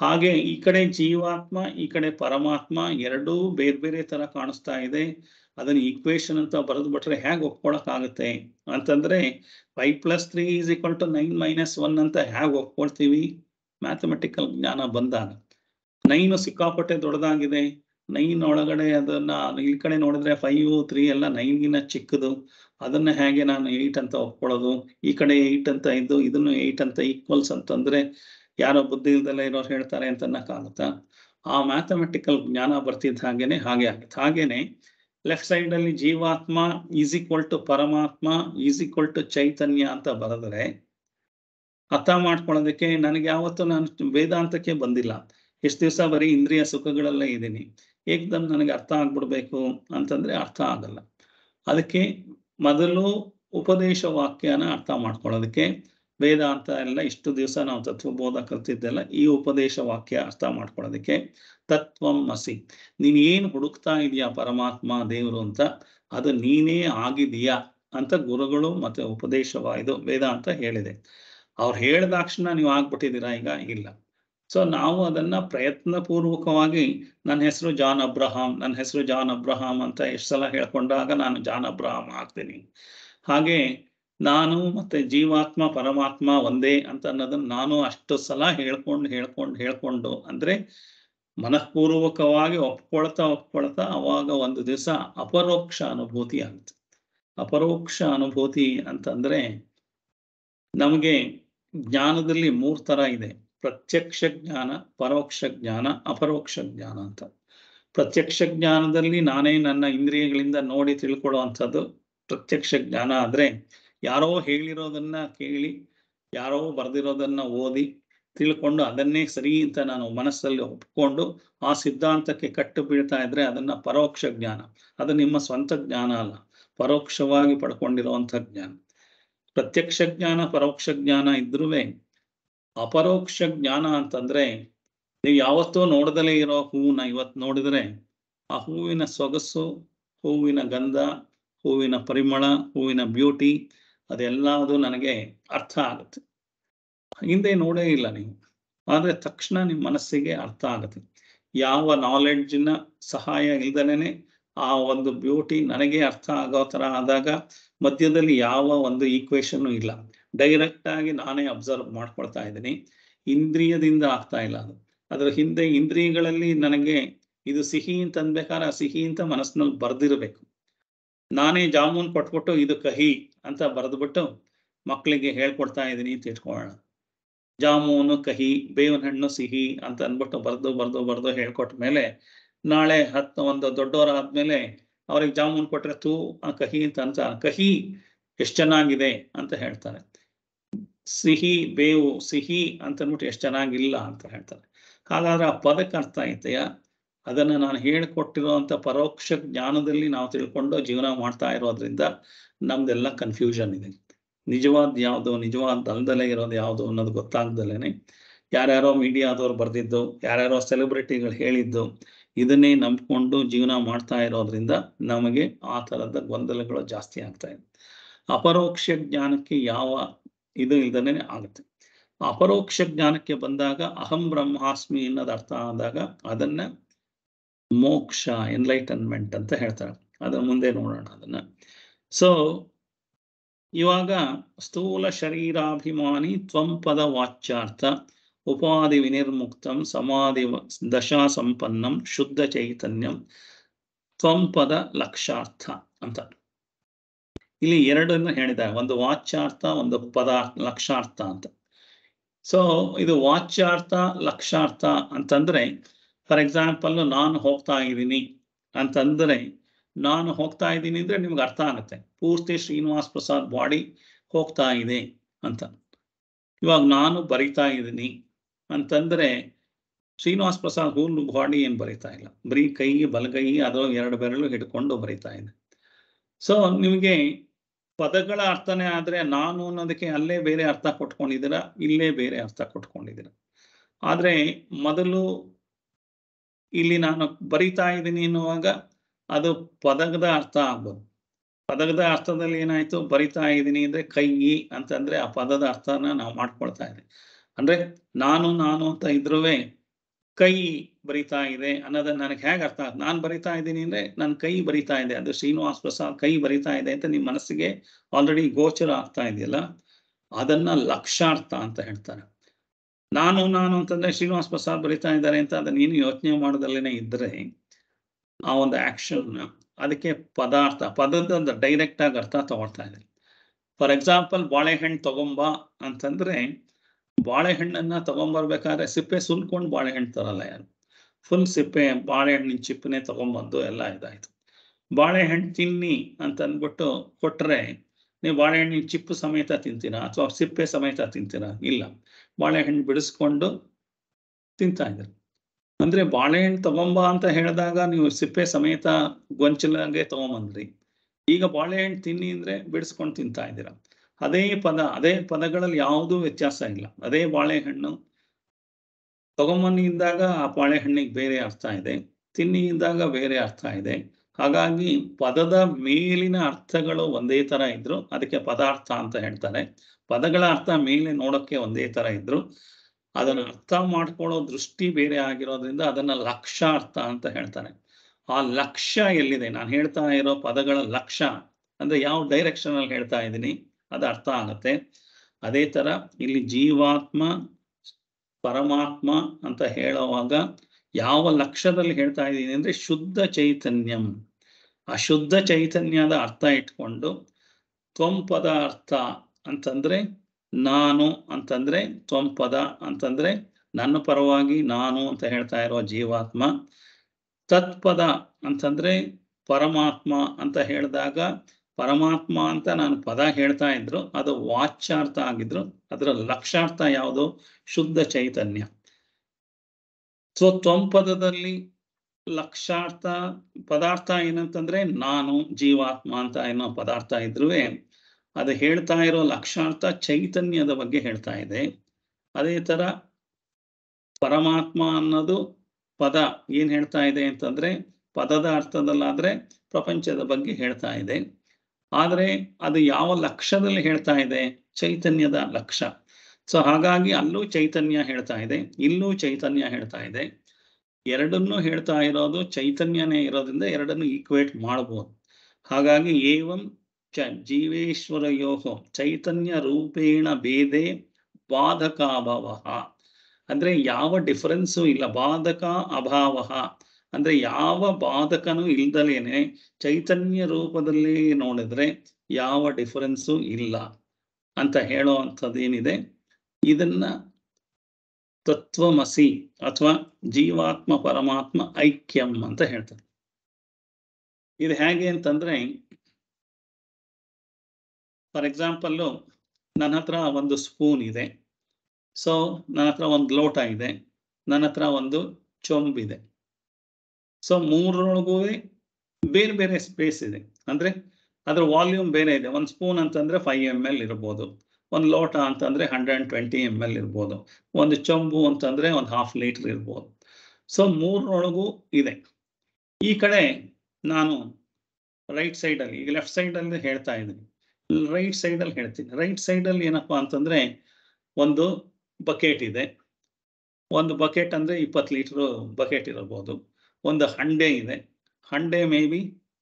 ಹಾಗೆ ಈ ಕಡೆ ಜೀವಾತ್ಮ ಈ ಕಡೆ ಪರಮಾತ್ಮ ಎರಡೂ ಬೇರೆ ಬೇರೆ ಥರ ಕಾಣಿಸ್ತಾ ಇದೆ ಅದನ್ನು ಈಕ್ವೇಶನ್ ಅಂತ ಬರೆದು ಬಿಟ್ರೆ ಹೇಗೆ ಒಪ್ಕೊಳಕಾಗುತ್ತೆ ಅಂತಂದ್ರೆ five plus three is equal to nine minus one ಅಂತ ಹೇಗೆ ಒಪ್ಕೊಳ್ತೀವಿ ಮ್ಯಾಥಮೆಟಿಕಲ್ ಜ್ಞಾನ ಬಂದಾಗ ನೈನು ಸಿಕ್ಕಾಪಟ್ಟೆ ದೊಡ್ಡದಾಗಿದೆ ನೈನ್ ಒಳಗಡೆ ಅದನ್ನ ಇಲ್ಲಿ ಕಡೆ ನೋಡಿದ್ರೆ ಫೈವ್ ತ್ರೀ ಎಲ್ಲ ನೈನ್ಗಿನ ಚಿಕ್ಕದು ಅದನ್ನ ಹೇಗೆ ನಾನು ಏಯ್ಟ್ ಅಂತ ಒಪ್ಕೊಳ್ಳೋದು ಈ ಕಡೆ ಏಯ್ಟ್ ಅಂತ ಇದ್ದು ಇದನ್ನು ಏಯ್ಟ್ ಅಂತ ಈಕ್ವಲ್ಸ್ ಅಂತಂದ್ರೆ ಯಾರೋ ಬುದ್ಧಿ ಇಲ್ದಲ್ಲೇ ಇರೋರು ಹೇಳ್ತಾರೆ ಅಂತ ಅನ್ನೋಕ್ಕಾಗುತ್ತಾ ಆ ಮ್ಯಾಥಮೆಟಿಕಲ್ ಜ್ಞಾನ ಬರ್ತಿದ್ದ ಹಾಗೇನೆ ಹಾಗೆ ಆಗುತ್ತೆ ಹಾಗೇನೆ ಲೆಫ್ಟ್ ಸೈಡ್ ಅಲ್ಲಿ ಜೀವಾತ್ಮ ಈಸ್ ಈಕ್ವಲ್ ಟು ಪರಮಾತ್ಮ ಈಸ್ ಈಕ್ವಲ್ ಟು ಚೈತನ್ಯ ಅಂತ ಬರೆದರೆ ಅರ್ಥ ಮಾಡ್ಕೊಳ್ಳೋದಕ್ಕೆ ನನಗೆ ಯಾವತ್ತೂ ನಾನು ವೇದಾಂತಕ್ಕೆ ಬಂದಿಲ್ಲ ಎಷ್ಟು ದಿವಸ ಬರೀ ಇಂದ್ರಿಯ ಸುಖಗಳೆಲ್ಲ ಇದ್ದೀನಿ ಏಕದಮ್ ನನಗೆ ಅರ್ಥ ಆಗ್ಬಿಡ್ಬೇಕು ಅಂತಂದ್ರೆ ಅರ್ಥ ಆಗಲ್ಲ ಅದಕ್ಕೆ ಮೊದಲು ಉಪದೇಶ ವಾಕ್ಯನ ಅರ್ಥ ಮಾಡ್ಕೊಳ್ಳೋದಕ್ಕೆ ವೇದಾಂತ ಎಲ್ಲ ಇಷ್ಟು ದಿವಸ ನಾವು ತತ್ವಬೋಧ ಕಲ್ತಿದ್ದೆಲ್ಲ ಈ ಉಪದೇಶ ವಾಕ್ಯ ಅರ್ಥ ಮಾಡ್ಕೊಳ್ಳೋದಕ್ಕೆ ತತ್ವಂ ಮಸಿ ನೀನು ಏನು ಹುಡುಕ್ತಾ ಇದೀಯಾ ಪರಮಾತ್ಮ ದೇವರು ಅಂತ ಅದು ನೀನೇ ಆಗಿದೀಯಾ ಅಂತ ಗುರುಗಳು ಮತ್ತೆ ಉಪದೇಶವ ವೇದಾಂತ ಹೇಳಿದೆ ಅವ್ರು ಹೇಳಿದಾಕ್ಷಣ ನೀವು ಆಗ್ಬಿಟ್ಟಿದ್ದೀರಾ ಈಗ ಇಲ್ಲ ಸೊ ನಾವು ಅದನ್ನ ಪ್ರಯತ್ನ ಪೂರ್ವಕವಾಗಿ ನನ್ನ ಹೆಸರು ಜಾನ್ ಅಬ್ರಹಾಂ ನನ್ನ ಹೆಸರು ಜಾನ್ ಅಬ್ರಹಾಂ ಅಂತ ಎಷ್ಟು ಸಲ ಹೇಳ್ಕೊಂಡಾಗ ನಾನು ಜಾನ್ ಅಬ್ರಹಾಂ ಆಗ್ತೀನಿ ಹಾಗೆ ನಾನು ಮತ್ತೆ ಜೀವಾತ್ಮ ಪರಮಾತ್ಮ ಒಂದೇ ಅಂತ ಅನ್ನೋದನ್ನ ನಾನು ಅಷ್ಟು ಸಲ ಹೇಳ್ಕೊಂಡು ಹೇಳ್ಕೊಂಡು ಹೇಳ್ಕೊಂಡು ಅಂದ್ರೆ ಮನಃಪೂರ್ವಕವಾಗಿ ಒಪ್ಕೊಳ್ತಾ ಒಪ್ಕೊಳ್ತಾ ಅವಾಗ ಒಂದು ದಿವಸ ಅಪರೋಕ್ಷ ಅನುಭೂತಿ ಆಗುತ್ತೆ ಅಪರೋಕ್ಷ ಅನುಭೂತಿ ಅಂತಂದ್ರೆ ನಮಗೆ ಜ್ಞಾನದಲ್ಲಿ ಮೂರ್ ತರ ಇದೆ ಪ್ರತ್ಯಕ್ಷ ಜ್ಞಾನ ಪರೋಕ್ಷ ಜ್ಞಾನ ಅಪರೋಕ್ಷ ಜ್ಞಾನ ಅಂತ ಪ್ರತ್ಯಕ್ಷ ಜ್ಞಾನದಲ್ಲಿ ನಾನೇ ನನ್ನ ಇಂದ್ರಿಯಗಳಿಂದ ನೋಡಿ ತಿಳ್ಕೊಳ್ಳುವಂಥದ್ದು ಪ್ರತ್ಯಕ್ಷ ಜ್ಞಾನ ಆದ್ರೆ ಯಾರೋ ಹೇಳಿರೋದನ್ನ ಕೇಳಿ ಯಾರೋ ಬರೆದಿರೋದನ್ನ ಓದಿ ತಿಳ್ಕೊಂಡು ಅದನ್ನೇ ಸರಿ ಅಂತ ನಾನು ಮನಸ್ಸಲ್ಲಿ ಒಪ್ಕೊಂಡು ಆ ಸಿದ್ಧಾಂತಕ್ಕೆ ಕಟ್ಟು ಬೀಳ್ತಾ ಇದ್ರೆ ಅದನ್ನ ಪರೋಕ್ಷ ಜ್ಞಾನ ಅದು ನಿಮ್ಮ ಸ್ವಂತ ಜ್ಞಾನ ಅಲ್ಲ ಪರೋಕ್ಷವಾಗಿ ಪಡ್ಕೊಂಡಿರುವಂಥ ಜ್ಞಾನ ಪ್ರತ್ಯಕ್ಷ ಜ್ಞಾನ ಪರೋಕ್ಷ ಜ್ಞಾನ ಇದ್ರೂ ಅಪರೋಕ್ಷ ಜ್ಞಾನ ಅಂತಂದ್ರೆ ನೀವು ಯಾವತ್ತೋ ನೋಡದಲೇ ಇರೋ ಹೂವನ್ನ ಇವತ್ತು ನೋಡಿದ್ರೆ ಆ ಹೂವಿನ ಸೊಗಸು ಹೂವಿನ ಗಂಧ ಹೂವಿನ ಪರಿಮಳ ಹೂವಿನ ಬ್ಯೂಟಿ ಅದೆಲ್ಲದು ನನಗೆ ಅರ್ಥ ಆಗುತ್ತೆ ಹಿಂದೆ ನೋಡೇ ಇಲ್ಲ ನೀವು ಆದರೆ ತಕ್ಷಣ ನಿಮ್ಮ ಮನಸ್ಸಿಗೆ ಅರ್ಥ ಆಗುತ್ತೆ ಯಾವ ನಾಲೆಡ್ಜ್ನ ಸಹಾಯ ಇಲ್ದಲೇ ಆ ಒಂದು ಬ್ಯೂಟಿ ನನಗೆ ಅರ್ಥ ಆಗೋ ಥರ ಆದಾಗ ಮಧ್ಯದಲ್ಲಿ ಯಾವ ಒಂದು ಈಕ್ವೇಶನ್ನು ಇಲ್ಲ ಡೈರೆಕ್ಟ್ ಆಗಿ ನಾನೇ ಅಬ್ಸರ್ವ್ ಮಾಡ್ಕೊಳ್ತಾ ಇದ್ದೀನಿ ಇಂದ್ರಿಯದಿಂದ ಆಗ್ತಾ ಇಲ್ಲ ಅದು ಅದರ ಹಿಂದೆ ಇಂದ್ರಿಯಗಳಲ್ಲಿ ನನಗೆ ಇದು ಸಿಹಿ ಅಂತ ಅನ್ಬೇಕಾದ್ರೆ ಆ ಸಿಹಿ ಅಂತ ಮನಸ್ಸಿನಲ್ಲಿ ಬರ್ದಿರಬೇಕು ನಾನೇ ಜಾಮೂನ್ ಕೊಟ್ಬಿಟ್ಟು ಇದು ಕಹಿ ಅಂತ ಬರೆದ್ಬಿಟ್ಟು ಮಕ್ಕಳಿಗೆ ಹೇಳ್ಕೊಡ್ತಾ ಇದ್ದೀನಿ ಅಂತ ಇಟ್ಕೊಳ್ಳೋಣ ಜಾಮೂನು ಕಹಿ ಬೇವಿನ ಹಣ್ಣು ಸಿಹಿ ಅಂತ ಅಂದ್ಬಿಟ್ಟು ಬರೆದು ಬರೆದು ಬರೆದು ಹೇಳ್ಕೊಟ್ಟ ಮೇಲೆ ನಾಳೆ ಹತ್ತು ಒಂದು ಆದ್ಮೇಲೆ ಅವ್ರಿಗೆ ಜಾಮೂನ್ ಕೊಟ್ರೆ ತೂ ಕಹಿ ಅಂತ ಅಂತ ಕಹಿ ಎಷ್ಟು ಚೆನ್ನಾಗಿದೆ ಅಂತ ಹೇಳ್ತಾರೆ ಸಿಹಿ ಬೇವು ಸಿಹಿ ಅಂತ ಅಂದ್ಬಿಟ್ಟು ಎಷ್ಟು ಚೆನ್ನಾಗಿಲ್ಲ ಅಂತ ಹೇಳ್ತಾರೆ ಹಾಗಾದ್ರೆ ಆ ಪದಕ್ಕೆ ಅರ್ಥ ಐತೆಯಾ ಅದನ್ನು ನಾನು ಹೇಳಿಕೊಟ್ಟಿರುವಂಥ ಪರೋಕ್ಷ ಜ್ಞಾನದಲ್ಲಿ ನಾವು ತಿಳ್ಕೊಂಡು ಜೀವನ ಮಾಡ್ತಾ ಇರೋದ್ರಿಂದ ನಮ್ದೆಲ್ಲ ಕನ್ಫ್ಯೂಷನ್ ಇದೆ ನಿಜವಾದ ಯಾವುದು ನಿಜವಾದ ಅಲ್ದಲೇ ಇರೋದು ಯಾವುದು ಅನ್ನೋದು ಗೊತ್ತಾಗ್ದಲೇ ಯಾರ್ಯಾರೋ ಮೀಡಿಯಾದವ್ರು ಬರೆದಿದ್ದು ಯಾರ್ಯಾರೋ ಸೆಲೆಬ್ರಿಟಿಗಳು ಹೇಳಿದ್ದು ಇದನ್ನೇ ನಂಬಿಕೊಂಡು ಜೀವನ ಮಾಡ್ತಾ ಇರೋದ್ರಿಂದ ನಮಗೆ ಆ ಥರದ ಗೊಂದಲಗಳು ಜಾಸ್ತಿ ಆಗ್ತಾ ಇದೆ ಅಪರೋಕ್ಷ ಜ್ಞಾನಕ್ಕೆ ಯಾವ ಇದು ಇಲ್ದಲೇ ಆಗುತ್ತೆ ಅಪರೋಕ್ಷ ಜ್ಞಾನಕ್ಕೆ ಬಂದಾಗ ಅಹಂ ಬ್ರಹ್ಮಾಸ್ಮಿ ಅನ್ನೋದು ಅರ್ಥ ಆದಾಗ ಅದನ್ನ ಮೋಕ್ಷ ಎನ್ಲೈಟನ್ಮೆಂಟ್ ಅಂತ ಹೇಳ್ತಾರೆ ಅದರ ಮುಂದೆ ನೋಡೋಣ ಅದನ್ನ ಸೊ ಇವಾಗ ಸ್ಥೂಲ ಶರೀರಾಭಿಮಾನಿ ತ್ವಂಪದ ವಾಚ್ಯಾರ್ಥ ಉಪಾಧಿ ವಿನಿರ್ಮುಕ್ತಂ ಸಮಾಧಿ ದಶಾ ಸಂಪನ್ನಂ ಶುದ್ಧ ಚೈತನ್ಯಂ ತ್ವಂಪದ ಲಕ್ಷಾರ್ಥ ಅಂತ ಇಲ್ಲಿ ಎರಡನ್ನು ಹೇಳಿದ್ದಾರೆ ಒಂದು ವಾಚ್ಯಾರ್ಥ ಒಂದು ಪದ ಲಕ್ಷಾರ್ಥ ಅಂತ ಸೊ ಇದು ವಾಚ್ಯಾರ್ಥ ಲಕ್ಷಾರ್ಥ ಅಂತಂದ್ರೆ ಫಾರ್ ಎಕ್ಸಾಂಪಲ್ ನಾನು ಹೋಗ್ತಾ ಇದ್ದೀನಿ ಅಂತಂದರೆ ನಾನು ಹೋಗ್ತಾ ಇದ್ದೀನಿ ಅಂದರೆ ನಿಮ್ಗೆ ಅರ್ಥ ಆಗುತ್ತೆ ಪೂರ್ತಿ ಶ್ರೀನಿವಾಸ್ ಪ್ರಸಾದ್ ಬಾಡಿ ಹೋಗ್ತಾ ಇದೆ ಅಂತ ಇವಾಗ ನಾನು ಬರಿತಾ ಇದ್ದೀನಿ ಅಂತಂದರೆ ಶ್ರೀನಿವಾಸ್ ಪ್ರಸಾದ್ ಹೂಲ್ ಬಾಡಿ ಏನು ಬರಿತಾ ಇಲ್ಲ ಬರೀ ಕೈ ಬಲಗೈ ಅದರ ಎರಡು ಬೆರಳು ಹಿಡ್ಕೊಂಡು ಬರಿತಾ ಇದೆ ಸೊ ನಿಮಗೆ ಪದಗಳ ಅರ್ಥನೇ ಆದರೆ ನಾನು ಅನ್ನೋದಕ್ಕೆ ಅಲ್ಲೇ ಬೇರೆ ಅರ್ಥ ಕೊಟ್ಕೊಂಡಿದ್ದೀರಾ ಇಲ್ಲೇ ಬೇರೆ ಅರ್ಥ ಕೊಟ್ಕೊಂಡಿದ್ದೀರಾ ಆದರೆ ಮೊದಲು ಇಲ್ಲಿ ನಾನು ಬರಿತಾ ಇದ್ದೀನಿ ಎನ್ನುವಾಗ ಅದು ಪದಗದ ಅರ್ಥ ಆಗ್ಬೋದು ಪದಗದ ಅರ್ಥದಲ್ಲಿ ಏನಾಯ್ತು ಬರಿತಾ ಇದ್ದೀನಿ ಅಂದ್ರೆ ಕೈ ಅಂತಂದ್ರೆ ಆ ಪದದ ಅರ್ಥನ ನಾವು ಮಾಡ್ಕೊಳ್ತಾ ಇದ್ದೀವಿ ಅಂದ್ರೆ ನಾನು ನಾನು ಅಂತ ಇದ್ರೂ ಕೈ ಬರಿತಾ ಇದೆ ಅನ್ನೋದನ್ನ ನನಗೆ ಹೇಗೆ ಅರ್ಥ ಆಗ್ತದೆ ನಾನು ಬರಿತಾ ಇದ್ದೀನಿ ಅಂದ್ರೆ ನನ್ನ ಕೈ ಬರಿತಾ ಇದೆ ಅದು ಶ್ರೀನಿವಾಸ ಪ್ರಸಾದ್ ಕೈ ಬರಿತಾ ಇದೆ ಅಂತ ನಿಮ್ಮ ಮನಸ್ಸಿಗೆ ಆಲ್ರೆಡಿ ಗೋಚರ ಆಗ್ತಾ ಇದೆಯಲ್ಲ ಅದನ್ನ ಲಕ್ಷಾರ್ಥ ಅಂತ ಹೇಳ್ತಾರೆ ನಾನು ನಾನು ಅಂತಂದ್ರೆ ಶ್ರೀನಿವಾಸ ಪ್ರಸಾದ್ ಬರಿತಾ ಇದ್ದಾರೆ ಅಂತ ಅದನ್ನ ನೀನು ಯೋಚನೆ ಮಾಡೋದಲ್ಲೇನೆ ಇದ್ರೆ ಆ ಒಂದು ಆಕ್ಷನ್ ಅದಕ್ಕೆ ಪದಾರ್ಥ ಪದದ ಡೈರೆಕ್ಟ್ ಆಗಿ ಅರ್ಥ ತಗೊಳ್ತಾ ಇದ್ದಾರೆ ಫಾರ್ ಎಕ್ಸಾಂಪಲ್ ಬಾಳೆಹಣ್ಣು ತಗೊಂಬ ಅಂತಂದ್ರೆ ಬಾಳೆಹಣ್ಣನ್ನ ತಗೊಂಬರ್ಬೇಕಾದ್ರೆ ಸಿಪ್ಪೆ ಸುಲ್ಕೊಂಡು ಬಾಳೆಹಣ್ಣು ತರಲ್ಲ ಯಾರು ಫುಲ್ ಸಿಪ್ಪೆ ಬಾಳೆಹಣ್ಣಿನ ಚಿಪ್ಪನೆ ತಗೊಂಬಂದು ಎಲ್ಲ ಇದಾಯ್ತು ಬಾಳೆಹಣ್ಣು ತಿನ್ನಿ ಅಂತ ಅಂದ್ಬಿಟ್ಟು ಕೊಟ್ರೆ ನೀವು ಬಾಳೆಹಣ್ಣಿನ ಚಿಪ್ಪು ಸಮೇತ ತಿಂತೀರಾ ಅಥವಾ ಸಿಪ್ಪೆ ಸಮೇತ ತಿಂತೀರಾ ಇಲ್ಲ ಬಾಳೆಹಣ್ಣು ಬಿಡಿಸ್ಕೊಂಡು ತಿಂತಾ ಇದ್ದಾರೆ ಅಂದ್ರೆ ಬಾಳೆಹಣ್ಣು ತಗೊಂಬ ಅಂತ ಹೇಳಿದಾಗ ನೀವು ಸಿಪ್ಪೆ ಸಮೇತ ಗೊಂಚಲಾಗೆ ತಗೊಂಬಂದ್ರಿ ಈಗ ಬಾಳೆಹಣ್ಣು ತಿನ್ನಿ ಅಂದ್ರೆ ಬಿಡಿಸ್ಕೊಂಡು ತಿಂತಾ ಇದ್ದೀರಾ ಅದೇ ಪದ ಅದೇ ಪದಗಳಲ್ಲಿ ಯಾವುದೂ ವ್ಯತ್ಯಾಸ ಇಲ್ಲ ಅದೇ ಬಾಳೆಹಣ್ಣು ತಗೊಂಬನ್ನಿ ಇದ್ದಾಗ ಆ ಬಾಳೆಹಣ್ಣಿಗೆ ಬೇರೆ ಅರ್ಥ ಇದೆ ತಿನ್ನಿ ಇದ್ದಾಗ ಬೇರೆ ಅರ್ಥ ಇದೆ ಹಾಗಾಗಿ ಪದದ ಮೇಲಿನ ಅರ್ಥಗಳು ಒಂದೇ ತರ ಇದ್ರು ಅದಕ್ಕೆ ಪದಾರ್ಥ ಅಂತ ಹೇಳ್ತಾರೆ ಪದಗಳ ಅರ್ಥ ಮೇಲೆ ನೋಡೋಕ್ಕೆ ಒಂದೇ ತರ ಇದ್ರು ಅದನ್ನು ಅರ್ಥ ಮಾಡ್ಕೊಳ್ಳೋ ದೃಷ್ಟಿ ಬೇರೆ ಆಗಿರೋದ್ರಿಂದ ಅದನ್ನ ಲಕ್ಷಾರ್ಥ ಅಂತ ಹೇಳ್ತಾರೆ ಆ ಲಕ್ಷ್ಯ ಎಲ್ಲಿದೆ ನಾನು ಹೇಳ್ತಾ ಇರೋ ಪದಗಳ ಲಕ್ಷ್ಯ ಅಂದ್ರೆ ಯಾವ ಡೈರೆಕ್ಷನ್ ಅಲ್ಲಿ ಹೇಳ್ತಾ ಇದ್ದೀನಿ ಅದು ಅರ್ಥ ಆಗುತ್ತೆ ಅದೇ ತರ ಇಲ್ಲಿ ಜೀವಾತ್ಮ ಪರಮಾತ್ಮ ಅಂತ ಹೇಳುವಾಗ ಯಾವ ಲಕ್ಷ್ಯದಲ್ಲಿ ಹೇಳ್ತಾ ಇದ್ದೀನಿ ಅಂದರೆ ಶುದ್ಧ ಚೈತನ್ಯಂ ಅಶುದ್ಧ ಚೈತನ್ಯದ ಅರ್ಥ ಇಟ್ಕೊಂಡು ತ್ವಂಪದ ಅರ್ಥ ಅಂತಂದರೆ ನಾನು ಅಂತಂದರೆ ತ್ವಂಪದ ಅಂತಂದರೆ ನನ್ನ ಪರವಾಗಿ ನಾನು ಅಂತ ಹೇಳ್ತಾ ಇರೋ ಜೀವಾತ್ಮ ತತ್ಪದ ಅಂತಂದರೆ ಪರಮಾತ್ಮ ಅಂತ ಹೇಳಿದಾಗ ಪರಮಾತ್ಮ ಅಂತ ನಾನು ಪದ ಹೇಳ್ತಾ ಇದ್ರು ಅದು ವಾಚ್ಯಾರ್ಥ ಆಗಿದ್ರು ಅದರ ಲಕ್ಷಾರ್ಥ ಯಾವುದು ಶುದ್ಧ ಚೈತನ್ಯ ಸೊ ಪದದಲ್ಲಿ ಲಕ್ಷಾರ್ಥ ಪದಾರ್ಥ ಏನಂತಂದ್ರೆ ನಾನು ಜೀವಾತ್ಮ ಅಂತ ಏನೋ ಪದಾರ್ಥ ಇದ್ರೂ ಅದು ಹೇಳ್ತಾ ಇರೋ ಲಕ್ಷಾರ್ಥ ಚೈತನ್ಯದ ಬಗ್ಗೆ ಹೇಳ್ತಾ ಇದೆ ಅದೇ ತರ ಪರಮಾತ್ಮ ಅನ್ನೋದು ಪದ ಏನ್ ಹೇಳ್ತಾ ಇದೆ ಅಂತಂದ್ರೆ ಪದದ ಅರ್ಥದಲ್ಲಾದ್ರೆ ಪ್ರಪಂಚದ ಬಗ್ಗೆ ಹೇಳ್ತಾ ಇದೆ ಆದರೆ ಅದು ಯಾವ ಲಕ್ಷ್ಯದಲ್ಲಿ ಹೇಳ್ತಾ ಇದೆ ಚೈತನ್ಯದ ಲಕ್ಷ ಸೊ ಹಾಗಾಗಿ ಅಲ್ಲೂ ಚೈತನ್ಯ ಹೇಳ್ತಾ ಇದೆ ಇಲ್ಲೂ ಚೈತನ್ಯ ಹೇಳ್ತಾ ಇದೆ ಎರಡನ್ನೂ ಹೇಳ್ತಾ ಇರೋದು ಚೈತನ್ಯನೇ ಇರೋದ್ರಿಂದ ಎರಡನ್ನು ಈಕ್ವೇಟ್ ಮಾಡಬಹುದು ಹಾಗಾಗಿ ಏವಂ ಚ ಜೀವೇಶ್ವರಯೋಹೋ ಚೈತನ್ಯ ರೂಪೇಣ ಭೇದೆ ಬಾಧಕ ಅಭಾವ ಅಂದ್ರೆ ಯಾವ ಡಿಫರೆನ್ಸು ಇಲ್ಲ ಬಾಧಕ ಅಭಾವ ಅಂದ್ರೆ ಯಾವ ಬಾಧಕನೂ ಇಲ್ದಲೇನೆ ಚೈತನ್ಯ ರೂಪದಲ್ಲಿ ನೋಡಿದ್ರೆ ಯಾವ ಡಿಫರೆನ್ಸು ಇಲ್ಲ ಅಂತ ಹೇಳೋ ಏನಿದೆ ಇದನ್ನ ತತ್ವಮಸಿ ಅಥವಾ ಜೀವಾತ್ಮ ಪರಮಾತ್ಮ ಐಕ್ಯಂ ಅಂತ ಹೇಳ್ತಾರೆ ಇದು ಹೇಗೆ ಅಂತಂದ್ರೆ ಫಾರ್ ಎಕ್ಸಾಂಪಲ್ಲು ನನ್ನ ಹತ್ರ ಒಂದು ಸ್ಪೂನ್ ಇದೆ ಸೊ ನನ್ನ ಹತ್ರ ಒಂದು ಲೋಟ ಇದೆ ನನ್ನ ಹತ್ರ ಒಂದು ಚೊಂಬಿದೆ ಸೊ ಮೂರರೊಳಗೂ ಬೇರೆ ಬೇರೆ ಸ್ಪೇಸ್ ಇದೆ ಅಂದರೆ ಅದರ ವಾಲ್ಯೂಮ್ ಬೇರೆ ಇದೆ ಒಂದು ಸ್ಪೂನ್ ಅಂತಂದರೆ ಫೈವ್ ಎಮ್ ಎಲ್ ಇರ್ಬೋದು ಒಂದು ಲೋಟ ಅಂತಂದರೆ hundred and twenty M L ಇರ್ಬೋದು ಒಂದು ಚೊಂಬು ಅಂತಂದರೆ ಒಂದು ಹಾಫ್ ಲೀಟ್ರ್ ಇರ್ಬೋದು ಸೊ ಮೂರರೊಳಗೂ ಇದೆ ಈ ಕಡೆ ನಾನು ರೈಟ್ ಸೈಡಲ್ಲಿ ಈಗ ಲೆಫ್ಟ್ ಸೈಡಲ್ಲಿ ಹೇಳ್ತಾ ಇದ್ದೀನಿ ರೈಟ್ ಸೈಡಲ್ಲಿ ಹೇಳ್ತೀನಿ ರೈಟ್ ಸೈಡಲ್ಲಿ ಏನಪ್ಪ ಅಂತಂದರೆ ಒಂದು ಬಕೆಟ್ ಇದೆ ಒಂದು ಬಕೆಟ್ ಅಂದರೆ ಇಪ್ಪತ್ತು ಲೀಟ್ರು ಬಕೆಟ್ ಇರಬಹುದು ಒಂದು ಹಂಡೆ ಇದೆ ಹಂಡೆ ಮೇ ಬಿ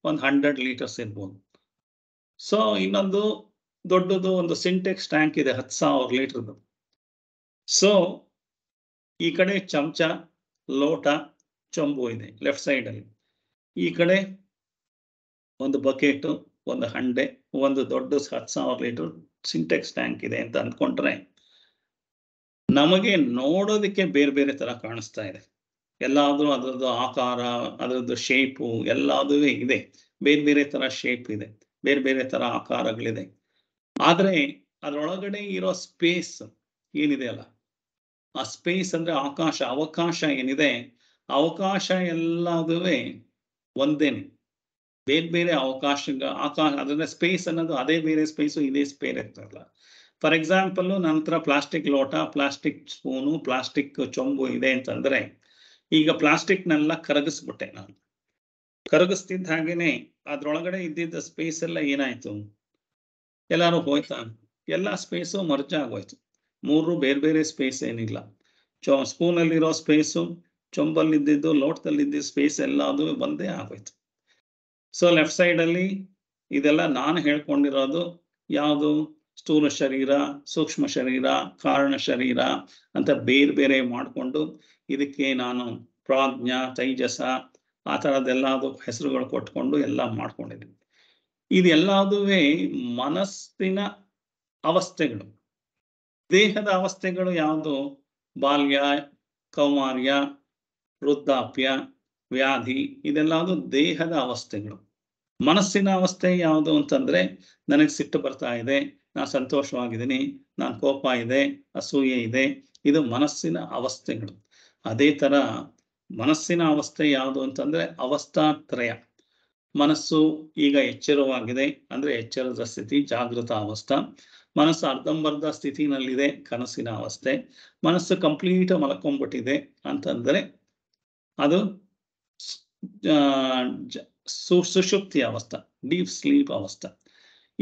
ಒಂದು ಹಂಡ್ರೆಡ್ ಲೀಟರ್ಸ್ ಇರ್ಬೋದು ಸೊ ಇನ್ನೊಂದು ದೊಡ್ಡದು ಒಂದು ಸಿಂಟೆಕ್ಸ್ ಟ್ಯಾಂಕ್ ಇದೆ ಹತ್ತು ಸಾವಿರ ಲೀಟರ್ದು ಸೊ ಈ ಕಡೆ ಚಮಚ ಲೋಟ ಚೊಂಬು ಇದೆ ಲೆಫ್ಟ್ ಸೈಡಲ್ಲಿ ಈ ಕಡೆ ಒಂದು ಬಕೆಟು ಒಂದು ಹಂಡೆ ಒಂದು ದೊಡ್ಡ ಹತ್ತು ಸಾವಿರ ಲೀಟರ್ ಸಿಂಟೆಕ್ಸ್ ಟ್ಯಾಂಕ್ ಇದೆ ಅಂತ ಅಂದ್ಕೊಂಡ್ರೆ ನಮಗೆ ನೋಡೋದಕ್ಕೆ ಬೇರೆ ಬೇರೆ ತರ ಕಾಣಿಸ್ತಾ ಇದೆ ಎಲ್ಲಾದ್ರೂ ಅದರದ್ದು ಆಕಾರ ಅದರದ್ದು ಶೇಪು ಎಲ್ಲದೂ ಇದೆ ಬೇರೆ ಬೇರೆ ತರ ಶೇಪ್ ಇದೆ ಬೇರೆ ಬೇರೆ ತರ ಆಕಾರಗಳಿದೆ ಆದರೆ ಅದರೊಳಗಡೆ ಇರೋ ಸ್ಪೇಸ್ ಏನಿದೆ ಅಲ್ಲ ಆ ಸ್ಪೇಸ್ ಅಂದರೆ ಆಕಾಶ ಅವಕಾಶ ಏನಿದೆ ಅವಕಾಶ ಎಲ್ಲದೂ ಒಂದೇನೆ ಬೇರೆ ಬೇರೆ ಅವಕಾಶ ಆಕಾಶ ಅದರಿಂದ ಸ್ಪೇಸ್ ಅನ್ನೋದು ಅದೇ ಬೇರೆ ಸ್ಪೇಸು ಇದೇ ಸ್ಪೇರ್ ಇರ್ತಾರಲ್ಲ ಫಾರ್ ಎಕ್ಸಾಂಪಲ್ಲು ನನ್ನ ಹತ್ರ ಪ್ಲಾಸ್ಟಿಕ್ ಲೋಟ ಪ್ಲಾಸ್ಟಿಕ್ ಸ್ಪೂನು ಪ್ಲಾಸ್ಟಿಕ್ ಚೊಂಬು ಇದೆ ಅಂತಂದರೆ ಈಗ ಪ್ಲಾಸ್ಟಿಕ್ನೆಲ್ಲ ಕರಗಿಸ್ಬಿಟ್ಟೆ ನಾನು ಕರಗಿಸ್ತಿದ್ದ ಹಾಗೇನೆ ಅದರೊಳಗಡೆ ಇದ್ದಿದ್ದ ಸ್ಪೇಸ್ ಎಲ್ಲ ಏನಾಯಿತು ಎಲ್ಲಾರು ಹೋಯ್ತಾ ಎಲ್ಲ ಸ್ಪೇಸು ಮರ್ಜ ಆಗೋಯ್ತು ಮೂರು ಬೇರೆ ಬೇರೆ ಸ್ಪೇಸ್ ಏನಿಲ್ಲ ಚೊ ಸ್ಪೂನಲ್ಲಿರೋ ಸ್ಪೇಸು ಚೊಂಬಲ್ಲಿದ್ದಿದ್ದು ಲೋಟದಲ್ಲಿದ್ದ ಸ್ಪೇಸ್ ಎಲ್ಲ ಅದು ಒಂದೇ ಆಗೋಯ್ತು ಸೊ ಲೆಫ್ಟ್ ಸೈಡಲ್ಲಿ ಇದೆಲ್ಲ ನಾನು ಹೇಳ್ಕೊಂಡಿರೋದು ಯಾವುದು ಸ್ಥೂಲ ಶರೀರ ಸೂಕ್ಷ್ಮ ಶರೀರ ಕಾರಣ ಶರೀರ ಅಂತ ಬೇರೆ ಬೇರೆ ಮಾಡಿಕೊಂಡು ಇದಕ್ಕೆ ನಾನು ಪ್ರಾಜ್ಞ ತೈಜಸ ಆ ಥರದ್ದೆಲ್ಲ ಅದು ಹೆಸರುಗಳು ಕೊಟ್ಕೊಂಡು ಎಲ್ಲ ಮಾಡ್ಕೊಂಡಿದ್ದೀನಿ ಇದೆಲ್ಲದೂ ಮನಸ್ಸಿನ ಅವಸ್ಥೆಗಳು ದೇಹದ ಅವಸ್ಥೆಗಳು ಯಾವುದು ಬಾಲ್ಯ ಕೌಮಾರ್ಯ ವೃದ್ಧಾಪ್ಯ ವ್ಯಾಧಿ ಇದೆಲ್ಲದು ದೇಹದ ಅವಸ್ಥೆಗಳು ಮನಸ್ಸಿನ ಅವಸ್ಥೆ ಯಾವುದು ಅಂತಂದ್ರೆ ನನಗೆ ಸಿಟ್ಟು ಬರ್ತಾ ಇದೆ ನಾನು ಸಂತೋಷವಾಗಿದ್ದೀನಿ ನಾನು ಕೋಪ ಇದೆ ಅಸೂಯೆ ಇದೆ ಇದು ಮನಸ್ಸಿನ ಅವಸ್ಥೆಗಳು ಅದೇ ತರ ಮನಸ್ಸಿನ ಅವಸ್ಥೆ ಯಾವುದು ಅಂತಂದ್ರೆ ಅವಸ್ಥಾತ್ರಯ ಮನಸ್ಸು ಈಗ ಎಚ್ಚರವಾಗಿದೆ ಅಂದ್ರೆ ಎಚ್ಚರದ ಸ್ಥಿತಿ ಜಾಗೃತ ಅವಸ್ಥಾ ಮನಸ್ಸು ಅರ್ಧಂಬರ್ಧ ಸ್ಥಿತಿನಲ್ಲಿದೆ ಕನಸಿನ ಅವಸ್ಥೆ ಮನಸ್ಸು ಕಂಪ್ಲೀಟ್ ಮಲ್ಕೊಂಬಿಟ್ಟಿದೆ ಅಂತಂದ್ರೆ ಅದು ಸು ಸುಷುಪ್ತಿ ಅವಸ್ಥೆ ಡೀಪ್ ಸ್ಲೀಪ್ ಅವಸ್ಥೆ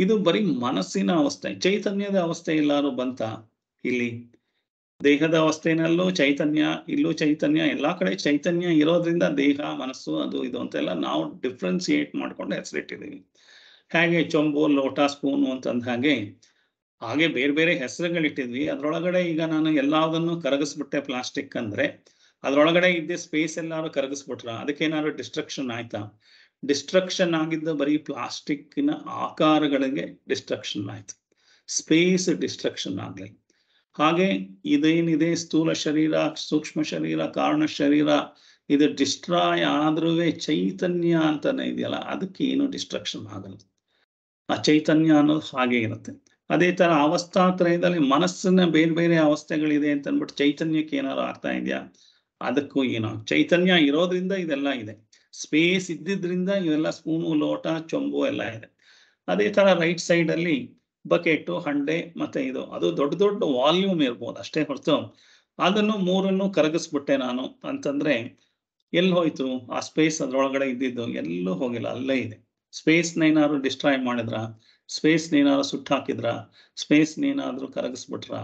ಇದು ಬರೀ ಮನಸ್ಸಿನ ಅವಸ್ಥೆ ಚೈತನ್ಯದ ಅವಸ್ಥೆ ಎಲ್ಲಾರು ಬಂತ ಇಲ್ಲಿ ದೇಹದ ಅವಸ್ಥೆನಲ್ಲೂ ಚೈತನ್ಯ ಇಲ್ಲೂ ಚೈತನ್ಯ ಎಲ್ಲಾ ಕಡೆ ಚೈತನ್ಯ ಇರೋದ್ರಿಂದ ದೇಹ ಮನಸ್ಸು ಅದು ಇದು ಅಂತೆಲ್ಲ ನಾವು ಡಿಫ್ರೆನ್ಸಿಯೇಟ್ ಮಾಡ್ಕೊಂಡು ಹೆಸರಿಟ್ಟಿದ್ದೀವಿ ಹಾಗೆ ಚೊಂಬು ಲೋಟ ಸ್ಪೂನು ಅಂತಂದ ಹಾಗೆ ಹಾಗೆ ಬೇರೆ ಬೇರೆ ಹೆಸರುಗಳಿಟ್ಟಿದ್ವಿ ಅದರೊಳಗಡೆ ಈಗ ನಾನು ಎಲ್ಲದನ್ನು ಕರಗಿಸ್ಬಿಟ್ಟೆ ಪ್ಲಾಸ್ಟಿಕ್ ಅಂದ್ರೆ ಅದರೊಳಗಡೆ ಇದ್ದ ಸ್ಪೇಸ್ ಎಲ್ಲಾರು ಕರಗಿಸ್ಬಿಟ್ರ ಅದಕ್ಕೇನಾದ್ರು ಡಿಸ್ಟ್ರಕ್ಷನ್ ಆಯ್ತಾ ಡಿಸ್ಟ್ರಕ್ಷನ್ ಆಗಿದ್ದ ಬರೀ ಪ್ಲಾಸ್ಟಿಕ್ಕಿನ ಆಕಾರಗಳಿಗೆ ಡಿಸ್ಟ್ರಕ್ಷನ್ ಆಯ್ತು ಸ್ಪೇಸ್ ಡಿಸ್ಟ್ರಕ್ಷನ್ ಆಗ್ಲಿಲ್ಲ ಹಾಗೆ ಇದೇನಿದೆ ಸ್ಥೂಲ ಶರೀರ ಸೂಕ್ಷ್ಮ ಶರೀರ ಕಾರಣ ಶರೀರ ಇದು ಡಿಸ್ಟ್ರಾಯ್ ಆದ್ರೂ ಚೈತನ್ಯ ಅಂತಾನೆ ಇದೆಯಲ್ಲ ಅದಕ್ಕೆ ಏನು ಡಿಸ್ಟ್ರಕ್ಷನ್ ಆಗಲ್ಲ ಆ ಚೈತನ್ಯ ಅನ್ನೋದು ಹಾಗೆ ಇರುತ್ತೆ ಅದೇ ತರ ಅವಸ್ಥಾತ್ರಯದಲ್ಲಿ ಮನಸ್ಸನ್ನ ಬೇರೆ ಬೇರೆ ಅವಸ್ಥೆಗಳಿದೆ ಅಂತ ಚೈತನ್ಯಕ್ಕೆ ಏನಾದ್ರು ಆಗ್ತಾ ಇದೆಯಾ ಅದಕ್ಕೂ ಏನೋ ಚೈತನ್ಯ ಇರೋದ್ರಿಂದ ಇದೆಲ್ಲ ಇದೆ ಸ್ಪೇಸ್ ಇದ್ದಿದ್ರಿಂದ ಇವೆಲ್ಲ ಸ್ಪೂನು ಲೋಟ ಚೊಂಬು ಎಲ್ಲ ಇದೆ ಅದೇ ತರ ರೈಟ್ ಸೈಡ್ ಅಲ್ಲಿ ಬಕೆಟು ಹಂಡೆ ಮತ್ತೆ ಇದು ಅದು ದೊಡ್ಡ ದೊಡ್ಡ ವಾಲ್ಯೂಮ್ ಇರ್ಬೋದು ಅಷ್ಟೇ ಹೊರತು ಅದನ್ನು ಮೂರನ್ನು ಕರಗಿಸ್ಬಿಟ್ಟೆ ನಾನು ಅಂತಂದ್ರೆ ಎಲ್ಲಿ ಹೋಯ್ತು ಆ ಸ್ಪೇಸ್ ಅದ್ರೊಳಗಡೆ ಇದ್ದಿದ್ದು ಎಲ್ಲೂ ಹೋಗಿಲ್ಲ ಅಲ್ಲೇ ಇದೆ ಸ್ಪೇಸ್ನ ಏನಾದ್ರು ಡಿಸ್ಟ್ರಾಯ್ ಮಾಡಿದ್ರ ಸ್ಪೇಸ್ ಏನಾದ್ರು ಹಾಕಿದ್ರ ಸ್ಪೇಸ್ ಏನಾದ್ರು ಕರಗಿಸ್ಬಿಟ್ರ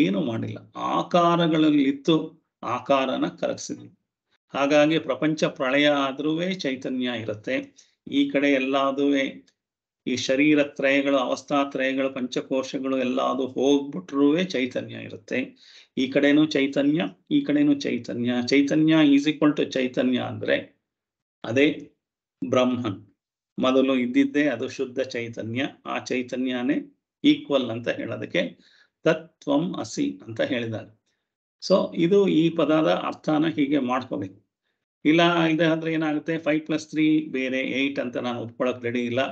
ಏನು ಮಾಡಿಲ್ಲ ಆಕಾರಗಳಲ್ಲಿ ಇತ್ತು ಆಕಾರನ ಕರಗಿಸಿದ್ವಿ ಹಾಗಾಗಿ ಪ್ರಪಂಚ ಪ್ರಳಯ ಆದ್ರೂ ಚೈತನ್ಯ ಇರುತ್ತೆ ಈ ಕಡೆ ಎಲ್ಲಾದುವೆ ಈ ಶರೀರತ್ರಯಗಳು ಅವಸ್ಥಾತ್ರಯಗಳು ಪಂಚಕೋಶಗಳು ಎಲ್ಲ ಅದು ಹೋಗ್ಬಿಟ್ರೂ ಚೈತನ್ಯ ಇರುತ್ತೆ ಈ ಕಡೆನೂ ಚೈತನ್ಯ ಈ ಕಡೆನೂ ಚೈತನ್ಯ ಚೈತನ್ಯ ಈಸ್ ಈಕ್ವಲ್ ಟು ಚೈತನ್ಯ ಅಂದ್ರೆ ಅದೇ ಬ್ರಹ್ಮನ್ ಮೊದಲು ಇದ್ದಿದ್ದೇ ಅದು ಶುದ್ಧ ಚೈತನ್ಯ ಆ ಚೈತನ್ಯನೇ ಈಕ್ವಲ್ ಅಂತ ಹೇಳೋದಕ್ಕೆ ತತ್ವಂ ಅಸಿ ಅಂತ ಹೇಳಿದ್ದಾರೆ ಸೊ ಇದು ಈ ಪದದ ಅರ್ಥನ ಹೀಗೆ ಮಾಡ್ಕೋಬೇಕು ಇಲ್ಲ ಇದೆ ಅಂದ್ರೆ ಏನಾಗುತ್ತೆ ಫೈವ್ ಪ್ಲಸ್ ತ್ರೀ ಬೇರೆ ಏಯ್ಟ್ ಅಂತ ನಾನು ಒಪ್ಕೊಳ್ಳೋಕೆ ರೆಡಿ ಇಲ್ಲ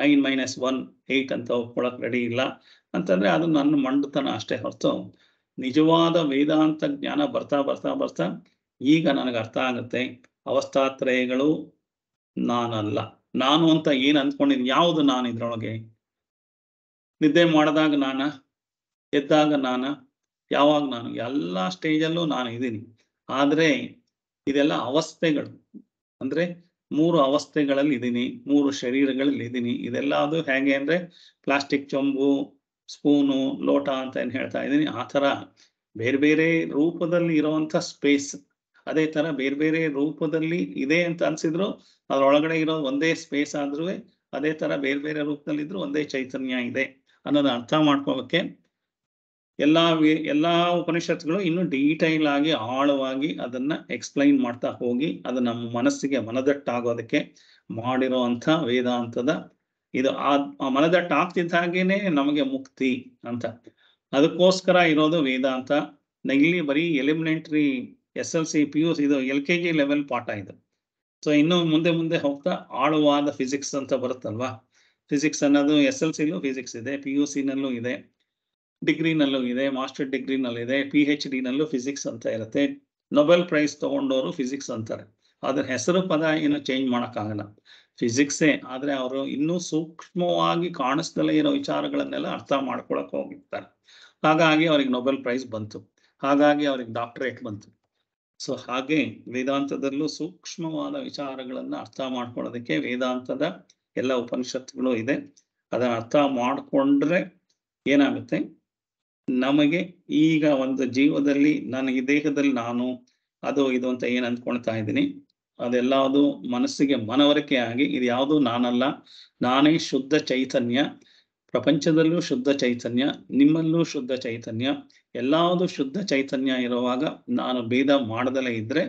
ನೈನ್ ಮೈನಸ್ ಒನ್ ಏಯ್ಟ್ ಅಂತ ಒಪ್ಕೊಳ್ಳೋಕೆ ರೆಡಿ ಇಲ್ಲ ಅಂತಂದ್ರೆ ಅದು ನನ್ನ ಮಂಡತನ ಅಷ್ಟೇ ಹೊರತು ನಿಜವಾದ ವೇದಾಂತ ಜ್ಞಾನ ಬರ್ತಾ ಬರ್ತಾ ಬರ್ತಾ ಈಗ ನನಗೆ ಅರ್ಥ ಆಗುತ್ತೆ ಅವಸ್ಥಾತ್ರಯಗಳು ನಾನಲ್ಲ ನಾನು ಅಂತ ಏನು ಅಂದ್ಕೊಂಡಿದ್ದೀನಿ ಯಾವುದು ನಾನು ಇದ್ರೊಳಗೆ ನಿದ್ದೆ ಮಾಡಿದಾಗ ನಾನ ಎದ್ದಾಗ ನಾನ ಯಾವಾಗ ನಾನು ಎಲ್ಲ ಸ್ಟೇಜಲ್ಲೂ ನಾನು ಇದ್ದೀನಿ ಆದರೆ ಇದೆಲ್ಲ ಅವಸ್ಥೆಗಳು ಅಂದ್ರೆ ಮೂರು ಅವಸ್ಥೆಗಳಲ್ಲಿ ಇದ್ದೀನಿ ಮೂರು ಶರೀರಗಳಲ್ಲಿ ಇದ್ದೀನಿ ಇದೆಲ್ಲ ಅದು ಹೇಗೆ ಅಂದ್ರೆ ಪ್ಲಾಸ್ಟಿಕ್ ಚೊಂಬು ಸ್ಪೂನು ಲೋಟ ಅಂತ ಏನ್ ಹೇಳ್ತಾ ಇದ್ದೀನಿ ಆ ತರ ಬೇರೆ ಬೇರೆ ರೂಪದಲ್ಲಿ ಇರುವಂತ ಸ್ಪೇಸ್ ಅದೇ ತರ ಬೇರೆ ಬೇರೆ ರೂಪದಲ್ಲಿ ಇದೆ ಅಂತ ಅನ್ಸಿದ್ರು ಅದ್ರೊಳಗಡೆ ಇರೋ ಒಂದೇ ಸ್ಪೇಸ್ ಆದ್ರೂ ಅದೇ ತರ ಬೇರೆ ಬೇರೆ ರೂಪದಲ್ಲಿ ಇದ್ರು ಒಂದೇ ಚೈತನ್ಯ ಇದೆ ಅನ್ನೋದು ಅರ್ಥ ಮಾಡ್ಕೋಬೇಕೆ ಎಲ್ಲಾ ಎಲ್ಲ ಉಪನಿಷತ್ಗಳು ಇನ್ನು ಡೀಟೈಲ್ ಆಗಿ ಆಳವಾಗಿ ಅದನ್ನ ಎಕ್ಸ್ಪ್ಲೈನ್ ಮಾಡ್ತಾ ಹೋಗಿ ಅದು ನಮ್ಮ ಮನಸ್ಸಿಗೆ ಮನದಟ್ಟಾಗೋದಕ್ಕೆ ಅಂತ ವೇದಾಂತದ ಇದು ಆ ಮನದಟ್ಟಾಗ್ತಿದ್ದ ನಮಗೆ ಮುಕ್ತಿ ಅಂತ ಅದಕ್ಕೋಸ್ಕರ ಇರೋದು ವೇದಾಂತ ಇಲ್ಲಿ ಬರೀ elementary S L C P U ಇದು ಎಲ್ ಕೆ ಜಿ ಲೆವೆಲ್ ಪಾಠ ಇದು ಸೊ ಇನ್ನು ಮುಂದೆ ಮುಂದೆ ಹೋಗ್ತಾ ಆಳವಾದ ಫಿಸಿಕ್ಸ್ ಅಂತ ಬರುತ್ತಲ್ವಾ ಫಿಸಿಕ್ಸ್ ಅನ್ನೋದು ಎಸ್ ಎಲ್ ಸಿಲೂ ಫಿಸಿಕ್ಸ್ ಇದೆ ಪಿ ಯು ಸಿನಲ್ಲೂ ಇದೆ ಡಿಗ್ರಿನಲ್ಲೂ ಇದೆ ಮಾಸ್ಟರ್ ಇದೆ ಪಿ ಹೆಚ್ ಡಿನಲ್ಲೂ ಫಿಸಿಕ್ಸ್ ಅಂತ ಇರುತ್ತೆ ನೊಬೆಲ್ ಪ್ರೈಸ್ ತಗೊಂಡವರು ಫಿಸಿಕ್ಸ್ ಅಂತಾರೆ ಅದರ ಹೆಸರು ಪದ ಏನು ಚೇಂಜ್ ಮಾಡೋಕ್ಕಾಗಲ್ಲ ಫಿಸಿಕ್ಸೇ ಆದರೆ ಅವರು ಇನ್ನೂ ಸೂಕ್ಷ್ಮವಾಗಿ ಕಾಣಿಸ್ದಲೇ ಇರೋ ವಿಚಾರಗಳನ್ನೆಲ್ಲ ಅರ್ಥ ಮಾಡ್ಕೊಳಕ್ಕೆ ಹೋಗಿರ್ತಾರೆ ಹಾಗಾಗಿ ಅವ್ರಿಗೆ ನೊಬೆಲ್ ಪ್ರೈಸ್ ಬಂತು ಹಾಗಾಗಿ ಅವ್ರಿಗೆ ಡಾಕ್ಟರೇಟ್ ಬಂತು ಸೊ ಹಾಗೆ ವೇದಾಂತದಲ್ಲೂ ಸೂಕ್ಷ್ಮವಾದ ವಿಚಾರಗಳನ್ನು ಅರ್ಥ ಮಾಡ್ಕೊಳ್ಳೋದಕ್ಕೆ ವೇದಾಂತದ ಎಲ್ಲ ಉಪನಿಷತ್ತುಗಳು ಇದೆ ಅದನ್ನು ಅರ್ಥ ಮಾಡಿಕೊಂಡ್ರೆ ಏನಾಗುತ್ತೆ ನಮಗೆ ಈಗ ಒಂದು ಜೀವದಲ್ಲಿ ನನಗೆ ದೇಹದಲ್ಲಿ ನಾನು ಅದು ಇದು ಅಂತ ಏನು ಅಂದ್ಕೊಳ್ತಾ ಇದ್ದೀನಿ ಅದೆಲ್ಲದು ಮನಸ್ಸಿಗೆ ಮನವರಿಕೆ ಆಗಿ ಇದು ಯಾವುದು ನಾನಲ್ಲ ನಾನೇ ಶುದ್ಧ ಚೈತನ್ಯ ಪ್ರಪಂಚದಲ್ಲೂ ಶುದ್ಧ ಚೈತನ್ಯ ನಿಮ್ಮಲ್ಲೂ ಶುದ್ಧ ಚೈತನ್ಯ ಎಲ್ಲಾವುದು ಶುದ್ಧ ಚೈತನ್ಯ ಇರುವಾಗ ನಾನು ಭೇದ ಮಾಡದಲೇ ಇದ್ರೆ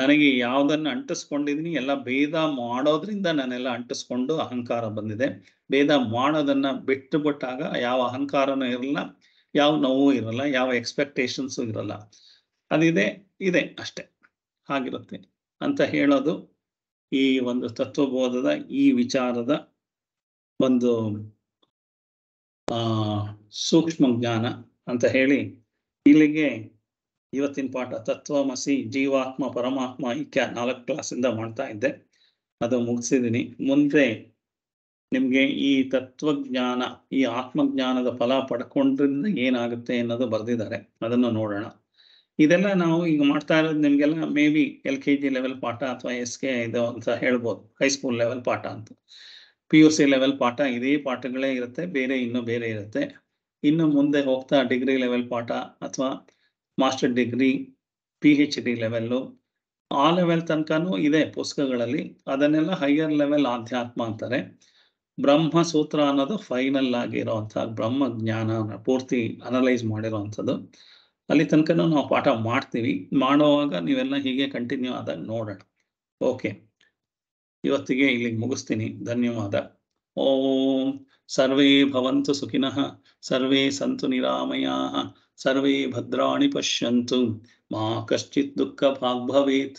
ನನಗೆ ಯಾವುದನ್ನು ಅಂಟಿಸ್ಕೊಂಡಿದ್ದೀನಿ ಎಲ್ಲ ಭೇದ ಮಾಡೋದ್ರಿಂದ ನಾನೆಲ್ಲ ಅಂಟಿಸ್ಕೊಂಡು ಅಹಂಕಾರ ಬಂದಿದೆ ಭೇದ ಮಾಡೋದನ್ನ ಬಿಟ್ಟು ಬಿಟ್ಟಾಗ ಯಾವ ಅಹಂಕಾರನೂ ಇರಲ್ಲ ಯಾವ ನೋವು ಇರಲ್ಲ ಯಾವ ಎಕ್ಸ್ಪೆಕ್ಟೇಷನ್ಸು ಇರಲ್ಲ ಅದಿದೆ ಇದೆ ಅಷ್ಟೆ ಹಾಗಿರುತ್ತೆ ಅಂತ ಹೇಳೋದು ಈ ಒಂದು ತತ್ವಬೋಧದ ಈ ವಿಚಾರದ ಒಂದು ಸೂಕ್ಷ್ಮ ಜ್ಞಾನ ಅಂತ ಹೇಳಿ ಇಲ್ಲಿಗೆ ಇವತ್ತಿನ ಪಾಠ ತತ್ವಮಸಿ ಜೀವಾತ್ಮ ಪರಮಾತ್ಮ ಇತ್ಯ ನಾಲ್ಕು ಕ್ಲಾಸಿಂದ ಮಾಡ್ತಾ ಇದ್ದೆ ಅದು ಮುಗಿಸಿದ್ದೀನಿ ಮುಂದೆ ನಿಮಗೆ ಈ ತತ್ವಜ್ಞಾನ ಈ ಆತ್ಮಜ್ಞಾನದ ಫಲ ಪಡ್ಕೊಂಡ್ರಿಂದ ಏನಾಗುತ್ತೆ ಅನ್ನೋದು ಬರೆದಿದ್ದಾರೆ ಅದನ್ನು ನೋಡೋಣ ಇದೆಲ್ಲ ನಾವು ಈಗ ಮಾಡ್ತಾ ಇರೋದು ನಿಮಗೆಲ್ಲ maybe L K G level ಪಾಠ ಅಥವಾ ಎಸ್ ಕೆ ಇದು ಅಂತ ಹೇಳ್ಬೋದು ಹೈಸ್ಕೂಲ್ ಲೆವೆಲ್ ಪಾಠ ಅಂತ ಪಿ ಯು ಸಿ ಲೆವೆಲ್ ಪಾಠ ಇದೇ ಪಾಠಗಳೇ ಇರುತ್ತೆ ಬೇರೆ ಇನ್ನೂ ಬೇರೆ ಇರುತ್ತೆ ಇನ್ನು ಮುಂದೆ ಹೋಗ್ತಾ ಡಿಗ್ರಿ ಲೆವೆಲ್ ಪಾಠ ಅಥವಾ master degree P H D level ಆ ಲೆವೆಲ್ ತನಕನೂ ಇದೆ ಪುಸ್ತಕಗಳಲ್ಲಿ ಅದನ್ನೆಲ್ಲ ಹೈಯರ್ ಲೆವೆಲ್ ಆಧ್ಯಾತ್ಮ ಅಂತಾರೆ ಬ್ರಹ್ಮಸೂತ್ರ ಅನ್ನೋದು ಫೈನಲ್ ಆಗಿರೋವಂಥ ಬ್ರಹ್ಮ ಜ್ಞಾನ ಪೂರ್ತಿ ಅನಲೈಸ್ ಮಾಡಿರೋವಂಥದ್ದು ಅಲ್ಲಿ ತನಕ ನಾವು ಪಾಠ ಮಾಡ್ತೀವಿ ಮಾಡುವಾಗ ನೀವೆಲ್ಲ ಹೀಗೆ ಕಂಟಿನ್ಯೂ ಆದಾಗ ನೋಡೋಣ ಓಕೆ ಇವತ್ತಿಗೆ ಇಲ್ಲಿಗೆ ಮುಗಿಸ್ತೀನಿ ಧನ್ಯವಾದ ಓಂ ಸರ್ವೇ ಭವಂತು ಸುಖಿನಃ ಸರ್ವೇ ಸಂತು ನಿರಾಮಯ ಸರ್ವೇ ಭದ್ರಾಣಿ ಪಶ್ಯಂತು ಮಾ ಕಶ್ಚಿತ್ ದುಃಖ ಭಾಗ್ ಭವೇತ್